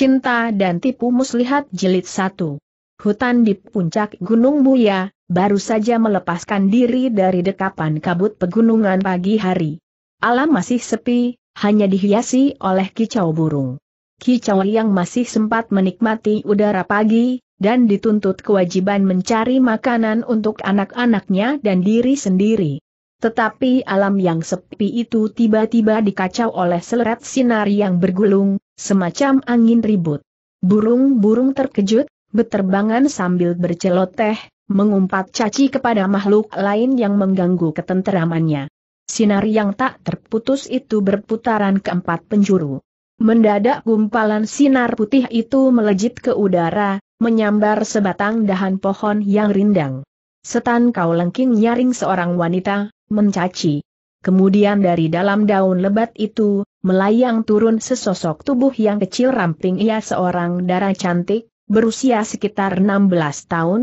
Cinta dan Tipu Muslihat Jilid satu. Hutan di puncak Gunung Buya, baru saja melepaskan diri dari dekapan kabut pegunungan pagi hari. Alam masih sepi, hanya dihiasi oleh kicau burung. Kicau yang masih sempat menikmati udara pagi, dan dituntut kewajiban mencari makanan untuk anak-anaknya dan diri sendiri. Tetapi alam yang sepi itu tiba-tiba dikacau oleh seleret sinar yang bergulung, semacam angin ribut. Burung-burung terkejut, beterbangan sambil berceloteh, mengumpat caci kepada makhluk lain yang mengganggu ketenteramannya. Sinar yang tak terputus itu berputaran keempat penjuru. Mendadak gumpalan sinar putih itu melejit ke udara, menyambar sebatang dahan pohon yang rindang. Setan kau lengking nyaring seorang wanita, mencaci. Kemudian dari dalam daun lebat itu, melayang turun sesosok tubuh yang kecil ramping ia seorang darah cantik, berusia sekitar 16 tahun,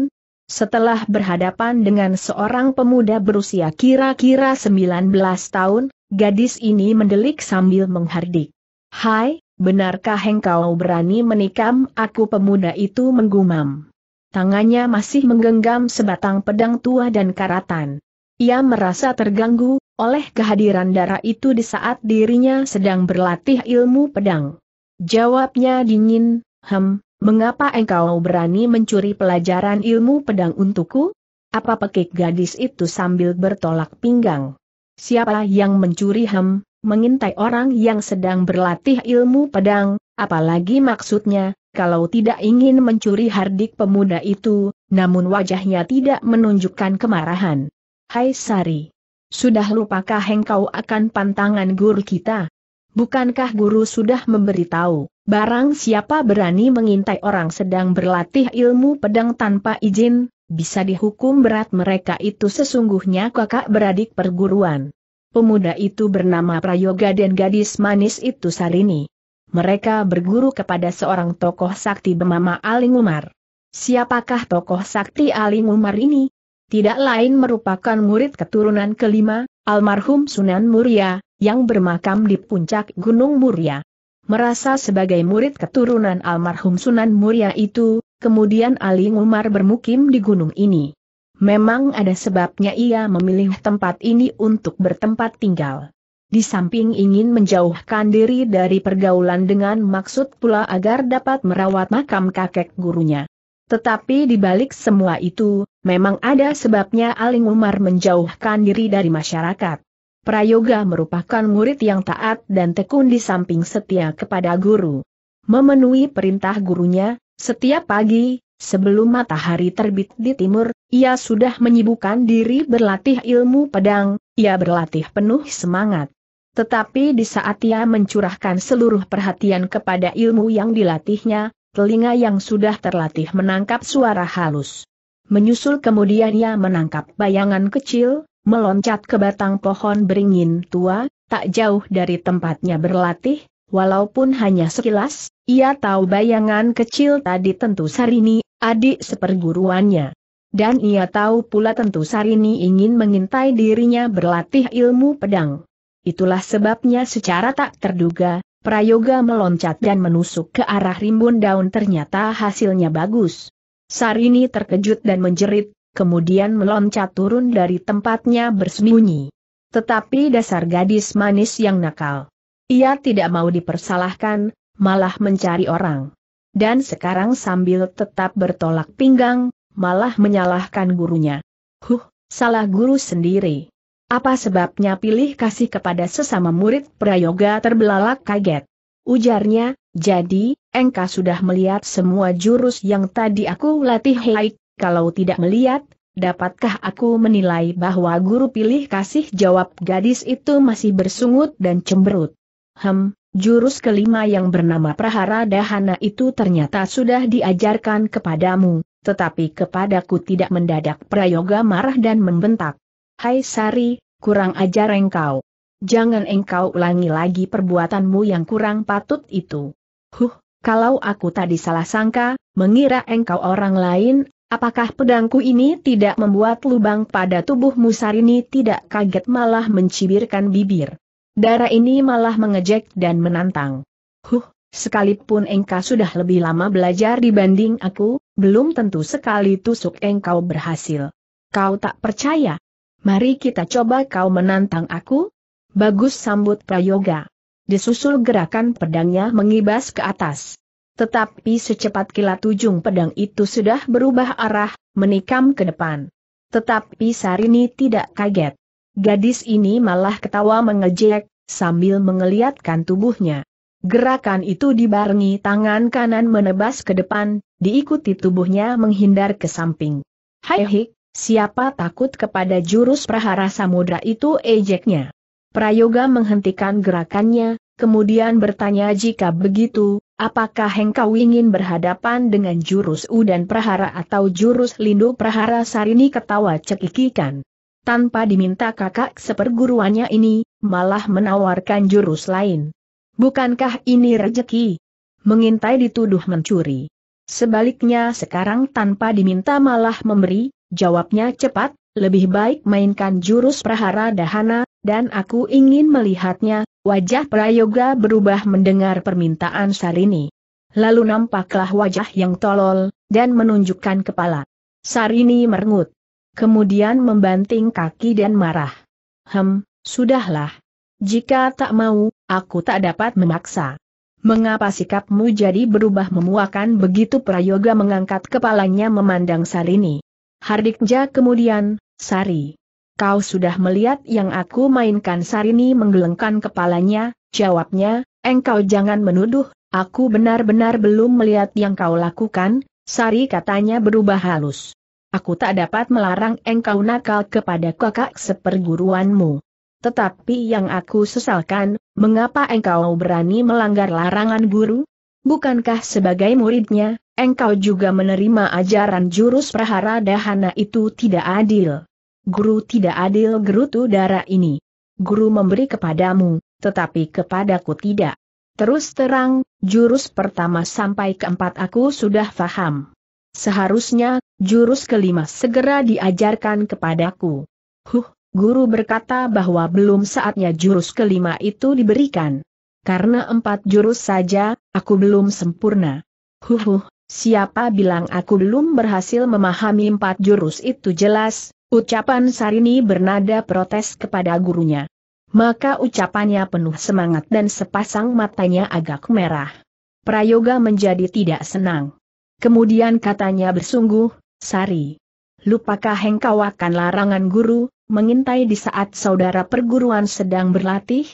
setelah berhadapan dengan seorang pemuda berusia kira-kira 19 tahun, gadis ini mendelik sambil menghardik. Hai, benarkah engkau berani menikam aku pemuda itu menggumam. Tangannya masih menggenggam sebatang pedang tua dan karatan. Ia merasa terganggu, oleh kehadiran darah itu di saat dirinya sedang berlatih ilmu pedang. Jawabnya dingin, hem, mengapa engkau berani mencuri pelajaran ilmu pedang untukku? Apa pekik gadis itu sambil bertolak pinggang? Siapa yang mencuri hem, mengintai orang yang sedang berlatih ilmu pedang, apalagi maksudnya, kalau tidak ingin mencuri hardik pemuda itu, namun wajahnya tidak menunjukkan kemarahan. Hai Sari! sudah lupakah engkau akan pantangan guru kita? Bukankah guru sudah memberitahu, barang siapa berani mengintai orang sedang berlatih ilmu pedang tanpa izin, bisa dihukum berat mereka itu sesungguhnya kakak beradik perguruan. Pemuda itu bernama Prayoga dan gadis manis itu Sarini. Mereka berguru kepada seorang tokoh sakti bernama Aling Umar. Siapakah tokoh sakti Aling Umar ini? tidak lain merupakan murid keturunan kelima, almarhum Sunan Muria, yang bermakam di puncak Gunung Muria. Merasa sebagai murid keturunan almarhum Sunan Muria itu, kemudian Ali Umar bermukim di gunung ini. Memang ada sebabnya ia memilih tempat ini untuk bertempat tinggal. Di samping ingin menjauhkan diri dari pergaulan dengan maksud pula agar dapat merawat makam kakek gurunya. Tetapi di balik semua itu, memang ada sebabnya Aling Umar menjauhkan diri dari masyarakat. Prayoga merupakan murid yang taat dan tekun di samping setia kepada guru. Memenuhi perintah gurunya, setiap pagi, sebelum matahari terbit di timur, ia sudah menyibukkan diri berlatih ilmu pedang, ia berlatih penuh semangat. Tetapi di saat ia mencurahkan seluruh perhatian kepada ilmu yang dilatihnya, telinga yang sudah terlatih menangkap suara halus. Menyusul kemudian ia menangkap bayangan kecil, meloncat ke batang pohon beringin tua, tak jauh dari tempatnya berlatih, walaupun hanya sekilas, ia tahu bayangan kecil tadi tentu Sarini, adik seperguruannya. Dan ia tahu pula tentu Sarini ingin mengintai dirinya berlatih ilmu pedang. Itulah sebabnya secara tak terduga, Prayoga meloncat dan menusuk ke arah rimbun daun ternyata hasilnya bagus. Sarini terkejut dan menjerit, kemudian meloncat turun dari tempatnya bersembunyi. Tetapi dasar gadis manis yang nakal. Ia tidak mau dipersalahkan, malah mencari orang. Dan sekarang sambil tetap bertolak pinggang, malah menyalahkan gurunya. Huh, salah guru sendiri. Apa sebabnya pilih kasih kepada sesama murid Prayoga terbelalak kaget. Ujarnya, jadi, engkau sudah melihat semua jurus yang tadi aku latih Haik, kalau tidak melihat, dapatkah aku menilai bahwa guru pilih kasih jawab gadis itu masih bersungut dan cemberut. Hem, jurus kelima yang bernama Prahara Dahana itu ternyata sudah diajarkan kepadamu, tetapi kepadaku tidak mendadak Prayoga marah dan membentak. Hai Sari, kurang ajar engkau. Jangan engkau ulangi lagi perbuatanmu yang kurang patut itu. Huh, kalau aku tadi salah sangka, mengira engkau orang lain, apakah pedangku ini tidak membuat lubang pada tubuhmu Sari ini tidak kaget malah mencibirkan bibir. Darah ini malah mengejek dan menantang. Huh, sekalipun engkau sudah lebih lama belajar dibanding aku, belum tentu sekali tusuk engkau berhasil. Kau tak percaya? Mari kita coba kau menantang aku? Bagus sambut Prayoga. Disusul gerakan pedangnya mengibas ke atas. Tetapi secepat kilat ujung pedang itu sudah berubah arah, menikam ke depan. Tetapi Sarini tidak kaget. Gadis ini malah ketawa mengejek, sambil mengeliatkan tubuhnya. Gerakan itu dibarengi tangan kanan menebas ke depan, diikuti tubuhnya menghindar ke samping. Hai hik, Siapa takut kepada jurus prahara samudra itu ejeknya? Prayoga menghentikan gerakannya, kemudian bertanya jika begitu, apakah engkau ingin berhadapan dengan jurus udan prahara atau jurus lindu prahara sarini ketawa cekikikan. Tanpa diminta kakak seperguruannya ini, malah menawarkan jurus lain. Bukankah ini rejeki? Mengintai dituduh mencuri. Sebaliknya sekarang tanpa diminta malah memberi, Jawabnya cepat, lebih baik mainkan jurus prahara dahana, dan aku ingin melihatnya, wajah Prayoga berubah mendengar permintaan Sarini. Lalu nampaklah wajah yang tolol, dan menunjukkan kepala. Sarini merengut. Kemudian membanting kaki dan marah. Hem, sudahlah. Jika tak mau, aku tak dapat memaksa. Mengapa sikapmu jadi berubah memuakan begitu Prayoga mengangkat kepalanya memandang Sarini? Hardikja kemudian, Sari. Kau sudah melihat yang aku mainkan Sari? Sarini menggelengkan kepalanya, jawabnya, engkau jangan menuduh, aku benar-benar belum melihat yang kau lakukan, Sari katanya berubah halus. Aku tak dapat melarang engkau nakal kepada kakak seperguruanmu. Tetapi yang aku sesalkan, mengapa engkau berani melanggar larangan guru? Bukankah sebagai muridnya, engkau juga menerima ajaran jurus prahara dahana itu tidak adil. Guru tidak adil gerutu darah ini. Guru memberi kepadamu, tetapi kepadaku tidak. Terus terang, jurus pertama sampai keempat aku sudah faham. Seharusnya, jurus kelima segera diajarkan kepadaku. Huh, guru berkata bahwa belum saatnya jurus kelima itu diberikan. Karena empat jurus saja, aku belum sempurna. Huh, huh Siapa bilang aku belum berhasil memahami empat jurus itu jelas, ucapan Sarini bernada protes kepada gurunya. Maka ucapannya penuh semangat dan sepasang matanya agak merah. Prayoga menjadi tidak senang. Kemudian katanya bersungguh, Sari. Lupakah engkau akan larangan guru, mengintai di saat saudara perguruan sedang berlatih?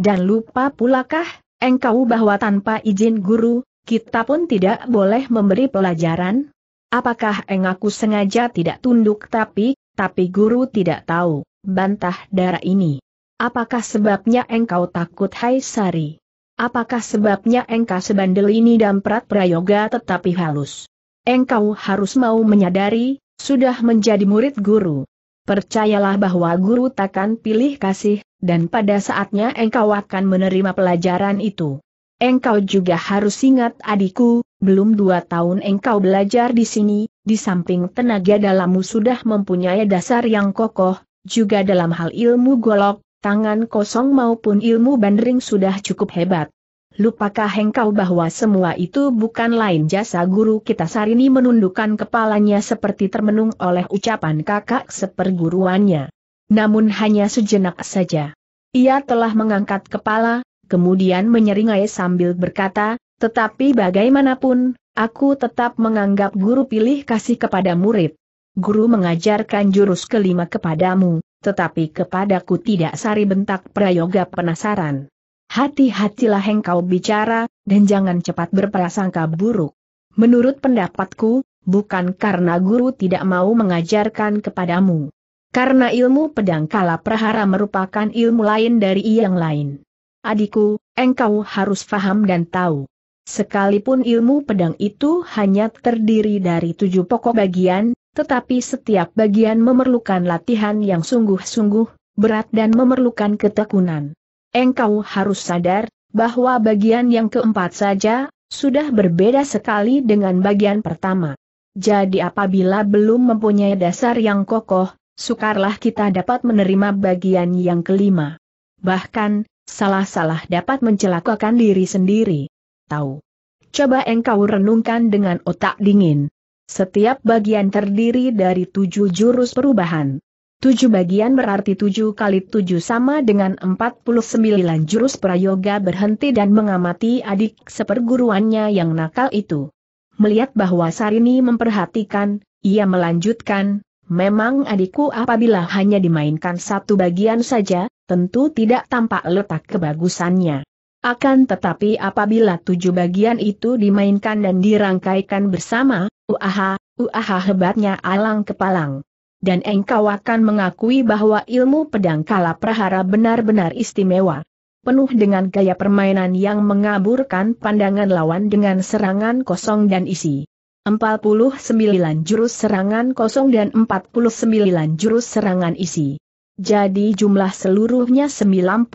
Dan lupa pulakah, engkau bahwa tanpa izin guru, kita pun tidak boleh memberi pelajaran? Apakah Engaku sengaja tidak tunduk tapi, tapi guru tidak tahu, bantah darah ini. Apakah sebabnya engkau takut Hai Sari? Apakah sebabnya engkau sebandel ini damprat prayoga tetapi halus? Engkau harus mau menyadari, sudah menjadi murid guru. Percayalah bahwa guru takkan pilih kasih, dan pada saatnya engkau akan menerima pelajaran itu. Engkau juga harus ingat adikku, belum dua tahun engkau belajar di sini, di samping tenaga dalammu sudah mempunyai dasar yang kokoh, juga dalam hal ilmu golok, tangan kosong maupun ilmu bandering sudah cukup hebat. Lupakah engkau bahwa semua itu bukan lain jasa guru kita Sarini menundukkan kepalanya seperti termenung oleh ucapan kakak seperguruannya. Namun hanya sejenak saja. Ia telah mengangkat kepala, kemudian menyeringai sambil berkata, tetapi bagaimanapun, aku tetap menganggap guru pilih kasih kepada murid. Guru mengajarkan jurus kelima kepadamu, tetapi kepadaku tidak sari bentak prayoga penasaran. Hati-hatilah engkau bicara, dan jangan cepat berprasangka buruk. Menurut pendapatku, bukan karena guru tidak mau mengajarkan kepadamu. Karena ilmu pedang kala prahara merupakan ilmu lain dari yang lain. Adikku, engkau harus faham dan tahu. Sekalipun ilmu pedang itu hanya terdiri dari tujuh pokok bagian, tetapi setiap bagian memerlukan latihan yang sungguh-sungguh, berat dan memerlukan ketekunan. Engkau harus sadar, bahwa bagian yang keempat saja, sudah berbeda sekali dengan bagian pertama. Jadi apabila belum mempunyai dasar yang kokoh, sukarlah kita dapat menerima bagian yang kelima. Bahkan, salah-salah dapat mencelakakan diri sendiri. Tahu. Coba engkau renungkan dengan otak dingin. Setiap bagian terdiri dari tujuh jurus perubahan. Tujuh bagian berarti tujuh kali tujuh sama dengan empat puluh sembilan jurus prayoga berhenti dan mengamati adik seperguruannya yang nakal itu. Melihat bahwa Sarini memperhatikan, ia melanjutkan, memang adikku apabila hanya dimainkan satu bagian saja, tentu tidak tampak letak kebagusannya. Akan tetapi apabila tujuh bagian itu dimainkan dan dirangkaikan bersama, uaha, uaha hebatnya alang kepalang. Dan engkau akan mengakui bahwa ilmu pedang kala prahara benar-benar istimewa. Penuh dengan gaya permainan yang mengaburkan pandangan lawan dengan serangan kosong dan isi. 49 jurus serangan kosong dan 49 jurus serangan isi. Jadi jumlah seluruhnya 98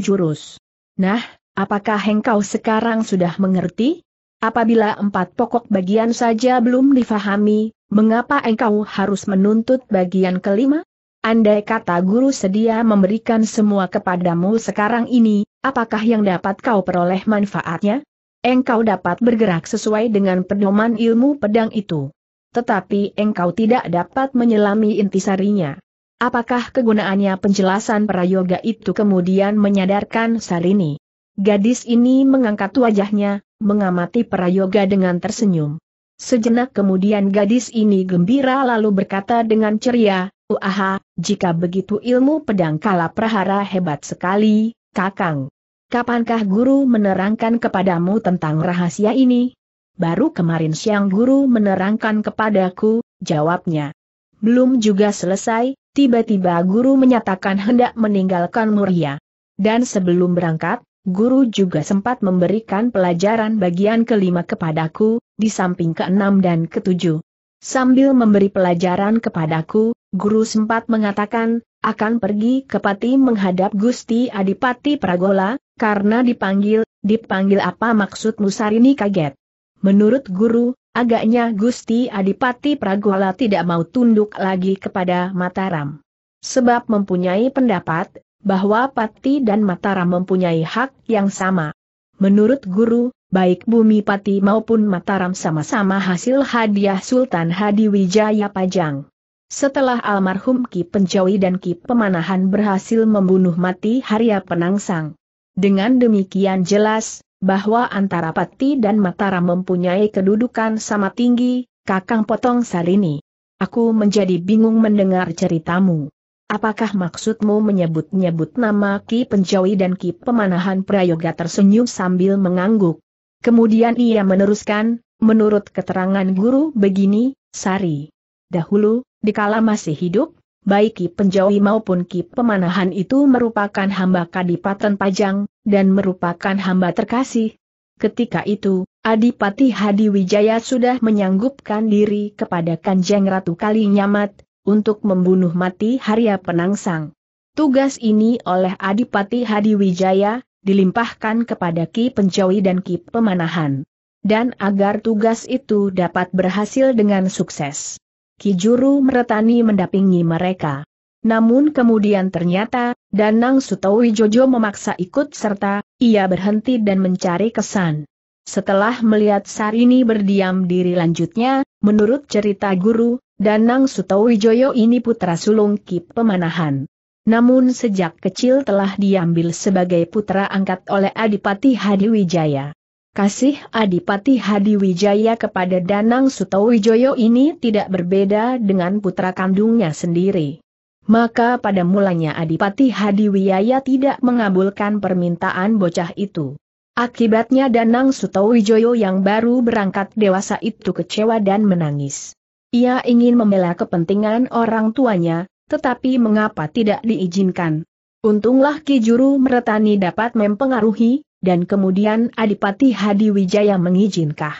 jurus. Nah, apakah engkau sekarang sudah mengerti? Apabila empat pokok bagian saja belum difahami, mengapa engkau harus menuntut bagian kelima? Andai kata guru sedia memberikan semua kepadamu sekarang ini, apakah yang dapat kau peroleh manfaatnya? Engkau dapat bergerak sesuai dengan pedoman ilmu pedang itu. Tetapi engkau tidak dapat menyelami intisarinya. Apakah kegunaannya penjelasan prayoga itu kemudian menyadarkan Sarini? Gadis ini mengangkat wajahnya, mengamati prayoga dengan tersenyum. Sejenak kemudian gadis ini gembira lalu berkata dengan ceria, Uaha, jika begitu ilmu pedang kala prahara hebat sekali, kakang. Kapankah guru menerangkan kepadamu tentang rahasia ini? Baru kemarin siang guru menerangkan kepadaku, jawabnya. Belum juga selesai, tiba-tiba guru menyatakan hendak meninggalkan Muria. Dan sebelum berangkat, guru juga sempat memberikan pelajaran bagian kelima kepadaku, di samping keenam dan ketujuh. Sambil memberi pelajaran kepadaku, guru sempat mengatakan, akan pergi ke Pati menghadap Gusti Adipati Pragola, karena dipanggil, dipanggil apa maksudmu Sarini kaget. Menurut guru, Agaknya Gusti Adipati Pragola tidak mau tunduk lagi kepada Mataram. Sebab mempunyai pendapat, bahwa Pati dan Mataram mempunyai hak yang sama. Menurut guru, baik Bumi Pati maupun Mataram sama-sama hasil hadiah Sultan Hadi Wijaya Pajang. Setelah almarhum Ki Penjawi dan Ki Pemanahan berhasil membunuh mati Harya Penangsang. Dengan demikian jelas, bahwa antara Pati dan Mataram mempunyai kedudukan sama tinggi, Kakang Potong Salini. Aku menjadi bingung mendengar ceritamu. Apakah maksudmu menyebut-nyebut nama Ki Penjawi dan Ki Pemanahan Prayoga tersenyum sambil mengangguk? Kemudian ia meneruskan, menurut keterangan guru begini, Sari. Dahulu, dikala masih hidup, baik Ki penjawi maupun Ki Pemanahan itu merupakan hamba Kadipaten Pajang, dan merupakan hamba terkasih. Ketika itu, Adipati Hadi Wijaya sudah menyanggupkan diri kepada Kanjeng Ratu Kali Nyamat, untuk membunuh mati Harya Penangsang. Tugas ini oleh Adipati Hadi Wijaya, dilimpahkan kepada Ki Penjawi dan Ki Pemanahan. Dan agar tugas itu dapat berhasil dengan sukses Kijuru Meretani mendampingi mereka. Namun kemudian ternyata, Danang Sutowi Jojo memaksa ikut serta, ia berhenti dan mencari kesan. Setelah melihat Sarini berdiam diri lanjutnya, menurut cerita guru, Danang Sutowijoyo ini putra sulung kip Pemanahan. Namun sejak kecil telah diambil sebagai putra angkat oleh Adipati Hadiwijaya kasih Adipati Hadi Wijaya kepada Danang Sutowijoyo ini tidak berbeda dengan putra kandungnya sendiri. Maka pada mulanya Adipati Hadi Wijaya tidak mengabulkan permintaan bocah itu. Akibatnya Danang Sutowijoyo yang baru berangkat dewasa itu kecewa dan menangis. Ia ingin membela kepentingan orang tuanya, tetapi mengapa tidak diizinkan? Untunglah Ki Juru Meretani dapat mempengaruhi, dan kemudian Adipati Hadi Wijaya mengizinkah.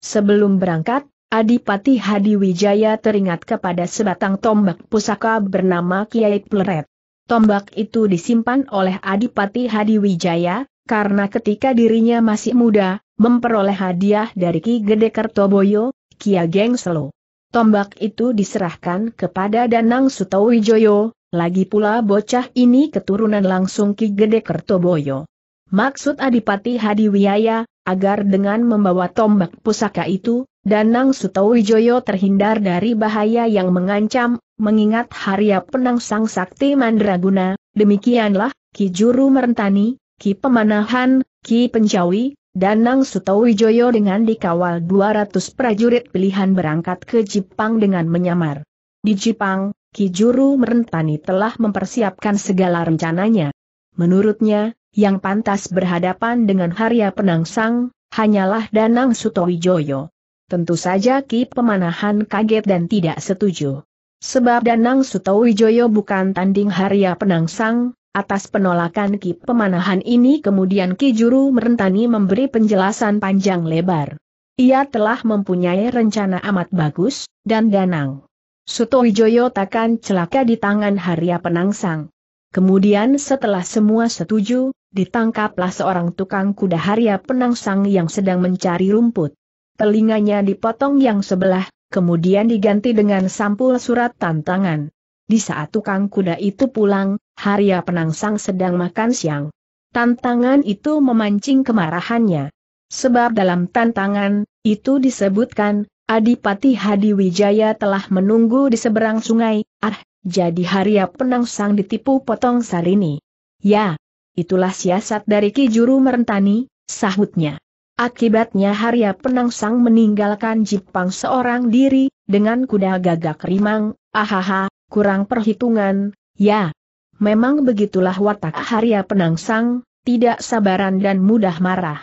Sebelum berangkat, Adipati Hadi Wijaya teringat kepada sebatang tombak pusaka bernama Kiai Pleret. Tombak itu disimpan oleh Adipati Hadi Wijaya, karena ketika dirinya masih muda, memperoleh hadiah dari Ki Gede Kertoboyo, Kia Gengselo. Tombak itu diserahkan kepada Danang Sutowijoyo, lagi pula bocah ini keturunan langsung Ki Gede Kertoboyo maksud Adipati Hadiwiyaya agar dengan membawa tombak pusaka itu, Danang Sutowijoyo terhindar dari bahaya yang mengancam, mengingat Harya Penang Sang Sakti Mandraguna, demikianlah, Ki Juru Merentani, Ki Pemanahan, Ki Pencawi, Danang Sutowijoyo dengan dikawal 200 prajurit pilihan berangkat ke Jepang dengan menyamar. Di Jepang, Ki Juru Merentani telah mempersiapkan segala rencananya. Menurutnya, yang pantas berhadapan dengan Harya Penangsang, hanyalah Danang Sutowijoyo. Tentu saja Ki Pemanahan kaget dan tidak setuju. Sebab Danang Sutowijoyo bukan tanding Harya Penangsang, atas penolakan Ki Pemanahan ini kemudian Ki Juru Merentani memberi penjelasan panjang lebar. Ia telah mempunyai rencana amat bagus, dan Danang Sutowijoyo takkan celaka di tangan Harya Penangsang. Kemudian setelah semua setuju, ditangkaplah seorang tukang kuda haria Penangsang yang sedang mencari rumput. Telinganya dipotong yang sebelah, kemudian diganti dengan sampul surat tantangan. Di saat tukang kuda itu pulang, haria Penangsang sedang makan siang. Tantangan itu memancing kemarahannya. Sebab dalam tantangan, itu disebutkan, Adipati Hadi Wijaya telah menunggu di seberang sungai, ah, jadi Haria Penangsang ditipu potong Sarini. Ya, itulah siasat dari Ki Juru Merentani, sahutnya. Akibatnya Haria Penangsang meninggalkan Jipang seorang diri, dengan kuda gagak rimang, ahaha, kurang perhitungan, ya. Memang begitulah watak Haria Penangsang, tidak sabaran dan mudah marah.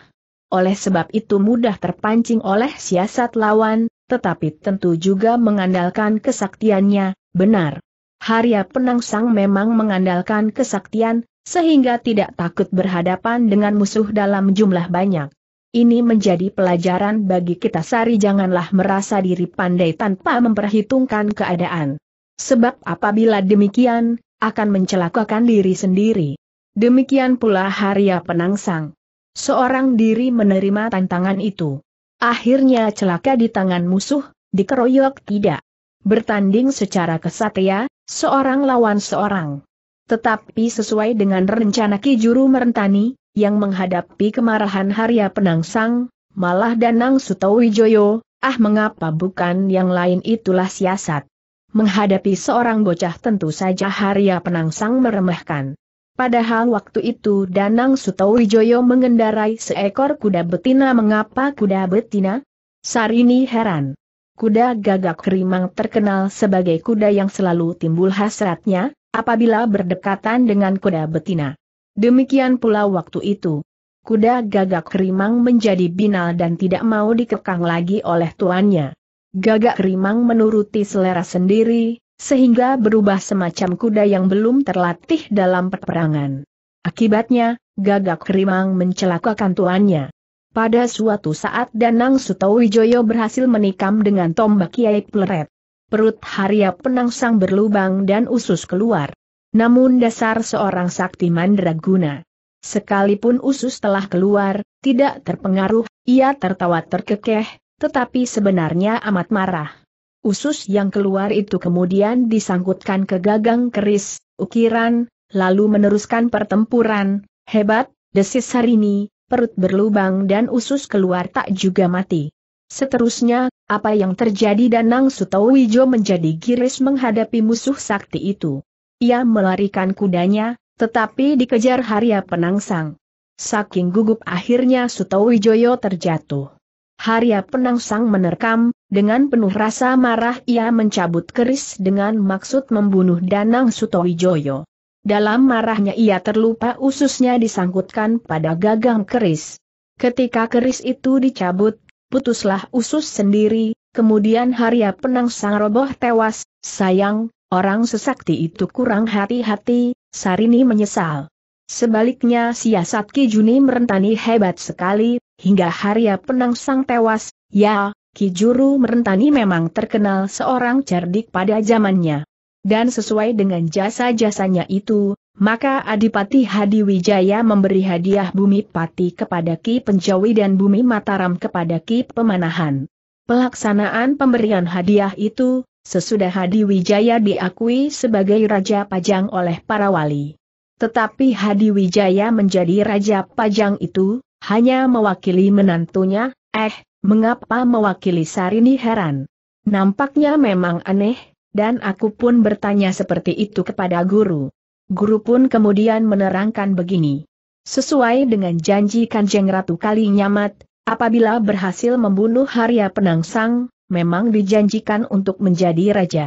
Oleh sebab itu mudah terpancing oleh siasat lawan, tetapi tentu juga mengandalkan kesaktiannya, benar. Harya Penangsang memang mengandalkan kesaktian, sehingga tidak takut berhadapan dengan musuh dalam jumlah banyak. Ini menjadi pelajaran bagi kita Sari janganlah merasa diri pandai tanpa memperhitungkan keadaan. Sebab apabila demikian, akan mencelakakan diri sendiri. Demikian pula Harya Penangsang. Seorang diri menerima tantangan itu. Akhirnya celaka di tangan musuh, dikeroyok tidak bertanding secara kesatria, ya, seorang lawan seorang. Tetapi sesuai dengan rencana Ki Juru Merentani, yang menghadapi kemarahan Harya Penangsang, malah Danang Sutawijoyo, ah mengapa bukan yang lain itulah siasat. Menghadapi seorang bocah tentu saja Harya Penangsang meremehkan. Padahal waktu itu Danang Sutawijoyo mengendarai seekor kuda betina mengapa kuda betina? Sarini heran. Kuda gagak kerimang terkenal sebagai kuda yang selalu timbul hasratnya, apabila berdekatan dengan kuda betina. Demikian pula waktu itu. Kuda gagak kerimang menjadi binal dan tidak mau dikekang lagi oleh tuannya. Gagak kerimang menuruti selera sendiri, sehingga berubah semacam kuda yang belum terlatih dalam peperangan. Akibatnya, gagak kerimang mencelakakan tuannya. Pada suatu saat Danang Sutawijoyo berhasil menikam dengan tombak Kiai Pleret. Perut Haria Penangsang berlubang dan usus keluar. Namun dasar seorang sakti mandraguna. Sekalipun usus telah keluar, tidak terpengaruh, ia tertawa terkekeh, tetapi sebenarnya amat marah. Usus yang keluar itu kemudian disangkutkan ke gagang keris, ukiran, lalu meneruskan pertempuran, hebat, desis Harini, perut berlubang dan usus keluar tak juga mati. Seterusnya, apa yang terjadi Danang Sutowijo menjadi giris menghadapi musuh sakti itu. Ia melarikan kudanya, tetapi dikejar Harya Penangsang. Saking gugup akhirnya Sutowijoyo terjatuh. Harya Penangsang menerkam, dengan penuh rasa marah ia mencabut keris dengan maksud membunuh Danang Sutowijoyo. Dalam marahnya ia terlupa ususnya disangkutkan pada gagang keris. Ketika keris itu dicabut, putuslah usus sendiri, kemudian Harya Penang sang roboh tewas, sayang, orang sesakti itu kurang hati-hati, Sarini menyesal. Sebaliknya siasat Ki Juni merentani hebat sekali, hingga Harya Penang sang tewas, ya, Ki Juru merentani memang terkenal seorang cerdik pada zamannya dan sesuai dengan jasa-jasanya itu, maka Adipati Hadi Wijaya memberi hadiah bumi pati kepada Ki Penjawi dan bumi Mataram kepada Ki Pemanahan. Pelaksanaan pemberian hadiah itu, sesudah Hadi Wijaya diakui sebagai Raja Pajang oleh para wali. Tetapi Hadi Wijaya menjadi Raja Pajang itu, hanya mewakili menantunya, eh, mengapa mewakili Sarini heran. Nampaknya memang aneh, dan aku pun bertanya seperti itu kepada guru. Guru pun kemudian menerangkan begini. Sesuai dengan janji Kanjeng Ratu Kali Nyamat, apabila berhasil membunuh Harya Penangsang, memang dijanjikan untuk menjadi raja.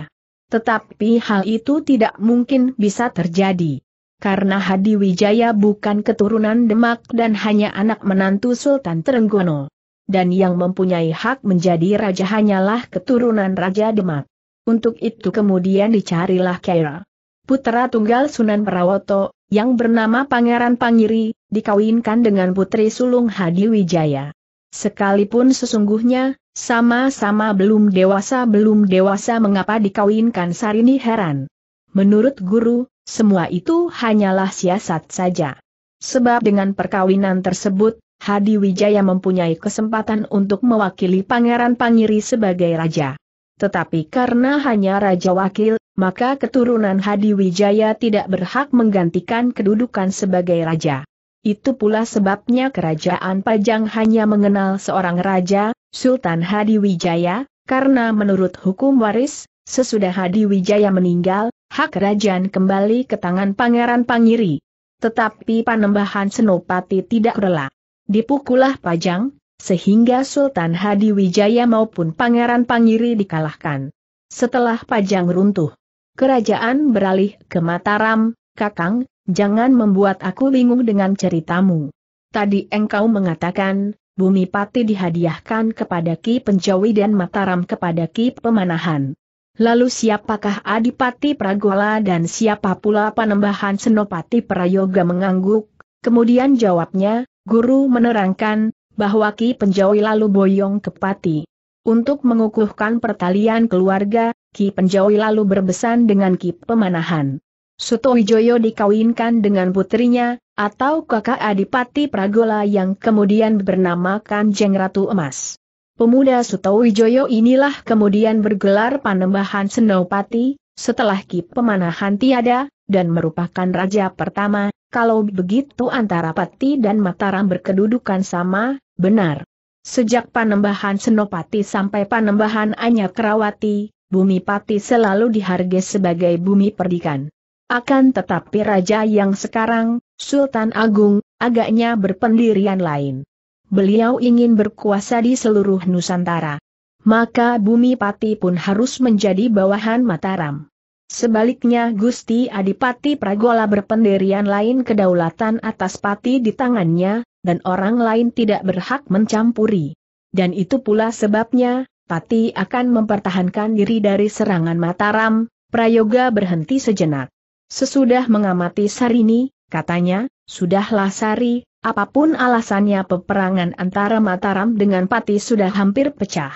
Tetapi hal itu tidak mungkin bisa terjadi. Karena Hadi Wijaya bukan keturunan Demak dan hanya anak menantu Sultan Terenggono. Dan yang mempunyai hak menjadi raja hanyalah keturunan Raja Demak. Untuk itu kemudian dicarilah Kaira. putra tunggal Sunan Prawoto, yang bernama Pangeran Pangiri, dikawinkan dengan putri sulung Hadi Wijaya. Sekalipun sesungguhnya, sama-sama belum dewasa belum dewasa mengapa dikawinkan Sarini heran. Menurut guru, semua itu hanyalah siasat saja. Sebab dengan perkawinan tersebut, Hadi Wijaya mempunyai kesempatan untuk mewakili Pangeran Pangiri sebagai raja. Tetapi karena hanya Raja Wakil, maka keturunan Hadi Wijaya tidak berhak menggantikan kedudukan sebagai raja. Itu pula sebabnya kerajaan Pajang hanya mengenal seorang raja, Sultan Hadi Wijaya, karena menurut hukum waris, sesudah Hadi Wijaya meninggal, hak kerajaan kembali ke tangan Pangeran Pangiri. Tetapi Panembahan Senopati tidak rela. Dipukulah Pajang, sehingga Sultan Hadi Wijaya maupun Pangeran Pangiri dikalahkan. Setelah Pajang runtuh, kerajaan beralih ke Mataram, Kakang, jangan membuat aku bingung dengan ceritamu. Tadi engkau mengatakan, Bumi Pati dihadiahkan kepada Ki Penjawi dan Mataram kepada Ki Pemanahan. Lalu siapakah Adipati Pragola dan siapa pula Panembahan Senopati Prayoga mengangguk? Kemudian jawabnya, guru menerangkan, bahwa Ki Penjawi lalu boyong ke Pati. Untuk mengukuhkan pertalian keluarga, Ki Penjawi lalu berbesan dengan Ki Pemanahan. Suto Wijoyo dikawinkan dengan putrinya, atau kakak Adipati Pragola yang kemudian bernama Kanjeng Ratu Emas. Pemuda Suto Wijoyo inilah kemudian bergelar panembahan Senopati, setelah Ki Pemanahan tiada, dan merupakan raja pertama, kalau begitu antara Pati dan Mataram berkedudukan sama, Benar. Sejak panembahan Senopati sampai panembahan Anya Kerawati, Bumi Pati selalu dihargai sebagai bumi perdikan. Akan tetapi raja yang sekarang, Sultan Agung, agaknya berpendirian lain. Beliau ingin berkuasa di seluruh Nusantara. Maka Bumi Pati pun harus menjadi bawahan Mataram. Sebaliknya Gusti Adipati Pragola berpendirian lain kedaulatan atas pati di tangannya, dan orang lain tidak berhak mencampuri. Dan itu pula sebabnya, Pati akan mempertahankan diri dari serangan Mataram, Prayoga berhenti sejenak. Sesudah mengamati Sarini, katanya, sudahlah Sari, apapun alasannya peperangan antara Mataram dengan Pati sudah hampir pecah.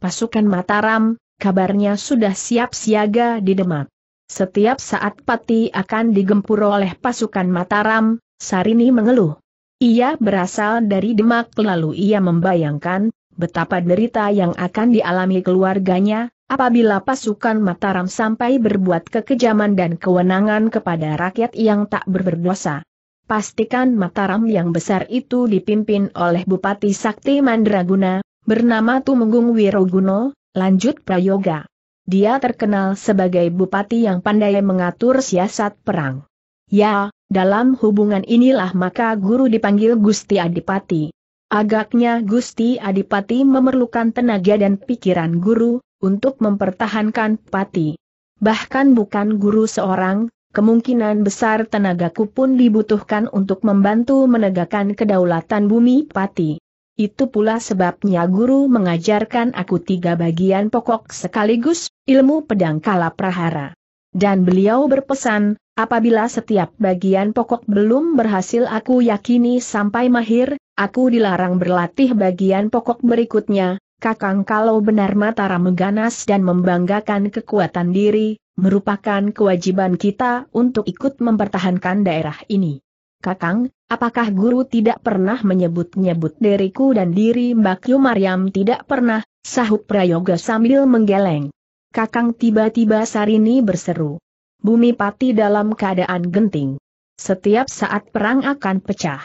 Pasukan Mataram, kabarnya sudah siap siaga di Demak. Setiap saat Pati akan digempur oleh pasukan Mataram, Sarini mengeluh. Ia berasal dari Demak lalu ia membayangkan, betapa derita yang akan dialami keluarganya, apabila pasukan Mataram sampai berbuat kekejaman dan kewenangan kepada rakyat yang tak berberdosa. Pastikan Mataram yang besar itu dipimpin oleh Bupati Sakti Mandraguna, bernama Tumenggung Wiroguno, lanjut Prayoga. Dia terkenal sebagai bupati yang pandai mengatur siasat perang. Ya, dalam hubungan inilah maka guru dipanggil Gusti Adipati. Agaknya Gusti Adipati memerlukan tenaga dan pikiran guru, untuk mempertahankan pati. Bahkan bukan guru seorang, kemungkinan besar tenagaku pun dibutuhkan untuk membantu menegakkan kedaulatan bumi pati. Itu pula sebabnya guru mengajarkan aku tiga bagian pokok sekaligus, ilmu pedang kala prahara. Dan beliau berpesan, Apabila setiap bagian pokok belum berhasil aku yakini sampai mahir, aku dilarang berlatih bagian pokok berikutnya, Kakang kalau benar matara mengganas dan membanggakan kekuatan diri, merupakan kewajiban kita untuk ikut mempertahankan daerah ini. Kakang, apakah guru tidak pernah menyebut-nyebut diriku dan diri Mbak Yu Maryam tidak pernah, sahut Prayoga sambil menggeleng. Kakang tiba-tiba Sarini berseru bumi pati dalam keadaan genting. Setiap saat perang akan pecah.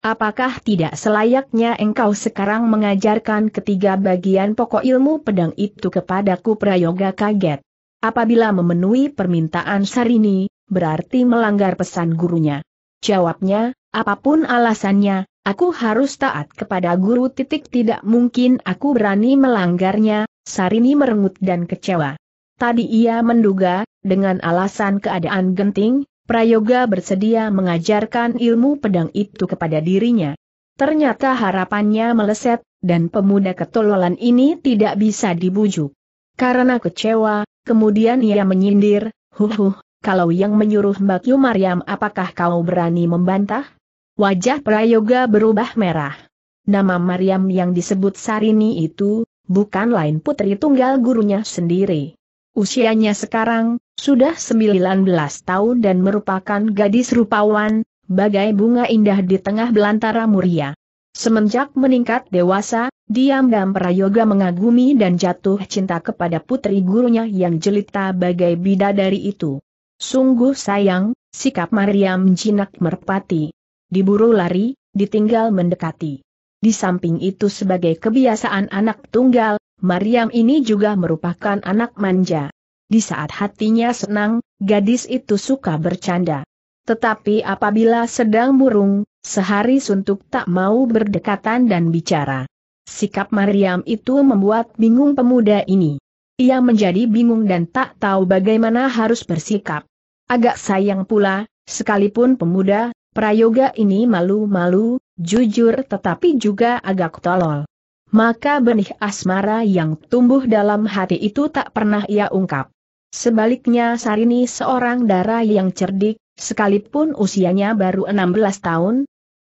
Apakah tidak selayaknya engkau sekarang mengajarkan ketiga bagian pokok ilmu pedang itu kepadaku Prayoga kaget. Apabila memenuhi permintaan Sarini, berarti melanggar pesan gurunya. Jawabnya, apapun alasannya, aku harus taat kepada guru titik tidak mungkin aku berani melanggarnya, Sarini merengut dan kecewa. Tadi ia menduga, dengan alasan keadaan genting, Prayoga bersedia mengajarkan ilmu pedang itu kepada dirinya. Ternyata harapannya meleset, dan pemuda ketololan ini tidak bisa dibujuk. Karena kecewa, kemudian ia menyindir, huhuh, kalau yang menyuruh Mbak Yu apakah kau berani membantah? Wajah Prayoga berubah merah. Nama Maryam yang disebut Sarini itu, bukan lain putri tunggal gurunya sendiri. Usianya sekarang, sudah 19 tahun dan merupakan gadis rupawan, bagai bunga indah di tengah belantara muria. Semenjak meningkat dewasa, diam-diam Prayoga mengagumi dan jatuh cinta kepada putri gurunya yang jelita bagai bidadari itu. Sungguh sayang, sikap Mariam jinak merpati. Diburu lari, ditinggal mendekati. Di samping itu sebagai kebiasaan anak tunggal, Mariam ini juga merupakan anak manja. Di saat hatinya senang, gadis itu suka bercanda. Tetapi apabila sedang burung, sehari suntuk tak mau berdekatan dan bicara. Sikap Mariam itu membuat bingung pemuda ini. Ia menjadi bingung dan tak tahu bagaimana harus bersikap. Agak sayang pula, sekalipun pemuda, prayoga ini malu-malu, jujur tetapi juga agak tolol maka benih asmara yang tumbuh dalam hati itu tak pernah ia ungkap. Sebaliknya Sarini seorang dara yang cerdik, sekalipun usianya baru 16 tahun,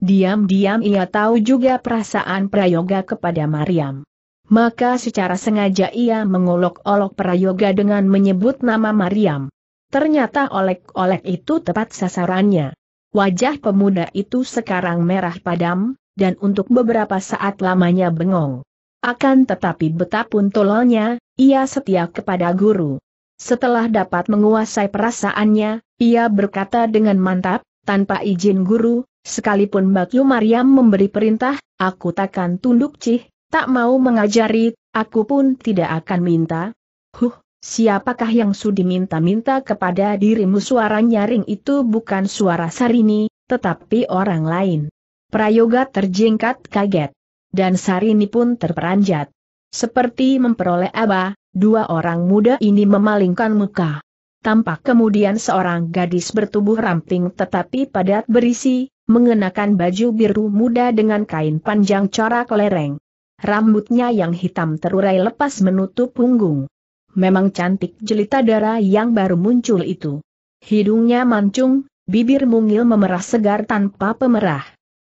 diam-diam ia tahu juga perasaan Prayoga kepada Mariam. Maka secara sengaja ia mengolok-olok Prayoga dengan menyebut nama Mariam. Ternyata olek-olek itu tepat sasarannya. Wajah pemuda itu sekarang merah padam, dan untuk beberapa saat lamanya bengong. Akan tetapi betapun tololnya, ia setia kepada guru. Setelah dapat menguasai perasaannya, ia berkata dengan mantap, tanpa izin guru, sekalipun Bakyu Mariam memberi perintah, aku takkan tunduk cih, tak mau mengajari, aku pun tidak akan minta. Huh, siapakah yang sudi minta-minta kepada dirimu suara nyaring itu bukan suara Sarini, tetapi orang lain. Prayoga terjingkat kaget. Dan Sarini pun terperanjat. Seperti memperoleh aba, dua orang muda ini memalingkan muka. Tampak kemudian seorang gadis bertubuh ramping tetapi padat berisi, mengenakan baju biru muda dengan kain panjang corak lereng. Rambutnya yang hitam terurai lepas menutup punggung. Memang cantik jelita darah yang baru muncul itu. Hidungnya mancung, bibir mungil memerah segar tanpa pemerah.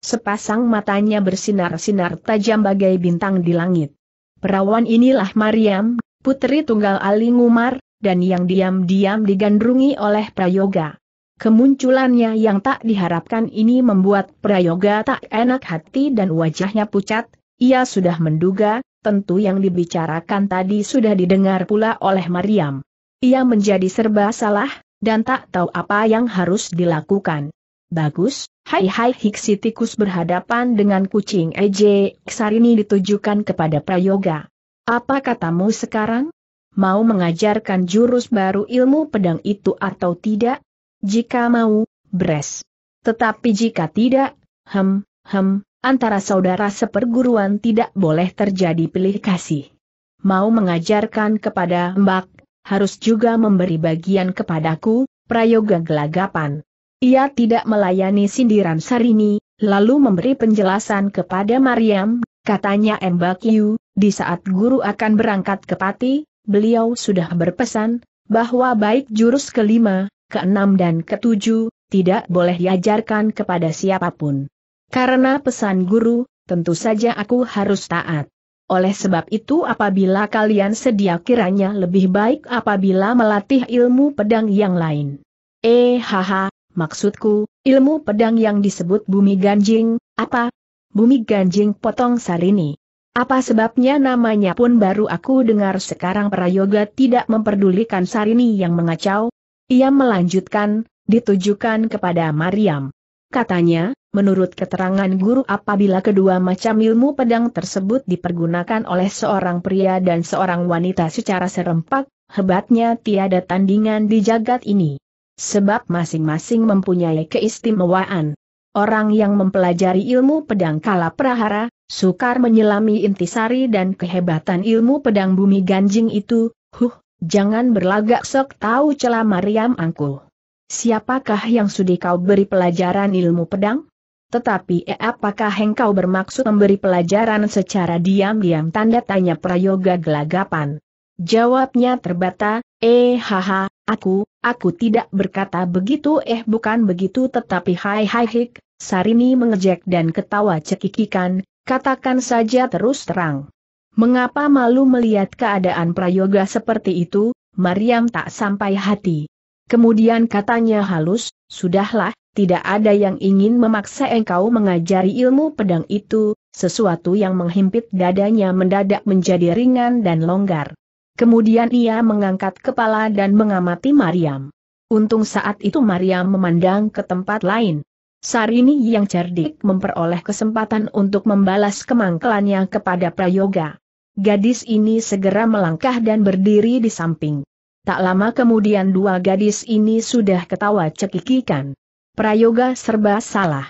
Sepasang matanya bersinar-sinar tajam bagai bintang di langit. Perawan inilah Mariam, putri tunggal Ali Ngumar, dan yang diam-diam digandrungi oleh Prayoga. Kemunculannya yang tak diharapkan ini membuat Prayoga tak enak hati dan wajahnya pucat, ia sudah menduga, tentu yang dibicarakan tadi sudah didengar pula oleh Mariam. Ia menjadi serba salah, dan tak tahu apa yang harus dilakukan. Bagus, Hai-hai hiksi tikus berhadapan dengan kucing EJ, Sarini ditujukan kepada Prayoga. Apa katamu sekarang? Mau mengajarkan jurus baru ilmu pedang itu atau tidak? Jika mau, beres. Tetapi jika tidak, hem, hem, antara saudara seperguruan tidak boleh terjadi pilih kasih. Mau mengajarkan kepada mbak, harus juga memberi bagian kepadaku, Prayoga gelagapan. Ia tidak melayani sindiran Sarini, lalu memberi penjelasan kepada Mariam, katanya Mbak Yu, di saat guru akan berangkat ke Pati, beliau sudah berpesan, bahwa baik jurus kelima, keenam dan ketujuh, tidak boleh diajarkan kepada siapapun. Karena pesan guru, tentu saja aku harus taat. Oleh sebab itu apabila kalian sedia kiranya lebih baik apabila melatih ilmu pedang yang lain. Eh haha, Maksudku, ilmu pedang yang disebut bumi ganjing, apa? Bumi ganjing potong sarini. Apa sebabnya namanya pun baru aku dengar sekarang Prayoga tidak memperdulikan sarini yang mengacau? Ia melanjutkan, ditujukan kepada Mariam. Katanya, menurut keterangan guru apabila kedua macam ilmu pedang tersebut dipergunakan oleh seorang pria dan seorang wanita secara serempak, hebatnya tiada tandingan di jagat ini sebab masing-masing mempunyai keistimewaan. Orang yang mempelajari ilmu pedang kala prahara, sukar menyelami intisari dan kehebatan ilmu pedang bumi ganjing itu, huh, jangan berlagak sok tahu celah Mariam Angku. Siapakah yang sudi kau beri pelajaran ilmu pedang? Tetapi eh, apakah engkau bermaksud memberi pelajaran secara diam-diam tanda tanya prayoga gelagapan? Jawabnya terbata, eh haha, aku, aku tidak berkata begitu eh bukan begitu tetapi hai hai hik, Sarini mengejek dan ketawa cekikikan, katakan saja terus terang. Mengapa malu melihat keadaan prayoga seperti itu, Mariam tak sampai hati. Kemudian katanya halus, sudahlah, tidak ada yang ingin memaksa engkau mengajari ilmu pedang itu, sesuatu yang menghimpit dadanya mendadak menjadi ringan dan longgar. Kemudian ia mengangkat kepala dan mengamati Mariam. Untung saat itu Mariam memandang ke tempat lain. Sarini yang cerdik memperoleh kesempatan untuk membalas kemangkelannya kepada Prayoga. Gadis ini segera melangkah dan berdiri di samping. Tak lama kemudian dua gadis ini sudah ketawa cekikikan. Prayoga serba salah.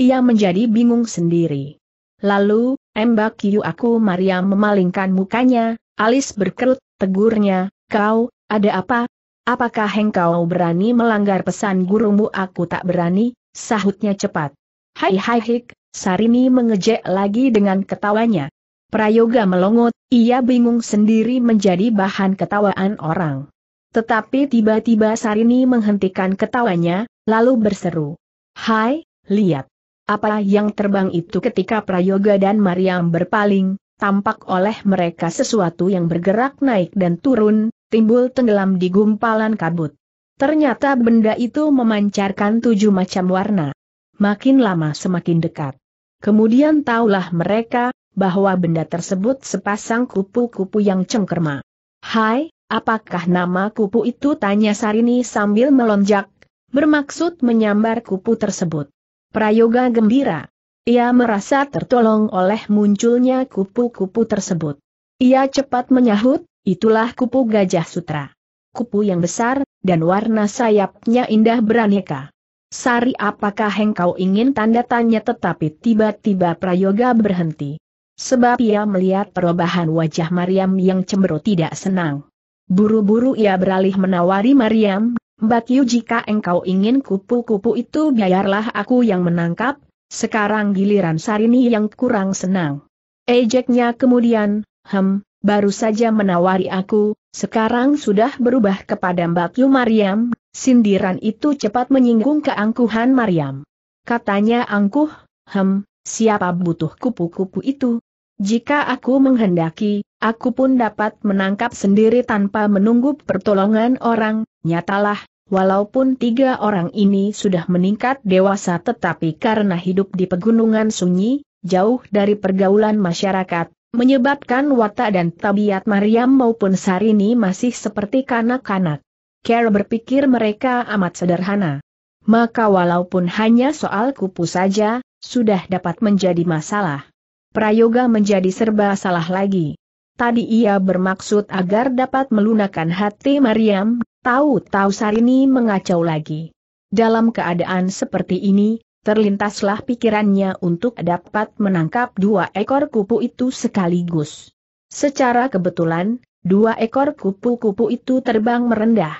Ia menjadi bingung sendiri. Lalu, embak kiu aku Maria memalingkan mukanya, Alis berkerut, tegurnya, kau, ada apa? Apakah engkau berani melanggar pesan gurumu aku tak berani, sahutnya cepat. Hai hai hik, Sarini mengejek lagi dengan ketawanya. Prayoga melongot, ia bingung sendiri menjadi bahan ketawaan orang. Tetapi tiba-tiba Sarini menghentikan ketawanya, lalu berseru. Hai, lihat. Apa yang terbang itu ketika Prayoga dan Mariam berpaling, tampak oleh mereka sesuatu yang bergerak naik dan turun, timbul tenggelam di gumpalan kabut. Ternyata benda itu memancarkan tujuh macam warna. Makin lama semakin dekat. Kemudian taulah mereka, bahwa benda tersebut sepasang kupu-kupu yang cengkerma. Hai, apakah nama kupu itu? Tanya Sarini sambil melonjak, bermaksud menyambar kupu tersebut. Prayoga gembira. Ia merasa tertolong oleh munculnya kupu-kupu tersebut. Ia cepat menyahut, itulah kupu gajah sutra. Kupu yang besar, dan warna sayapnya indah beraneka. Sari apakah engkau ingin tanda tanya tetapi tiba-tiba Prayoga berhenti. Sebab ia melihat perubahan wajah Mariam yang cemberut tidak senang. Buru-buru ia beralih menawari Mariam, Mbak Yu jika engkau ingin kupu-kupu itu biarlah aku yang menangkap, sekarang giliran Sarini yang kurang senang. Ejeknya kemudian, hem, baru saja menawari aku, sekarang sudah berubah kepada Mbak Yu Mariam, sindiran itu cepat menyinggung keangkuhan Mariam. Katanya angkuh, hem, siapa butuh kupu-kupu itu? Jika aku menghendaki, aku pun dapat menangkap sendiri tanpa menunggu pertolongan orang, nyatalah, Walaupun tiga orang ini sudah meningkat dewasa tetapi karena hidup di pegunungan sunyi, jauh dari pergaulan masyarakat, menyebabkan watak dan tabiat Mariam maupun Sarini masih seperti kanak-kanak. Care berpikir mereka amat sederhana. Maka walaupun hanya soal kupu saja, sudah dapat menjadi masalah. Prayoga menjadi serba salah lagi. Tadi ia bermaksud agar dapat melunakan hati Mariam Tahu-tahu Sarini mengacau lagi. Dalam keadaan seperti ini, terlintaslah pikirannya untuk dapat menangkap dua ekor kupu itu sekaligus. Secara kebetulan, dua ekor kupu-kupu itu terbang merendah.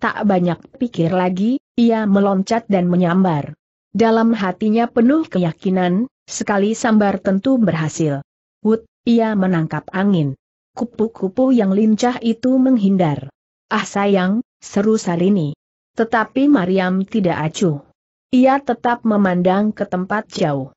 Tak banyak pikir lagi, ia meloncat dan menyambar. Dalam hatinya penuh keyakinan, sekali sambar tentu berhasil. Wut, ia menangkap angin. Kupu-kupu yang lincah itu menghindar. Ah sayang, seru sarini. Tetapi Mariam tidak acuh. Ia tetap memandang ke tempat jauh.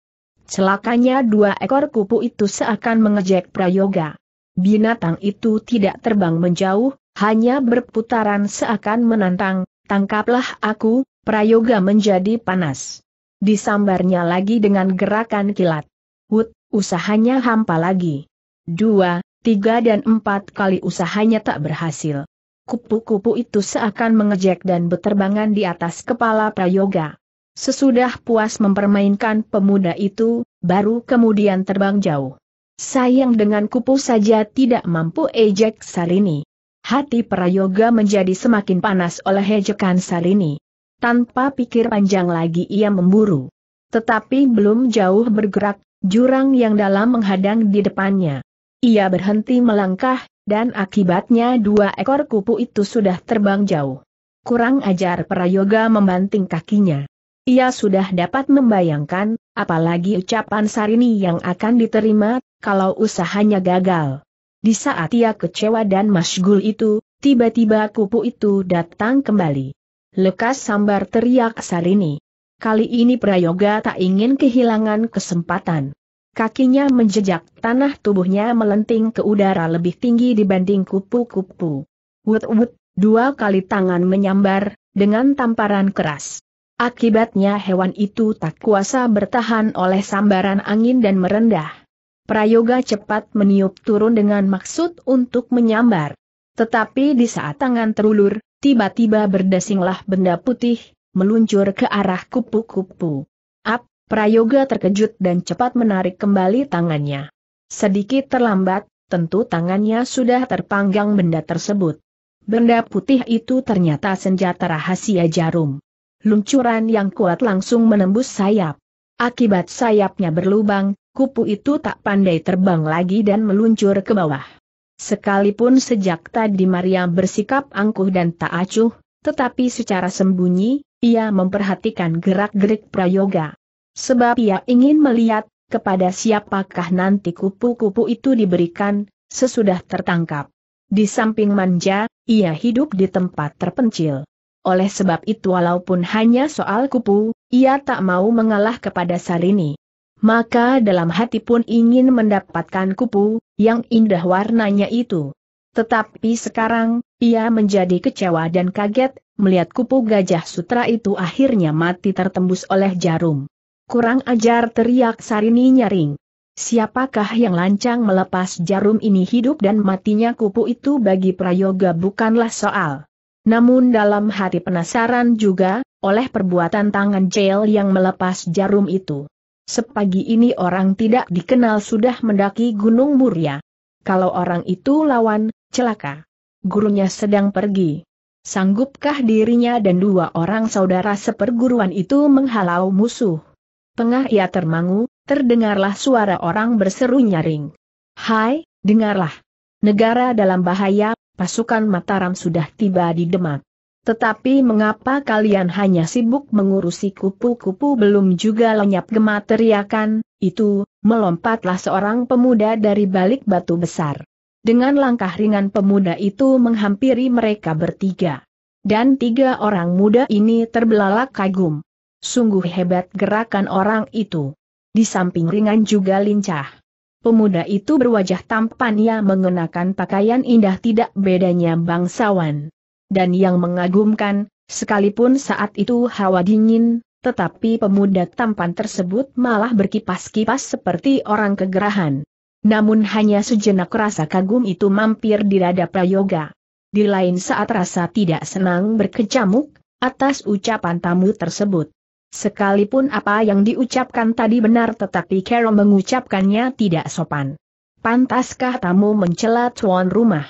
Celakanya dua ekor kupu itu seakan mengejek Prayoga. Binatang itu tidak terbang menjauh, hanya berputaran seakan menantang, tangkaplah aku, Prayoga menjadi panas. Disambarnya lagi dengan gerakan kilat. Wut, usahanya hampa lagi. Dua, tiga dan empat kali usahanya tak berhasil. Kupu-kupu itu seakan mengejek dan beterbangan di atas kepala Prayoga. Sesudah puas mempermainkan pemuda itu, baru kemudian terbang jauh. Sayang dengan kupu saja tidak mampu ejek Sarini. Hati Prayoga menjadi semakin panas oleh ejekan Sarini. Tanpa pikir panjang lagi ia memburu. Tetapi belum jauh bergerak, jurang yang dalam menghadang di depannya. Ia berhenti melangkah, dan akibatnya dua ekor kupu itu sudah terbang jauh. Kurang ajar Prayoga membanting kakinya. Ia sudah dapat membayangkan, apalagi ucapan Sarini yang akan diterima, kalau usahanya gagal. Di saat ia kecewa dan masgul itu, tiba-tiba kupu itu datang kembali. Lekas sambar teriak Sarini. Kali ini Prayoga tak ingin kehilangan kesempatan. Kakinya menjejak tanah tubuhnya melenting ke udara lebih tinggi dibanding kupu-kupu. Wut-wut, dua kali tangan menyambar, dengan tamparan keras. Akibatnya hewan itu tak kuasa bertahan oleh sambaran angin dan merendah. Prayoga cepat meniup turun dengan maksud untuk menyambar. Tetapi di saat tangan terulur, tiba-tiba berdesinglah benda putih, meluncur ke arah kupu-kupu. Ap, Prayoga terkejut dan cepat menarik kembali tangannya. Sedikit terlambat, tentu tangannya sudah terpanggang benda tersebut. Benda putih itu ternyata senjata rahasia jarum. Luncuran yang kuat langsung menembus sayap. Akibat sayapnya berlubang, kupu itu tak pandai terbang lagi dan meluncur ke bawah. Sekalipun sejak tadi Maria bersikap angkuh dan tak acuh, tetapi secara sembunyi, ia memperhatikan gerak-gerik prayoga sebab ia ingin melihat, kepada siapakah nanti kupu-kupu itu diberikan, sesudah tertangkap. Di samping manja, ia hidup di tempat terpencil. Oleh sebab itu walaupun hanya soal kupu, ia tak mau mengalah kepada Sarini. Maka dalam hati pun ingin mendapatkan kupu, yang indah warnanya itu. Tetapi sekarang, ia menjadi kecewa dan kaget, melihat kupu gajah sutra itu akhirnya mati tertembus oleh jarum. Kurang ajar teriak Sarini nyaring. Siapakah yang lancang melepas jarum ini hidup dan matinya kupu itu bagi Prayoga bukanlah soal. Namun dalam hati penasaran juga, oleh perbuatan tangan Jail yang melepas jarum itu. Sepagi ini orang tidak dikenal sudah mendaki Gunung Muria. Kalau orang itu lawan, celaka. Gurunya sedang pergi. Sanggupkah dirinya dan dua orang saudara seperguruan itu menghalau musuh? Tengah ia termangu, terdengarlah suara orang berseru nyaring. Hai, dengarlah. Negara dalam bahaya, pasukan Mataram sudah tiba di Demak. Tetapi mengapa kalian hanya sibuk mengurusi kupu-kupu belum juga lenyap gema teriakan, itu, melompatlah seorang pemuda dari balik batu besar. Dengan langkah ringan pemuda itu menghampiri mereka bertiga. Dan tiga orang muda ini terbelalak kagum. Sungguh hebat gerakan orang itu. Di samping ringan juga lincah. Pemuda itu berwajah tampan ia mengenakan pakaian indah tidak bedanya bangsawan. Dan yang mengagumkan, sekalipun saat itu hawa dingin, tetapi pemuda tampan tersebut malah berkipas-kipas seperti orang kegerahan. Namun hanya sejenak rasa kagum itu mampir di dada Prayoga. Di lain saat rasa tidak senang berkecamuk, atas ucapan tamu tersebut. Sekalipun apa yang diucapkan tadi benar tetapi Carol mengucapkannya tidak sopan. Pantaskah tamu mencela tuan rumah?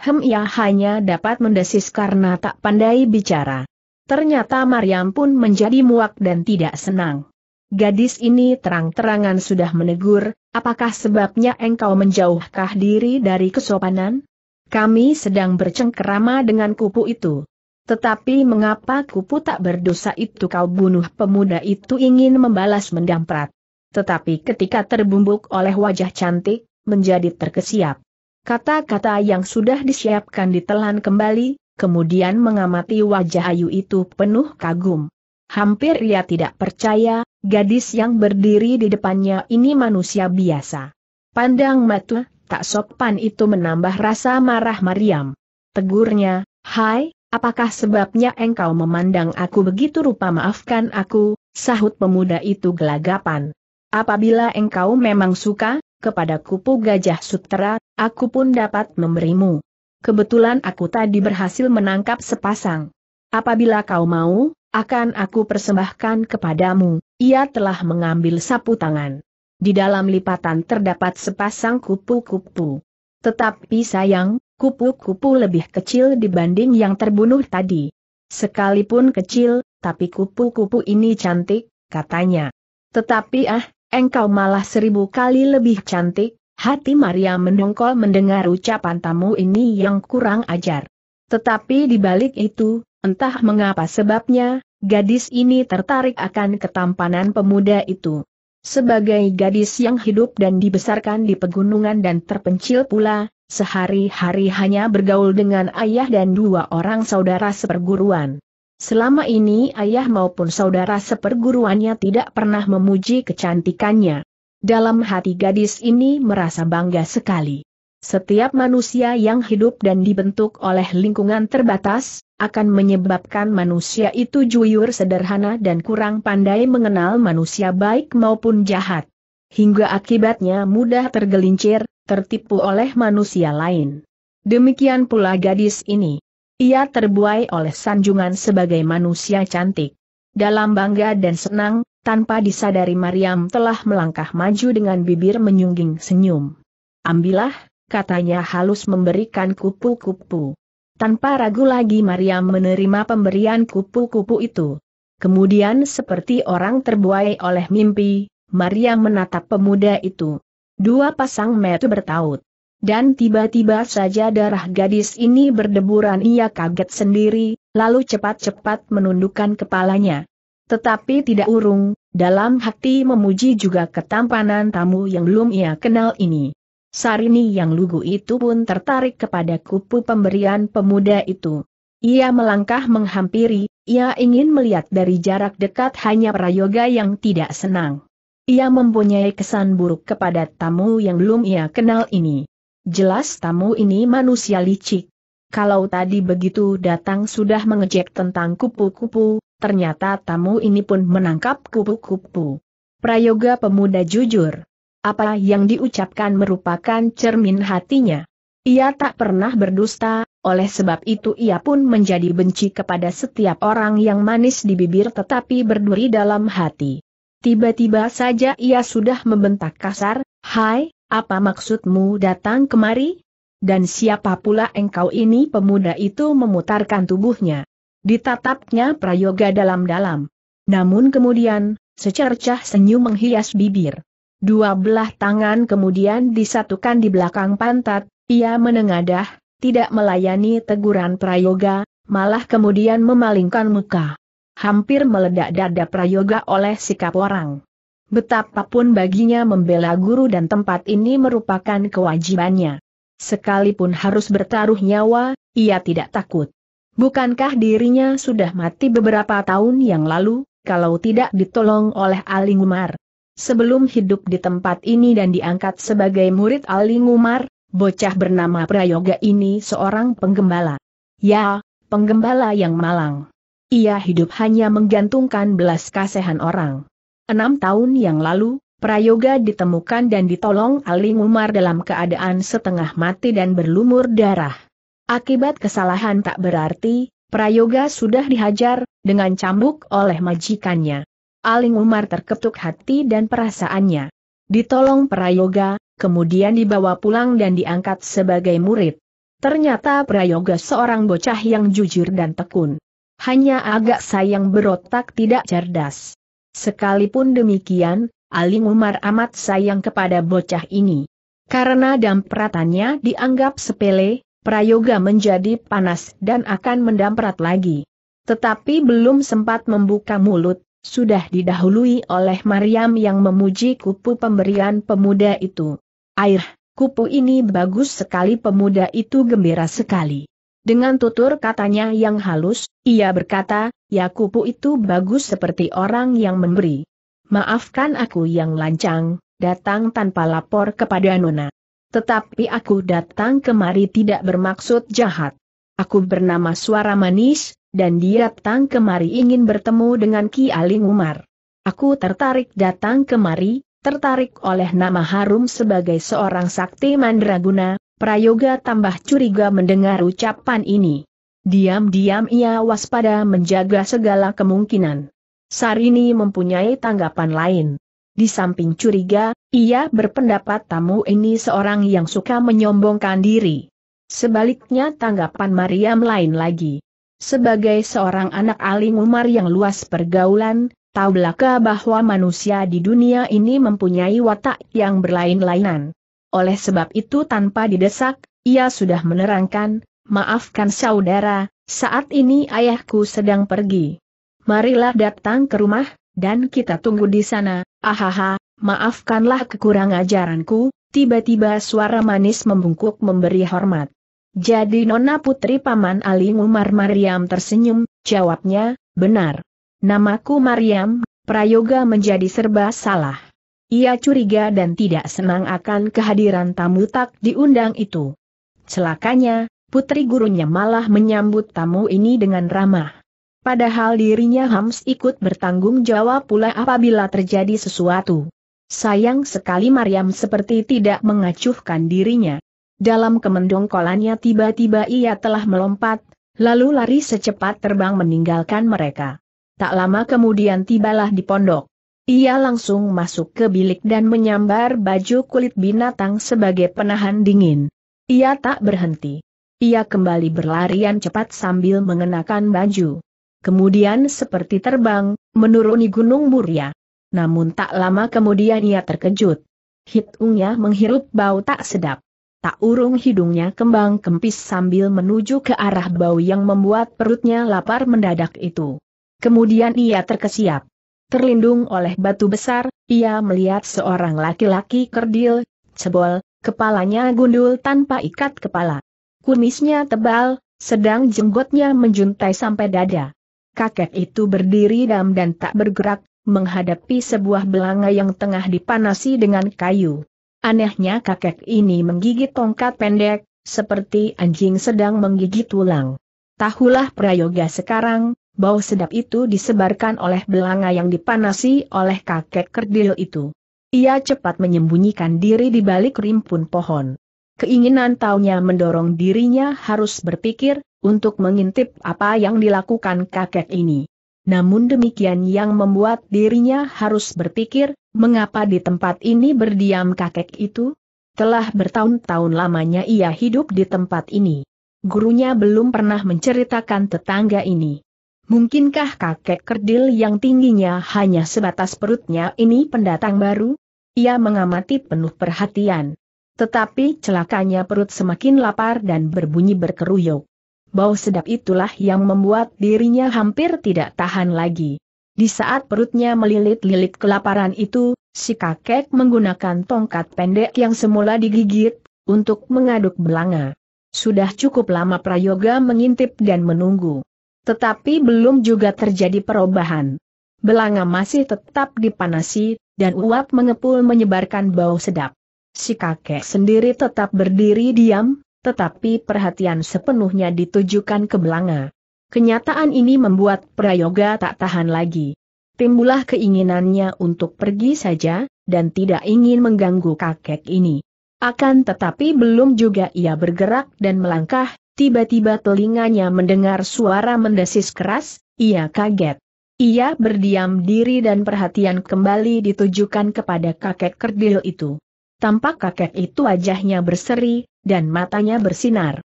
Hem ia hanya dapat mendesis karena tak pandai bicara. Ternyata Maryam pun menjadi muak dan tidak senang. Gadis ini terang-terangan sudah menegur, apakah sebabnya engkau menjauhkah diri dari kesopanan? Kami sedang bercengkerama dengan kupu itu. Tetapi mengapa kupu tak berdosa itu kau bunuh pemuda itu ingin membalas mendamprat. Tetapi ketika terbumbuk oleh wajah cantik, menjadi terkesiap. Kata-kata yang sudah disiapkan ditelan kembali, kemudian mengamati wajah Ayu itu penuh kagum. Hampir ia tidak percaya, gadis yang berdiri di depannya ini manusia biasa. Pandang matuh, tak sopan itu menambah rasa marah Mariam. Tegurnya, Hai, Apakah sebabnya engkau memandang aku begitu rupa maafkan aku, sahut pemuda itu gelagapan. Apabila engkau memang suka, kepada kupu gajah sutera, aku pun dapat memberimu. Kebetulan aku tadi berhasil menangkap sepasang. Apabila kau mau, akan aku persembahkan kepadamu, ia telah mengambil sapu tangan. Di dalam lipatan terdapat sepasang kupu-kupu. Tetapi sayang, kupu-kupu lebih kecil dibanding yang terbunuh tadi. Sekalipun kecil, tapi kupu-kupu ini cantik, katanya. Tetapi ah, engkau malah seribu kali lebih cantik, hati Maria mendongkol mendengar ucapan tamu ini yang kurang ajar. Tetapi dibalik itu, entah mengapa sebabnya, gadis ini tertarik akan ketampanan pemuda itu. Sebagai gadis yang hidup dan dibesarkan di pegunungan dan terpencil pula, Sehari-hari hanya bergaul dengan ayah dan dua orang saudara seperguruan. Selama ini ayah maupun saudara seperguruannya tidak pernah memuji kecantikannya. Dalam hati gadis ini merasa bangga sekali. Setiap manusia yang hidup dan dibentuk oleh lingkungan terbatas, akan menyebabkan manusia itu juyur sederhana dan kurang pandai mengenal manusia baik maupun jahat. Hingga akibatnya mudah tergelincir, tertipu oleh manusia lain. Demikian pula gadis ini. Ia terbuai oleh sanjungan sebagai manusia cantik. Dalam bangga dan senang, tanpa disadari Mariam telah melangkah maju dengan bibir menyungging senyum. Ambillah, katanya halus memberikan kupu-kupu. Tanpa ragu lagi Mariam menerima pemberian kupu-kupu itu. Kemudian seperti orang terbuai oleh mimpi, Mariam menatap pemuda itu. Dua pasang metu bertaut. Dan tiba-tiba saja darah gadis ini berdeburan ia kaget sendiri, lalu cepat-cepat menundukkan kepalanya. Tetapi tidak urung, dalam hati memuji juga ketampanan tamu yang belum ia kenal ini. Sarini yang lugu itu pun tertarik kepada kupu pemberian pemuda itu. Ia melangkah menghampiri, ia ingin melihat dari jarak dekat hanya prayoga yang tidak senang. Ia mempunyai kesan buruk kepada tamu yang belum ia kenal ini. Jelas tamu ini manusia licik. Kalau tadi begitu datang sudah mengejek tentang kupu-kupu, ternyata tamu ini pun menangkap kupu-kupu. Prayoga pemuda jujur. Apa yang diucapkan merupakan cermin hatinya. Ia tak pernah berdusta, oleh sebab itu ia pun menjadi benci kepada setiap orang yang manis di bibir tetapi berduri dalam hati. Tiba-tiba saja ia sudah membentak kasar, Hai, apa maksudmu datang kemari? Dan siapa pula engkau ini pemuda itu memutarkan tubuhnya. Ditatapnya Prayoga dalam-dalam. Namun kemudian, secercah senyum menghias bibir. Dua belah tangan kemudian disatukan di belakang pantat, ia menengadah, tidak melayani teguran Prayoga, malah kemudian memalingkan muka hampir meledak dada prayoga oleh sikap orang. Betapapun baginya membela guru dan tempat ini merupakan kewajibannya. Sekalipun harus bertaruh nyawa, ia tidak takut. Bukankah dirinya sudah mati beberapa tahun yang lalu, kalau tidak ditolong oleh Ali Ngumar? Sebelum hidup di tempat ini dan diangkat sebagai murid Ali Ngumar, bocah bernama Prayoga ini seorang penggembala. Ya, penggembala yang malang. Ia hidup hanya menggantungkan belas kasihan orang. Enam tahun yang lalu, Prayoga ditemukan dan ditolong Aling Umar dalam keadaan setengah mati dan berlumur darah. Akibat kesalahan tak berarti, Prayoga sudah dihajar, dengan cambuk oleh majikannya. Aling Umar terketuk hati dan perasaannya. Ditolong Prayoga, kemudian dibawa pulang dan diangkat sebagai murid. Ternyata Prayoga seorang bocah yang jujur dan tekun hanya agak sayang berotak tidak cerdas. Sekalipun demikian, Ali Umar amat sayang kepada bocah ini. Karena dampratannya dianggap sepele, prayoga menjadi panas dan akan mendamprat lagi. Tetapi belum sempat membuka mulut, sudah didahului oleh Maryam yang memuji kupu pemberian pemuda itu. Air, kupu ini bagus sekali pemuda itu gembira sekali. Dengan tutur katanya yang halus, ia berkata, "Ya kupu itu bagus seperti orang yang memberi. Maafkan aku yang lancang, datang tanpa lapor kepada Nona. Tetapi aku datang kemari tidak bermaksud jahat. Aku bernama Suara Manis, dan dia datang kemari ingin bertemu dengan Ki Aling Umar. Aku tertarik datang kemari, tertarik oleh nama harum sebagai seorang sakti mandraguna, Prayoga tambah curiga mendengar ucapan ini. Diam-diam ia waspada menjaga segala kemungkinan. Sarini mempunyai tanggapan lain. Di samping curiga, ia berpendapat tamu ini seorang yang suka menyombongkan diri. Sebaliknya tanggapan Mariam lain lagi. Sebagai seorang anak alim umar yang luas pergaulan, tahu belaka bahwa manusia di dunia ini mempunyai watak yang berlain-lainan. Oleh sebab itu tanpa didesak, ia sudah menerangkan, maafkan saudara, saat ini ayahku sedang pergi. Marilah datang ke rumah, dan kita tunggu di sana, ahaha, maafkanlah kekurang ajaranku, tiba-tiba suara manis membungkuk memberi hormat. Jadi Nona Putri Paman Ali Umar Mariam tersenyum, jawabnya, benar. Namaku Mariam, prayoga menjadi serba salah. Ia curiga dan tidak senang akan kehadiran tamu tak diundang itu. Celakanya, putri gurunya malah menyambut tamu ini dengan ramah. Padahal dirinya Hams ikut bertanggung jawab pula apabila terjadi sesuatu. Sayang sekali Mariam seperti tidak mengacuhkan dirinya. Dalam kemendongkolannya tiba-tiba ia telah melompat, lalu lari secepat terbang meninggalkan mereka. Tak lama kemudian tibalah di pondok. Ia langsung masuk ke bilik dan menyambar baju kulit binatang sebagai penahan dingin. Ia tak berhenti. Ia kembali berlarian cepat sambil mengenakan baju. Kemudian seperti terbang, menuruni Gunung Muria. Namun tak lama kemudian ia terkejut. Hitungnya menghirup bau tak sedap. Tak urung hidungnya kembang kempis sambil menuju ke arah bau yang membuat perutnya lapar mendadak itu. Kemudian ia terkesiap terlindung oleh batu besar, ia melihat seorang laki-laki kerdil, cebol, kepalanya gundul tanpa ikat kepala. Kumisnya tebal, sedang jenggotnya menjuntai sampai dada. Kakek itu berdiri dam dan tak bergerak, menghadapi sebuah belanga yang tengah dipanasi dengan kayu. Anehnya kakek ini menggigit tongkat pendek, seperti anjing sedang menggigit tulang. Tahulah prayoga sekarang, bau sedap itu disebarkan oleh belanga yang dipanasi oleh kakek kerdil itu. Ia cepat menyembunyikan diri di balik rimpun pohon. Keinginan taunya mendorong dirinya harus berpikir, untuk mengintip apa yang dilakukan kakek ini. Namun demikian yang membuat dirinya harus berpikir, mengapa di tempat ini berdiam kakek itu? Telah bertahun-tahun lamanya ia hidup di tempat ini. Gurunya belum pernah menceritakan tetangga ini. Mungkinkah kakek kerdil yang tingginya hanya sebatas perutnya ini pendatang baru? Ia mengamati penuh perhatian. Tetapi celakanya perut semakin lapar dan berbunyi berkeruyuk. Bau sedap itulah yang membuat dirinya hampir tidak tahan lagi. Di saat perutnya melilit-lilit kelaparan itu, si kakek menggunakan tongkat pendek yang semula digigit, untuk mengaduk belanga. Sudah cukup lama Prayoga mengintip dan menunggu. Tetapi belum juga terjadi perubahan. Belanga masih tetap dipanasi, dan uap mengepul menyebarkan bau sedap. Si kakek sendiri tetap berdiri diam, tetapi perhatian sepenuhnya ditujukan ke belanga. Kenyataan ini membuat Prayoga tak tahan lagi. Timbulah keinginannya untuk pergi saja, dan tidak ingin mengganggu kakek ini. Akan tetapi belum juga ia bergerak dan melangkah, tiba-tiba telinganya mendengar suara mendesis keras, ia kaget. Ia berdiam diri dan perhatian kembali ditujukan kepada kakek kerdil itu. Tampak kakek itu wajahnya berseri, dan matanya bersinar.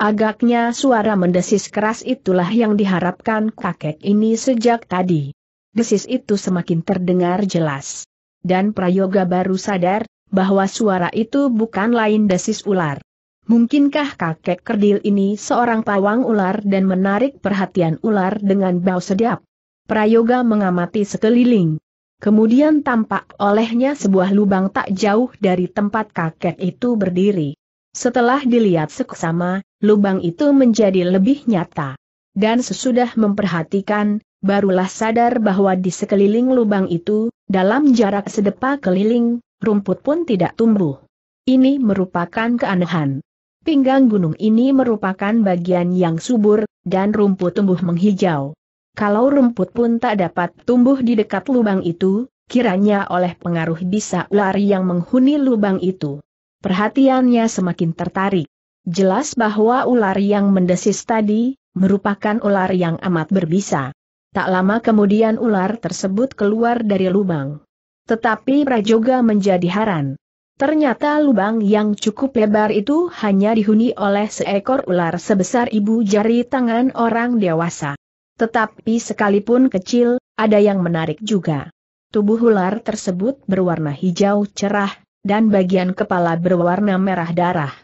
Agaknya suara mendesis keras itulah yang diharapkan kakek ini sejak tadi. Desis itu semakin terdengar jelas. Dan Prayoga baru sadar, bahwa suara itu bukan lain desis ular. Mungkinkah kakek kerdil ini seorang pawang ular dan menarik perhatian ular dengan bau sedap? Prayoga mengamati sekeliling. Kemudian tampak olehnya sebuah lubang tak jauh dari tempat kakek itu berdiri. Setelah dilihat seksama, lubang itu menjadi lebih nyata. Dan sesudah memperhatikan, barulah sadar bahwa di sekeliling lubang itu, dalam jarak sedepa keliling, rumput pun tidak tumbuh. Ini merupakan keanehan. Pinggang gunung ini merupakan bagian yang subur, dan rumput tumbuh menghijau. Kalau rumput pun tak dapat tumbuh di dekat lubang itu, kiranya oleh pengaruh bisa ular yang menghuni lubang itu. Perhatiannya semakin tertarik. Jelas bahwa ular yang mendesis tadi, merupakan ular yang amat berbisa. Tak lama kemudian ular tersebut keluar dari lubang. Tetapi Prajoga menjadi haran. Ternyata lubang yang cukup lebar itu hanya dihuni oleh seekor ular sebesar ibu jari tangan orang dewasa. Tetapi sekalipun kecil, ada yang menarik juga. Tubuh ular tersebut berwarna hijau cerah, dan bagian kepala berwarna merah darah.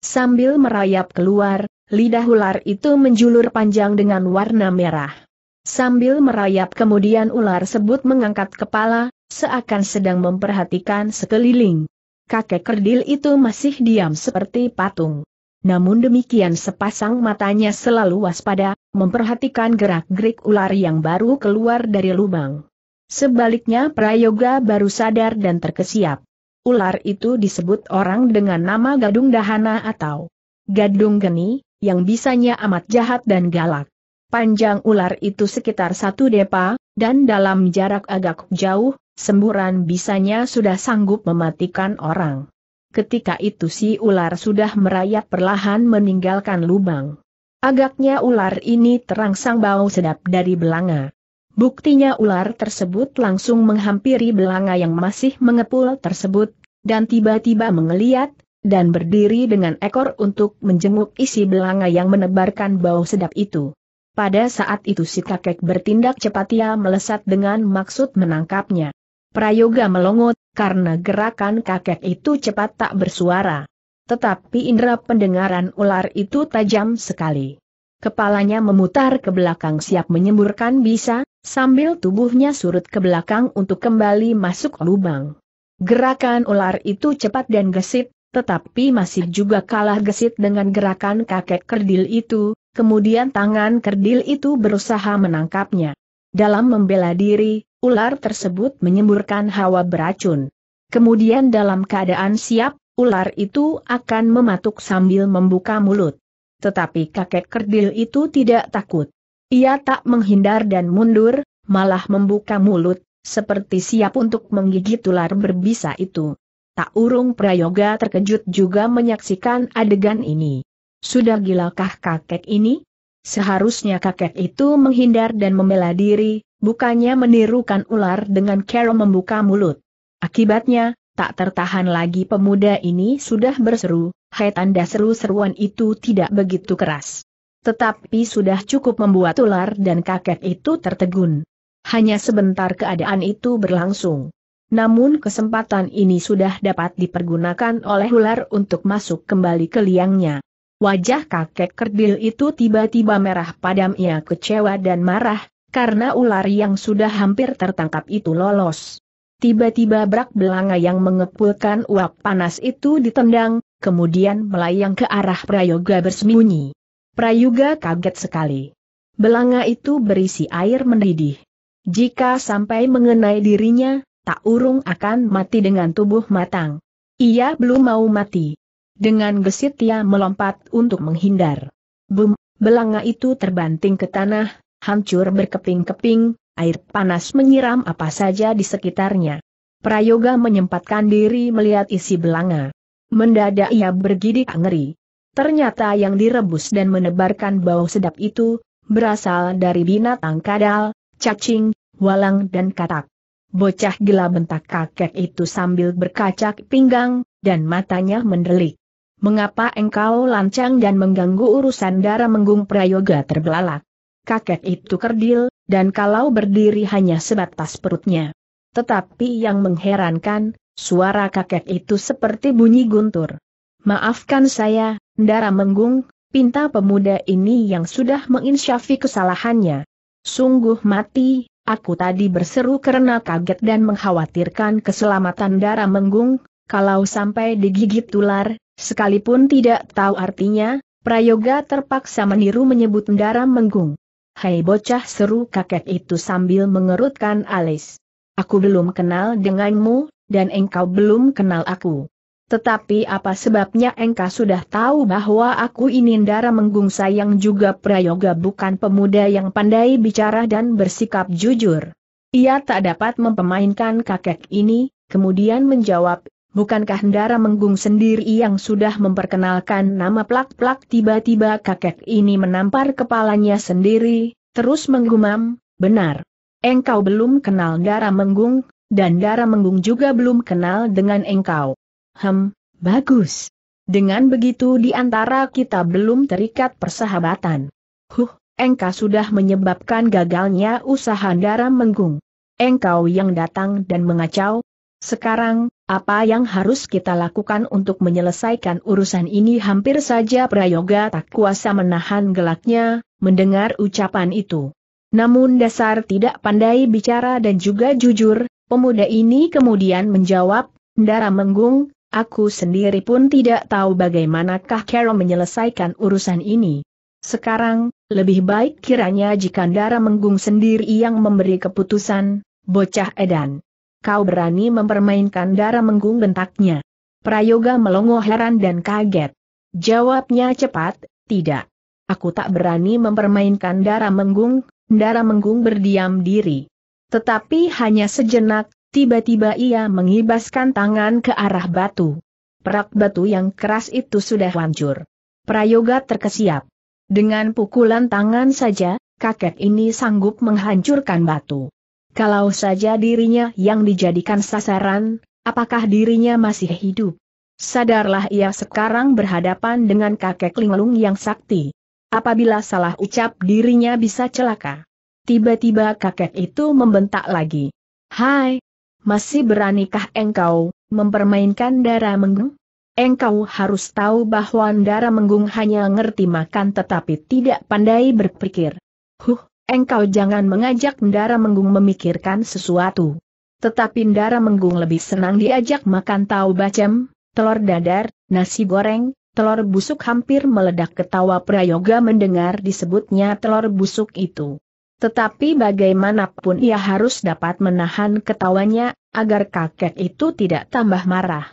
Sambil merayap keluar, lidah ular itu menjulur panjang dengan warna merah. Sambil merayap kemudian ular sebut mengangkat kepala, seakan sedang memperhatikan sekeliling kakek kerdil itu masih diam seperti patung. Namun demikian sepasang matanya selalu waspada, memperhatikan gerak-gerik ular yang baru keluar dari lubang. Sebaliknya Prayoga baru sadar dan terkesiap. Ular itu disebut orang dengan nama gadung dahana atau gadung geni, yang bisanya amat jahat dan galak. Panjang ular itu sekitar satu depa, dan dalam jarak agak jauh, semburan bisanya sudah sanggup mematikan orang. Ketika itu si ular sudah merayap perlahan meninggalkan lubang. Agaknya ular ini terangsang bau sedap dari belanga. Buktinya ular tersebut langsung menghampiri belanga yang masih mengepul tersebut, dan tiba-tiba mengeliat, dan berdiri dengan ekor untuk menjenguk isi belanga yang menebarkan bau sedap itu. Pada saat itu si kakek bertindak cepat ia melesat dengan maksud menangkapnya. Prayoga melongot, karena gerakan kakek itu cepat tak bersuara. Tetapi indera pendengaran ular itu tajam sekali. Kepalanya memutar ke belakang siap menyemburkan bisa, sambil tubuhnya surut ke belakang untuk kembali masuk lubang. Gerakan ular itu cepat dan gesit, tetapi masih juga kalah gesit dengan gerakan kakek kerdil itu, kemudian tangan kerdil itu berusaha menangkapnya. Dalam membela diri, ular tersebut menyemburkan hawa beracun. Kemudian dalam keadaan siap, ular itu akan mematuk sambil membuka mulut. Tetapi kakek kerdil itu tidak takut. Ia tak menghindar dan mundur, malah membuka mulut, seperti siap untuk menggigit ular berbisa itu. Tak urung Prayoga terkejut juga menyaksikan adegan ini. Sudah gilakah kakek ini? Seharusnya kakek itu menghindar dan membela diri, Bukannya menirukan ular dengan Carol membuka mulut. Akibatnya, tak tertahan lagi pemuda ini sudah berseru, hai tanda seru-seruan itu tidak begitu keras. Tetapi sudah cukup membuat ular dan kakek itu tertegun. Hanya sebentar keadaan itu berlangsung. Namun kesempatan ini sudah dapat dipergunakan oleh ular untuk masuk kembali ke liangnya. Wajah kakek kerdil itu tiba-tiba merah padam ia kecewa dan marah, karena ular yang sudah hampir tertangkap itu lolos. Tiba-tiba brak belanga yang mengepulkan uap panas itu ditendang, kemudian melayang ke arah Prayoga bersembunyi. Prayoga kaget sekali. Belanga itu berisi air mendidih. Jika sampai mengenai dirinya, tak urung akan mati dengan tubuh matang. Ia belum mau mati. Dengan gesit ia melompat untuk menghindar. Bum, belanga itu terbanting ke tanah, hancur berkeping-keping, air panas menyiram apa saja di sekitarnya. Prayoga menyempatkan diri melihat isi belanga. Mendadak ia bergidik ngeri. Ternyata yang direbus dan menebarkan bau sedap itu, berasal dari binatang kadal, cacing, walang dan katak. Bocah gila bentak kakek itu sambil berkacak pinggang, dan matanya mendelik. Mengapa engkau lancang dan mengganggu urusan darah menggung prayoga terbelalak? kakek itu kerdil, dan kalau berdiri hanya sebatas perutnya. Tetapi yang mengherankan, suara kakek itu seperti bunyi guntur. Maafkan saya, Ndara Menggung, pinta pemuda ini yang sudah menginsyafi kesalahannya. Sungguh mati, aku tadi berseru karena kaget dan mengkhawatirkan keselamatan Ndara Menggung, kalau sampai digigit ular, sekalipun tidak tahu artinya, Prayoga terpaksa meniru menyebut Ndara Menggung. Hai bocah seru kakek itu sambil mengerutkan alis. Aku belum kenal denganmu, dan engkau belum kenal aku. Tetapi apa sebabnya engkau sudah tahu bahwa aku ini Ndara Menggungsa yang juga prayoga bukan pemuda yang pandai bicara dan bersikap jujur. Ia tak dapat mempermainkan kakek ini, kemudian menjawab Bukankah Hendara Menggung sendiri yang sudah memperkenalkan nama plak-plak tiba-tiba kakek ini menampar kepalanya sendiri, terus menggumam, benar. Engkau belum kenal Dara Menggung, dan Dara Menggung juga belum kenal dengan engkau. Hem, bagus. Dengan begitu di antara kita belum terikat persahabatan. Huh, engkau sudah menyebabkan gagalnya usaha Dara Menggung. Engkau yang datang dan mengacau, sekarang, apa yang harus kita lakukan untuk menyelesaikan urusan ini hampir saja Prayoga tak kuasa menahan gelaknya, mendengar ucapan itu. Namun dasar tidak pandai bicara dan juga jujur, pemuda ini kemudian menjawab, Ndara Menggung, aku sendiri pun tidak tahu bagaimanakah Carol menyelesaikan urusan ini. Sekarang, lebih baik kiranya jika Ndara Menggung sendiri yang memberi keputusan, bocah edan kau berani mempermainkan darah menggung bentaknya. Prayoga melongo heran dan kaget. Jawabnya cepat, tidak. Aku tak berani mempermainkan darah menggung, darah menggung berdiam diri. Tetapi hanya sejenak, tiba-tiba ia mengibaskan tangan ke arah batu. Perak batu yang keras itu sudah hancur. Prayoga terkesiap. Dengan pukulan tangan saja, kakek ini sanggup menghancurkan batu. Kalau saja dirinya yang dijadikan sasaran, apakah dirinya masih hidup? Sadarlah ia sekarang berhadapan dengan kakek linglung yang sakti. Apabila salah ucap dirinya bisa celaka. Tiba-tiba kakek itu membentak lagi. Hai, masih beranikah engkau, mempermainkan darah menggung? Engkau harus tahu bahwa darah Menggung hanya ngerti makan tetapi tidak pandai berpikir. Huh, Engkau jangan mengajak Ndara Menggung memikirkan sesuatu. Tetapi Ndara Menggung lebih senang diajak makan tahu bacem, telur dadar, nasi goreng, telur busuk hampir meledak ketawa Prayoga mendengar disebutnya telur busuk itu. Tetapi bagaimanapun ia harus dapat menahan ketawanya, agar kakek itu tidak tambah marah.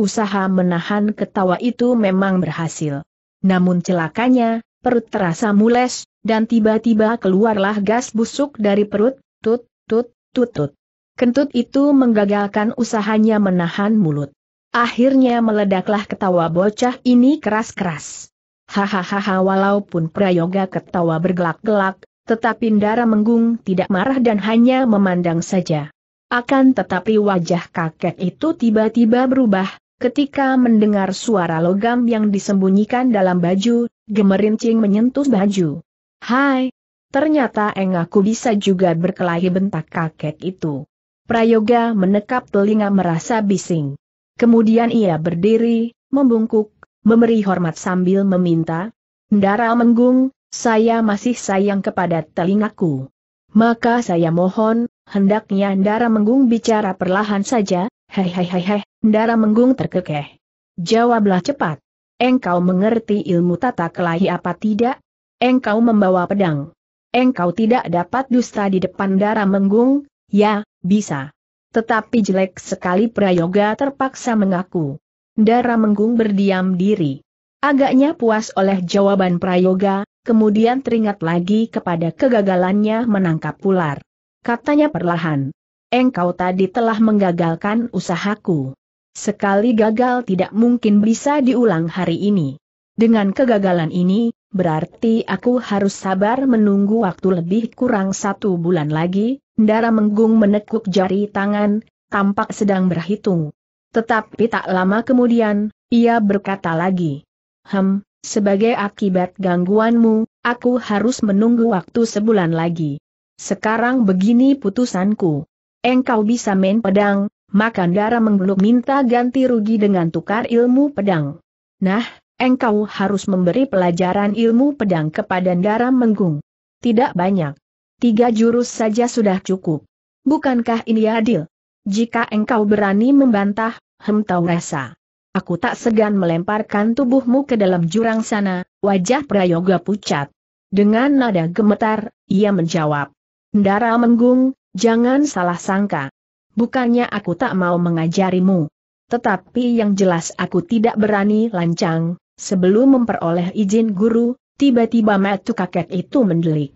Usaha menahan ketawa itu memang berhasil. Namun celakanya, perut terasa mules, dan tiba-tiba keluarlah gas busuk dari perut, tut, tut, tut, tut. Kentut itu menggagalkan usahanya menahan mulut. Akhirnya meledaklah ketawa bocah ini keras-keras. Hahaha walaupun prayoga ketawa bergelak-gelak, tetapi Ndara Menggung tidak marah dan hanya memandang saja. Akan tetapi wajah kakek itu tiba-tiba berubah, ketika mendengar suara logam yang disembunyikan dalam baju, gemerincing menyentuh baju. Hai, ternyata engaku bisa juga berkelahi bentak kakek itu. Prayoga menekap telinga merasa bising. Kemudian ia berdiri, membungkuk, memberi hormat sambil meminta, Ndara Menggung, saya masih sayang kepada telingaku. Maka saya mohon, hendaknya Ndara Menggung bicara perlahan saja, hehehehe, Ndara Menggung terkekeh. Jawablah cepat. Engkau mengerti ilmu tata kelahi apa tidak? Engkau membawa pedang. Engkau tidak dapat dusta di depan darah menggung, ya, bisa. Tetapi jelek sekali Prayoga terpaksa mengaku. Darah menggung berdiam diri. Agaknya puas oleh jawaban Prayoga, kemudian teringat lagi kepada kegagalannya menangkap ular. Katanya perlahan. Engkau tadi telah menggagalkan usahaku. Sekali gagal tidak mungkin bisa diulang hari ini. Dengan kegagalan ini, berarti aku harus sabar menunggu waktu lebih kurang satu bulan lagi, Dara Menggung menekuk jari tangan, tampak sedang berhitung. Tetapi tak lama kemudian, ia berkata lagi. Hem, sebagai akibat gangguanmu, aku harus menunggu waktu sebulan lagi. Sekarang begini putusanku. Engkau bisa main pedang, maka Dara Menggeluk minta ganti rugi dengan tukar ilmu pedang. Nah, engkau harus memberi pelajaran ilmu pedang kepada Ndara Menggung. Tidak banyak. Tiga jurus saja sudah cukup. Bukankah ini adil? Jika engkau berani membantah, hem rasa. Aku tak segan melemparkan tubuhmu ke dalam jurang sana, wajah Prayoga pucat. Dengan nada gemetar, ia menjawab. Ndara Menggung, jangan salah sangka. Bukannya aku tak mau mengajarimu. Tetapi yang jelas aku tidak berani lancang, Sebelum memperoleh izin guru, tiba-tiba metu kakek itu mendelik.